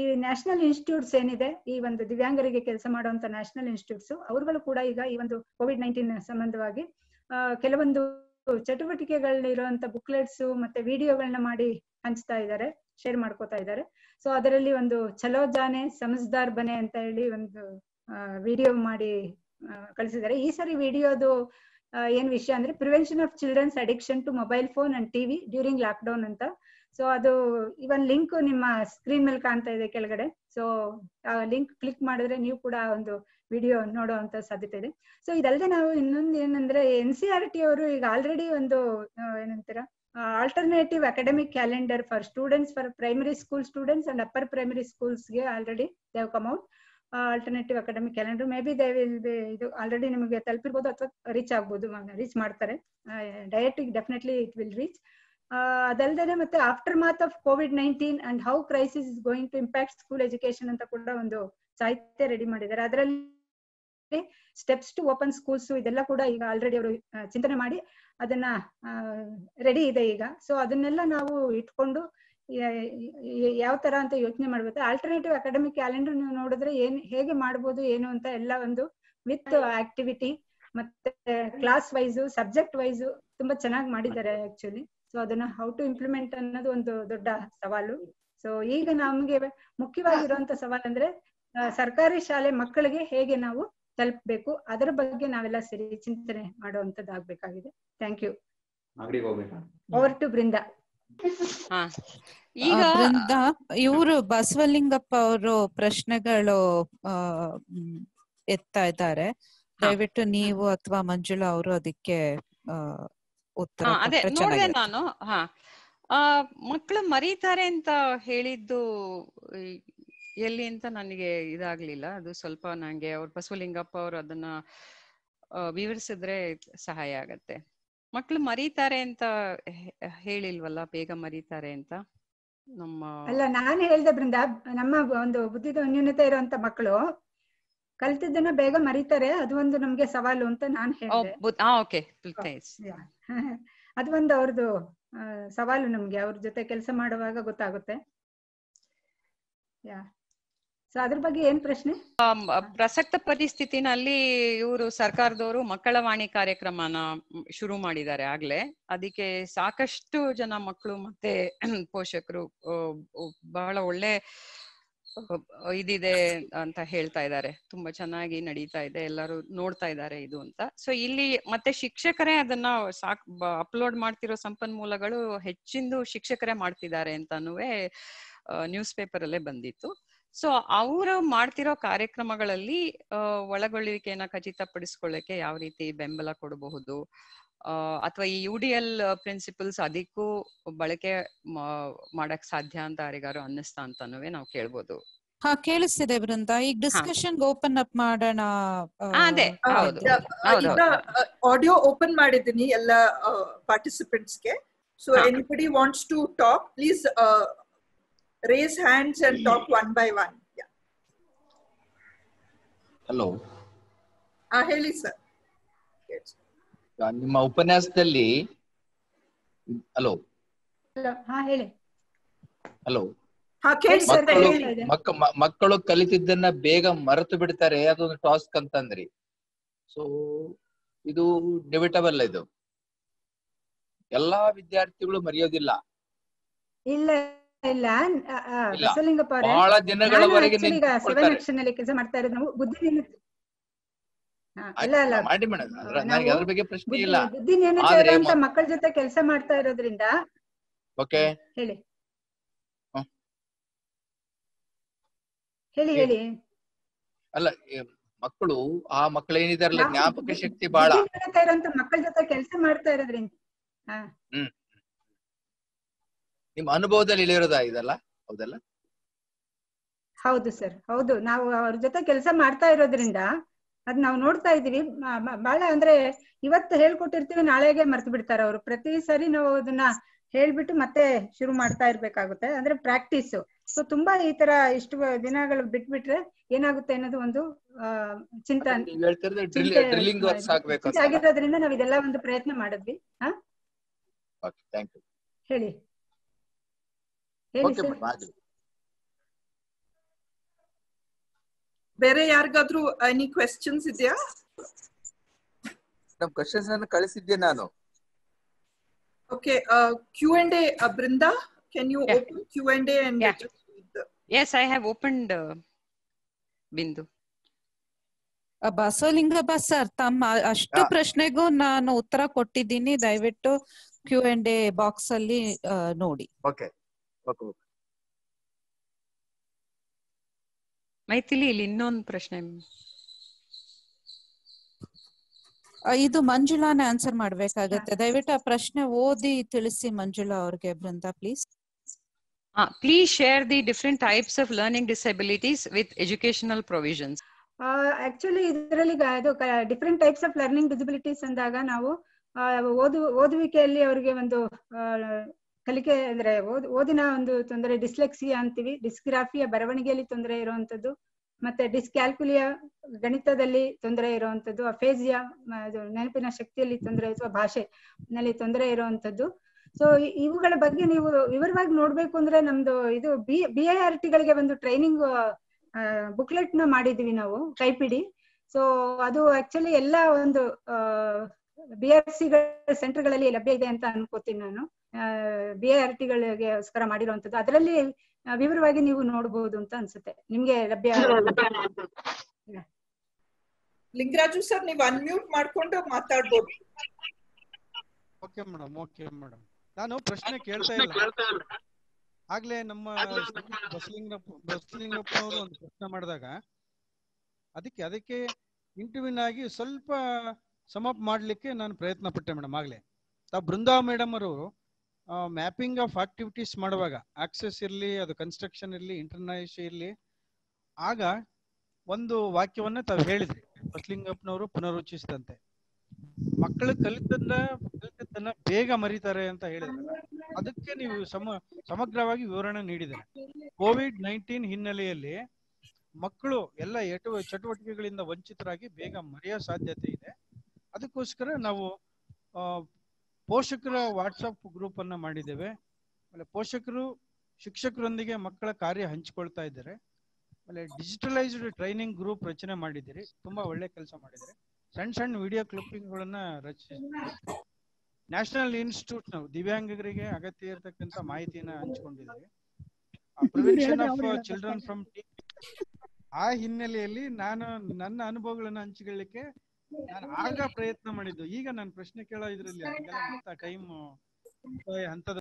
ಈ ನ್ಯಾಷನಲ್ ಇನ್ಸ್ಟಿಟ್ಯೂಟ್ಸ್ ಏನಿದೆ ಈ ಒಂದು ದಿವ್ಯಾಂಗರಿಗೆ ಕೆಲಸ ಮಾಡುವಂತ ನ್ಯಾಷನಲ್ ಇನ್ಸ್ಟಿಟ್ಯೂಟ್ಸ್ ಅವರುಗಳು ಕೂಡ ಈಗ ಈ ಒಂದು ಕೋವಿಡ್ ನೈನ್ಟೀನ್ ಸಂಬಂಧವಾಗಿ ಕೆಲವೊಂದು ಚಟುವಟಿಕೆಗಳಿರುವಂತ ಬುಕ್ಲೆಟ್ಸ್ ಮತ್ತೆ ವಿಡಿಯೋಗಳನ್ನ ಮಾಡಿ ಹಂಚ್ತಾ ಇದ್ದಾರೆ ಶೇರ್ ಮಾಡ್ಕೋತಾ ಇದ್ದಾರೆ ಸೊ ಅದರಲ್ಲಿ ಒಂದು ಚಲೋ ಜಾನೆ ಸಮಜ್ದಾರ್ ಬನೆ ಅಂತ ಹೇಳಿ ಒಂದು ವಿಡಿಯೋ ಮಾಡಿ ಕಳಿಸಿದ್ದಾರೆ ಈ ಸರಿ ವಿಡಿಯೋದು ಏನ್ ವಿಷಯ ಅಂದ್ರೆ prevention of children's addiction to mobile phone and TV during lockdown ಅಂತ ಸೊ ಅದು ಒಂದು ಲಿಂಕ್ ನಿಮ್ಮ ಸ್ಕ್ರೀನ್ ಮೇಲೆ ಕಾಣ್ತಾ ಇದೆ ಕೆಳಗಡೆ ಸೊ ಲಿಂಕ್ ಕ್ಲಿಕ್ ಮಾಡಿದ್ರೆ ನೀವು ಕೂಡ ಒಂದು ವಿಡಿಯೋ ನೋಡುವಂತ ಸಾಧ್ಯತೆ ಇದೆ ಸೊ ಇದಲ್ಲದೆ ನಾವು ಇನ್ನೊಂದು ಏನಂದ್ರೆ ಎನ್ ಸಿ ಆರ್ ಟಿ ಅವರು ಈಗ ಆಲ್ರೆಡಿ ಒಂದು ಏನಂತೀರ alternative academic calendar for students for primary school students and upper primary schools ಗೆ already they've come out alternative academic calendar maybe they will be ಇದು ಆಲ್ರೆಡಿ ನಿಮಗೆ ತಲುಪಿರ್ಬೋದು ಅಥವಾ reach ಆಗ್ಬೋದು ರೀಚ್ ಮಾಡ್ತಾರೆ DIET definitely it will reach ಅದಲ್ಲದೆ ಮತ್ತೆ aftermath of COVID nineteen and how crisis is going to impact school education ಅಂತ ಕೂಡ ಒಂದು ಸಾಹಿತ್ಯ ರೆಡಿ ಮಾಡಿದ್ದಾರೆ ಅದರಲ್ಲಿ ಸ್ಟೆಪ್ಸ್ ಟು ಓಪನ್ ಸ್ಕೂಲ್ಸ್ ಇದೆಲ್ಲ ಕೂಡ ಈಗ ಆಲ್ರೆಡಿ ಅವರು ಚಿಂತನೆ ಮಾಡಿ ಅದನ್ನ ರೆಡಿ ಇದೆ ಈಗ ಸೊ ಅದನ್ನೆಲ್ಲ ನಾವು ಇಟ್ಕೊಂಡು ಯಾವ ತರ ಅಂತ ಯೋಚನೆ ಮಾಡ್ಬೇಕು ಆಲ್ಟರ್ನೇಟಿವ್ ಅಕಾಡೆಮಿಕ್ ಕ್ಯಾಲೆಂಡರ್ ನೀವು ನೋಡಿದ್ರೆ ಏನ್ ಹೇಗೆ ಮಾಡ್ಬೋದು ಏನು ಅಂತ ಎಲ್ಲ ಒಂದು ವಿತ್ ಆಕ್ಟಿವಿಟಿ ಮತ್ತೆ ಕ್ಲಾಸ್ ವೈಸು ಸಬ್ಜೆಕ್ಟ್ ವೈಸು ತುಂಬಾ ಚೆನ್ನಾಗಿ ಮಾಡಿದ್ದಾರೆ ಆಕ್ಚುಲಿ ಸೊ ಅದನ್ನ ಹೌ ಟು ಇಂಪ್ಲಿಮೆಂಟ್ ಅನ್ನೋದು ಒಂದು ದೊಡ್ಡ ಸವಾಲು ಸೊ ಈಗ ನಮ್ಗೆ ಮುಖ್ಯವಾಗಿರುವಂತ ಸವಾಲ್ ಅಂದ್ರೆ ಸರ್ಕಾರಿ ಶಾಲೆ ಮಕ್ಕಳಿಗೆ ಹೇಗೆ ನಾವು ತಲುಪಬೇಕು ಅದರ ಬಗ್ಗೆ ನಾವೆಲ್ಲ ಸರಿ ಚಿಂತನೆ ಮಾಡುವಂತದ್ದಾಗಬೇಕಾಗಿದೆ thank you over to Brinda ಈಗ ಇವರು ಬಸವಲಿಂಗಪ್ಪ ಅವರು ಪ್ರಶ್ನೆಗಳು ಎತ್ತಾ ಇದ್ದಾರೆ ದಯವಿಟ್ಟು ನೀವು ಅಥವಾ ಮಂಜುಳಾ ಅವರು ಅದಕ್ಕೆ ಅದೇ ನೋಡಿದೆ ನಾನು ಹಾ ಮಕ್ಕಳು ಮರೀತಾರೆ ಅಂತ ಹೇಳಿದ್ದು ಎಲ್ಲಿ ಅಂತ ನನಗೆ ಇದಾಗ್ಲಿಲ್ಲ ಅದು ಸ್ವಲ್ಪ ನಂಗೆ ಅವ್ರ ಬಸವಲಿಂಗಪ್ಪ ಅವರು ಅದನ್ನ ವಿವರಿಸಿದ್ರೆ ಸಹಾಯ ಆಗತ್ತೆ ಮಕ್ಕಳು ಮರೀತಾರೆ ಅಂತ ಹೇಳಿಲ್ವಲ್ಲ ಬೇಗ ಮರೀತಾರೆ ಅಂತ ನಮ್ಮ ಅಲ್ಲ ನಾನು ಹೇಳ್ದೆ ಬೃಂದ ನಮ್ಮ ಒಂದು ಬುದ್ಧಿದ ನ್ಯೂನತೆ ಇರುವಂತ ಮಕ್ಕಳು ಕಲ್ತಿದ್ದನ್ನ ಬೇಗ ಮರಿತಾರೆ ಅದು ಒಂದು ನಮ್ಗೆ ಸವಾಲು ಅಂತ ನಾನು ಹೇಳಿದೆ ಅದು ಒಂದು ಅವ್ರದ್ದು ಸವಾಲು ನಮ್ಗೆ ಅವ್ರ ಜೊತೆ ಕೆಲಸ ಮಾಡುವಾಗ ಗೊತ್ತಾಗುತ್ತೆ ಯಾ ಸೊ ಅದ್ರ ಬಗ್ಗೆ ಏನ್ ಪ್ರಶ್ನೆ ಪ್ರಸಕ್ತ ಪರಿಸ್ಥಿತಿನಲ್ಲಿ ಇವರು ಸರ್ಕಾರದವರು ಮಕ್ಕಳ ವಾಣಿ ಕಾರ್ಯಕ್ರಮನ ಶುರು ಮಾಡಿದ್ದಾರೆ ಆಗ್ಲೇ ಅದಕ್ಕೆ ಸಾಕಷ್ಟು ಜನ ಮಕ್ಕಳು ಮತ್ತೆ ಪೋಷಕರು ಬಹಳ ಒಳ್ಳೆ ಇದಿದೆ ಅಂತ ಹೇಳ್ತಾ ಇದ್ದಾರೆ ತುಂಬಾ ಚೆನ್ನಾಗಿ ನಡೀತಾ ಇದೆ ಎಲ್ಲರೂ ನೋಡ್ತಾ ಇದ್ದಾರೆ ಇದು ಅಂತ ಸೊ ಇಲ್ಲಿ ಮತ್ತೆ ಶಿಕ್ಷಕರೇ ಅದನ್ನ ಸಾಕ್ ಅಪ್ಲೋಡ್ ಮಾಡ್ತಿರೋ ಸಂಪನ್ಮೂಲಗಳು ಹೆಚ್ಚಿಂದು ಶಿಕ್ಷಕರೇ ಮಾಡ್ತಿದ್ದಾರೆ ಅಂತಾನುವೆ ನ್ಯೂಸ್ ಪೇಪರ್ ಅಲ್ಲೇ ಬಂದಿತ್ತು ಸೊ ಅವರು ಮಾಡ್ತಿರೋ ಕಾರ್ಯಕ್ರಮಗಳಲ್ಲಿ ಅಹ್ ಒಳಗೊಳ್ಳುವಿಕೆಯನ್ನ ಖಚಿತಪಡಿಸ್ಕೊಳ್ಳಕ್ಕೆ ಯಾವ ರೀತಿ ಬೆಂಬಲ ಕೊಡಬಹುದು ಅಥವಾ ಈ ಯು ಡಿ ಎಲ್ ಪ್ರಿನ್ಸಿಪಲ್ಸ್ ಅದಕ್ಕೂ ಬಳಕೆ ಮಾಡಕ್ ಸಾಧ್ಯ ಅಂತ ಯಾರಿಗಾರು ಅನ್ನಿಸ್ತಾ ಅಂತಾನು ನಾವು ಕೇಳ್ಬೋದು ಹಾ ಕೇಳಿಸ್ತಿದೆ ಬೃಂದ ಈಗ ಡಿಸ್ಕಷನ್ ಓಪನ್ ಅಪ್ ಮಾಡೋಣ ಅದೇ ಆಡಿಯೋ ಓಪನ್ ಮಾಡಿದ್ದೀನಿ ಎಲ್ಲ ಪಾರ್ಟಿಸಿಪೆಂಟ್ಸ್ ಗೆ so anybody wants to talk please raise hands and talk one by one hello ಹಾ ಹೇಳಿ ಸರ್ ನಿಮ್ಮ ಉಪನ್ಯಾಸದಲ್ಲಿ ಹಲೋ ಹೇಳಿ ಹಲೋ ಮಕ್ಕಳು ಕಲಿತಿದ್ದನ್ನ ಬೇಗ ಮರೆತು ಬಿಡ್ತಾರೆ ಅದೊಂದು ಟಾಸ್ಕ್ ಅಂತಂದ್ರಿ ಸೊ ಇದು ಡಿಬೇಟಬಲ್ ಇದು ಎಲ್ಲಾ ವಿದ್ಯಾರ್ಥಿಗಳು ಮರೆಯೋದಿಲ್ಲ ಇಲ್ಲ ಬಹಳ ದಿನಗಳವರೆಗೆ ಮಾಡ್ತಾ ಇರೋದು ನಾವು ಮಾಡಿ ಮೇಡಮ್ ನನಗೆ ಅದ್ರ ಬಗ್ಗೆ ಪ್ರಶ್ನೆ ಇಲ್ಲ ಅಂತ ಮಕ್ಕಳ ಜೊತೆ ಕೆಲಸ ಮಾಡ್ತಾ ಇರೋದ್ರಿಂದ ಓಕೆ ಹೇಳಿ ಹೇಳಿ ಹೇಳಿ ಅಲ್ಲ ಮಕ್ಕಳು ಆ ಮಕ್ಕಳು ಏನಿದಾರಲ್ಲ ಜ್ಞಾಪಕ ಶಕ್ತಿ ಬಹಳ ಮಕ್ಕಳ ಜೊತೆ ಕೆಲಸ ಮಾಡ್ತಾ ಇರೋದ್ರಿಂದ ಹ್ಮ್ ನಿಮ್ಮ ಅನುಭವದಲ್ಲಿ ಇಲ್ಲಿರೋದ ಇದಲ್ಲ ಹೌದಲ್ಲ ಹೌದು ಸರ್ ಹೌದು ನಾವು ಅವ್ರ ಜೊತೆ ಕೆಲಸ ಮಾಡ್ತಾ ಇರೋದ್ರಿಂದ ಅದ್ ನಾವು ನೋಡ್ತಾ ಇದೀವಿ ಬಹಳ ಅಂದ್ರೆ ಇವತ್ತು ಹೇಳ್ಕೊಟ್ಟಿರ್ತೀವಿ ನಾಳೆಗೆ ಮರ್ತು ಬಿಡ್ತಾರೆ ಅವರು ಪ್ರತಿ ಸರಿ ನಾವು ಅದನ್ನ ಹೇಳ್ಬಿಟ್ಟು ಮತ್ತೆ ಶುರು ಮಾಡ್ತಾ ಇರ್ಬೇಕಾಗುತ್ತೆ ಅಂದ್ರೆ ಪ್ರಾಕ್ಟೀಸ್ ಸೊ ತುಂಬಾ ಈ ತರ ಇಷ್ಟು ದಿನಗಳು ಬಿಟ್ಬಿಟ್ರೆ ಏನಾಗುತ್ತೆ ಅನ್ನೋದು ಒಂದು ಚಿಂತನೆ ಆಗಿರೋದ್ರಿಂದ ನಾವ್ ಇದೆಲ್ಲ ಒಂದು ಪ್ರಯತ್ನ ಮಾಡಿದ್ವಿ ಹೇಳಿ ಹೇಳಿ ಬೇರೆ ಯಾರಿಗಾದ್ರೂ ಎನಿ ಕ್ವೆಶ್ಚನ್ಸ್ ಇದೆಯಾ ನಮ್ ಕ್ವೆಶ್ಚನ್ಸ್ ಅನ್ನು ಕಳಿಸಿದ್ದೆ ನಾನು okay Q and A Brinda can you open Q and A and yes I have opened Bindu Basavalingappa sir ತಮ್ಮ ಅಷ್ಟು ಪ್ರಶ್ನೆಗೂ ನಾನು ಉತ್ತರ ಕೊಟ್ಟಿದ್ದೀನಿ ದಯವಿಟ್ಟು ಕ್ಯೂ ಅಂಡ್ ಎ ಬಾಕ್ಸ್ ಅಲ್ಲಿ uh, ನೋಡಿ ಓಕೆ ಓಕೆ ಮೈಥಿಲಿ ಇಲ್ಲಿ ಇನ್ನೊಂದು ಪ್ರಶ್ನೆ ಇದು ಮಂಜುಳಾನ ಆನ್ಸರ್ ಮಾಡ್ಬೇಕಾಗತ್ತೆ ದಯವಿಟ್ಟು ಆ ಪ್ರಶ್ನೆ ಓದಿ ತಿಳಿಸಿ ಮಂಜುಳಾ ಅವ್ರಿಗೆ Brinda please please share the different types of learning disabilities with educational provisions actually ಇದರಲ್ಲಿ ಅದು different types of learning disabilities ಅಂದಾಗ ನಾವು ಓದು ಓದುವಿಕೆಯಲ್ಲಿ ಅವರಿಗೆ ಒಂದು ಕಲಿಕೆ ಅಂದ್ರೆ ಓದ್ ಓದಿನ ಒಂದು ತೊಂದರೆ ಡಿಸ್ಲೆಕ್ಸಿಯಾ ಅಂತೀವಿ ಡಿಸ್ಗ್ರಾಫಿಯ ಬರವಣಿಗೆಯಲ್ಲಿ ತೊಂದರೆ ಇರುವಂತದ್ದು ಮತ್ತೆ ಡಿಸ್ಕ್ಯಾಲ್ಕುಲಿಯ ಗಣಿತದಲ್ಲಿ ತೊಂದರೆ ಇರುವಂತದ್ದು ಅಫೇಜಿಯ ನೆನಪಿನ ಶಕ್ತಿಯಲ್ಲಿ ತೊಂದರೆ ಅಥವಾ ಭಾಷೆ ನಲ್ಲಿ ತೊಂದರೆ ಇರುವಂತದ್ದು ಸೊ ಇವುಗಳ ಬಗ್ಗೆ ನೀವು ವಿವರವಾಗಿ ನೋಡ್ಬೇಕು ಅಂದ್ರೆ ನಮ್ದು ಇದು ಬಿ ಬಿ ಐ ಆರ್ ಟಿಗಳಿಗೆ ಒಂದು ಟ್ರೈನಿಂಗ್ ಬುಕ್ಲೆಟ್ ನ ಮಾಡಿದ್ವಿ ನಾವು ಕೈಪಿಡಿ ಸೊ ಅದು ಆಕ್ಚುಲಿ ಎಲ್ಲಾ ಒಂದು ಬಿ ಆರ್ ಸಿ ಸೆಂಟರ್ ಗಳಲ್ಲಿ ಲಭ್ಯ ಇದೆ ಅಂತ ಅನ್ಕೋತೀನಿ ನಾನು ಬಿ ಎ ಆರ್ ಟಿಗಳಿಗೋಸ್ಕರ ಮಾಡಿರುವಂತದ್ದು ಅದರಲ್ಲಿ ವಿವರವಾಗಿ ನೀವು ನೋಡಬಹುದು ಅಂತ ಅನ್ಸುತ್ತೆ ನಿಮ್ಗೆ ಲಭ್ಯ ಲಿಂಗರಾಜು ಸರ್ ನೀವು ಅನ್ಮ್ಯೂಟ್ ಮಾಡ್ಕೊಂಡು ಮಾತಾಡ್ಬೋದು ಓಕೆ ಮೇಡಮ್ ಓಕೆ ಮೇಡಮ್ ನಾನು ಪ್ರಶ್ನೆ ಕೇಳ್ತಾ ಇಲ್ಲ ಆಗ್ಲೇ ನಮ್ಮ ಬಸಲಿಂಗಪ್ಪ ಬಸಲಿಂಗಪ್ಪ ಅವರು ಒಂದು ಪ್ರಶ್ನೆ ಮಾಡಿದಾಗ ಅದಕ್ಕೆ ಅದಕ್ಕೆ ಆಗಿ ಸ್ವಲ್ಪ ಸಮಪ್ ಮಾಡ್ಲಿಕ್ಕೆ ನಾನು ಪ್ರಯತ್ನ ಪಟ್ಟೆ ಮೇಡಮ್ ಆಗ್ಲೇ ತಾ ಬೃಂದಾ ಮೇಡಮ್ ಅವರು ಮ್ಯಾಪಿಂಗ್ ಆಫ್ ಆಕ್ಟಿವಿಟೀಸ್ ಮಾಡುವಾಗ ಆಕ್ಸೆಸ್ ಇರಲಿ ಅದು ಕನ್ಸ್ಟ್ರಕ್ಷನ್ ಇರಲಿ ಇಂಟರ್ನೈಸ್ ಇರಲಿ ಆಗ ಒಂದು ವಾಕ್ಯವನ್ನ ತಾವು ಹೇಳಿದ್ರಿ ಬಸ್ಲಿಂಗಪ್ಪನವರು ಪುನರುಚ್ಚಿಸಿದಂತೆ ಮಕ್ಕಳು ಕಲಿತನ್ನ ಕಲಿತದ್ದನ್ನ ಬೇಗ ಮರಿತಾರೆ ಅಂತ ಹೇಳಿದ್ರೆ ಅದಕ್ಕೆ ನೀವು ಸಮ ಸಮಗ್ರವಾಗಿ ವಿವರಣೆ ನೀಡಿದ್ರೆ ಕೋವಿಡ್ ನೈನ್ಟೀನ್ ಹಿನ್ನೆಲೆಯಲ್ಲಿ ಮಕ್ಕಳು ಎಲ್ಲ ಎಟು ಚಟುವಟಿಕೆಗಳಿಂದ ವಂಚಿತರಾಗಿ ಬೇಗ ಮರೆಯೋ ಸಾಧ್ಯತೆ ಇದೆ ಅದಕ್ಕೋಸ್ಕರ ನಾವು ಪೋಷಕರ ವಾಟ್ಸಪ್ ಗ್ರೂಪ್ ಅನ್ನ ಮಾಡಿದ್ದೇವೆ ಆಮೇಲೆ ಪೋಷಕರು ಶಿಕ್ಷಕರೊಂದಿಗೆ ಮಕ್ಕಳ ಕಾರ್ಯ ಹಂಚಿಕೊಳ್ತಾ ಇದ್ದಾರೆ ಆಮೇಲೆ ಡಿಜಿಟಲೈಸ್ಡ್ ಟ್ರೈನಿಂಗ್ ಗ್ರೂಪ್ ರಚನೆ ಮಾಡಿದ್ದೀರಿ ತುಂಬಾ ಒಳ್ಳೆ ಕೆಲಸ ಮಾಡಿದ್ದಾರೆ ಸಣ್ಣ ಸಣ್ಣ ವಿಡಿಯೋ ಕ್ಲಿಪ್ಪಿಂಗ್ ರಚಿಸಿ ನ್ಯಾಷನಲ್ ಇನ್ಸ್ಟಿಟ್ಯೂಟ್ ನಾವು ದಿವ್ಯಾಂಗರಿಗೆ ಅಗತ್ಯ ಇರತಕ್ಕಂತ ಮಾಹಿತಿಯನ್ನ ಹಂಚಿಕೊಂಡಿದ್ದೀವಿ ಆಫ್ ಚಿಲ್ಡ್ರನ್ ಫ್ರಮ್ ಆ ಹಿನ್ನೆಲೆಯಲ್ಲಿ ನಾನು ನನ್ನ ಅನುಭವಗಳನ್ನ ಹಂಚಿಕೊಳ್ಳಿಕ್ಕೆ ನಾನು ಆಗ ಪ್ರಯತ್ನ ಮಾಡಿದ್ದು ಈಗ ನಾನು ಪ್ರಶ್ನೆ ಕೇಳೋ ಇದ್ರಲ್ಲಿ ಟೈಮ್ ಹಂತದ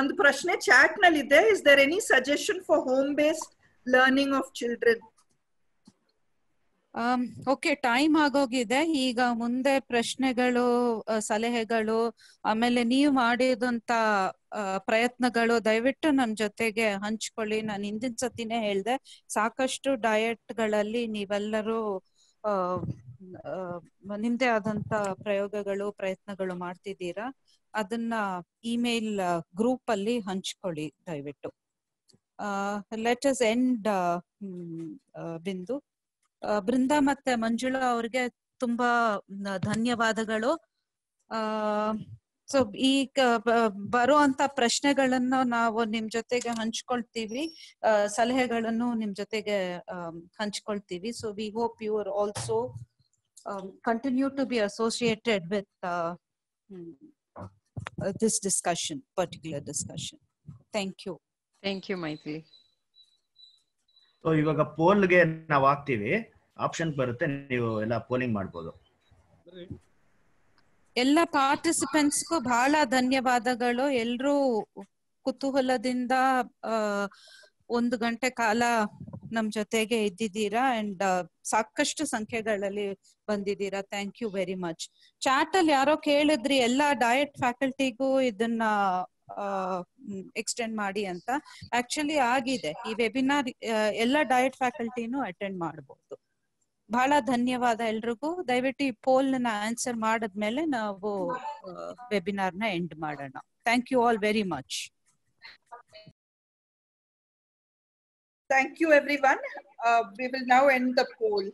ಒಂದು ಪ್ರಶ್ನೆ ಚಾಟ್ ನಲ್ಲಿ ಇದೆ is there any suggestion for home based learning of children okay time ಆಗೋಗಿದೆ ಈಗ ಮುಂದೆ ಪ್ರಶ್ನೆಗಳು ಸಲಹೆಗಳು ಆಮೇಲೆ ನೀವು ಮಾಡಿದಂತ ಪ್ರಯತ್ನಗಳು ದಯವಿಟ್ಟು ನಮ್ಮ ಜೊತೆಗೆ ಹಂಚ್ಕೊಳ್ಳಿ ನಾನು ಹಿಂದಿನ ಸತಿನೇ ಹೇಳ್ದೆ ಸಾಕಷ್ಟು ಡಯಟ್ ಗಳಲ್ಲಿ ನೀವೆಲ್ಲರೂ ನಿಮ್ದೇ ಆದಂತ ಪ್ರಯೋಗಗಳು ಪ್ರಯತ್ನಗಳು ಮಾಡ್ತಿದ್ದೀರಾ ಅದನ್ನ ಇಮೇಲ್ ಗ್ರೂಪ್ ಅಲ್ಲಿ ಹಂಚ್ಕೊಳ್ಳಿ ದಯವಿಟ್ಟು ಅಸ್ ಎಂಡ್ ಬಿಂದು ಬೃಂದಾ ಮತ್ತೆ ಮಂಜುಳಾ ಅವ್ರಿಗೆ ತುಂಬಾ ಧನ್ಯವಾದಗಳು ಆ ಸೊ ಈ ಬರುವಂತ ಪ್ರಶ್ನೆಗಳನ್ನ ನಾವು ನಿಮ್ ಜೊತೆಗೆ ಹಂಚ್ಕೊಳ್ತೀವಿ ಸಲಹೆಗಳನ್ನು ನಿಮ್ ಜೊತೆಗೆ ಹಂಚ್ಕೊಳ್ತೀವಿ so we hope you are also continue to be associated with this discussion particular discussion thank you thank you Maitri so ಇವಾಗ ಪೋಲ್ಗೆ ನಾವು ಹಾಕ್ತಿವಿ ಆಪ್ಷನ್ ಬರುತ್ತೆ ನೀವು ಎಲ್ಲ ಪೋಲಿಂಗ್ ಮಾಡ್ಬೋದು ಎಲ್ಲ ಪಾರ್ಟಿಸಿಪೆಂಟ್ಸ್ಗೂ ಬಹಳ ಧನ್ಯವಾದಗಳು ಎಲ್ರೂ ಕುತೂಹಲದಿಂದ ಒಂದು ಗಂಟೆ ಕಾಲ ನಮ್ ಜೊತೆಗೆ ಇದ್ದಿದ್ದೀರಾ ಅಂಡ್ ಸಾಕಷ್ಟು ಸಂಖ್ಯೆಗಳಲ್ಲಿ ಬಂದಿದ್ದೀರಾ thank you very much chat ಅಲ್ಲಿ ಯಾರೋ ಕೇಳಿದ್ರಿ ಎಲ್ಲಾ ಡಯಟ್ ಫ್ಯಾಕಲ್ಟಿಗೂ ಇದನ್ನ ಎಕ್ಸ್ಟೆಂಡ್ ಮಾಡಿ ಅಂತ ಆಕ್ಚುಲಿ ಆಗಿದೆ ಈ ವೆಬಿನಾರ್ ಎಲ್ಲ ಡಯಟ್ ಫ್ಯಾಕಲ್ಟಿನೂ ಅಟೆಂಡ್ ಮಾಡಬಹುದು ಬಹಳ ಧನ್ಯವಾದ ಎಲ್ರಿಗೂ ದಯವಿಟ್ಟು ಈ ಪೋಲ್ ನ ಆನ್ಸರ್ ಮಾಡದ್ಮೇಲೆ ನಾವು ವೆಬಿನಾರ್ ನ ಎಂಡ್ ಮಾಡೋಣ thank you all very much thank you everyone we will now end the pole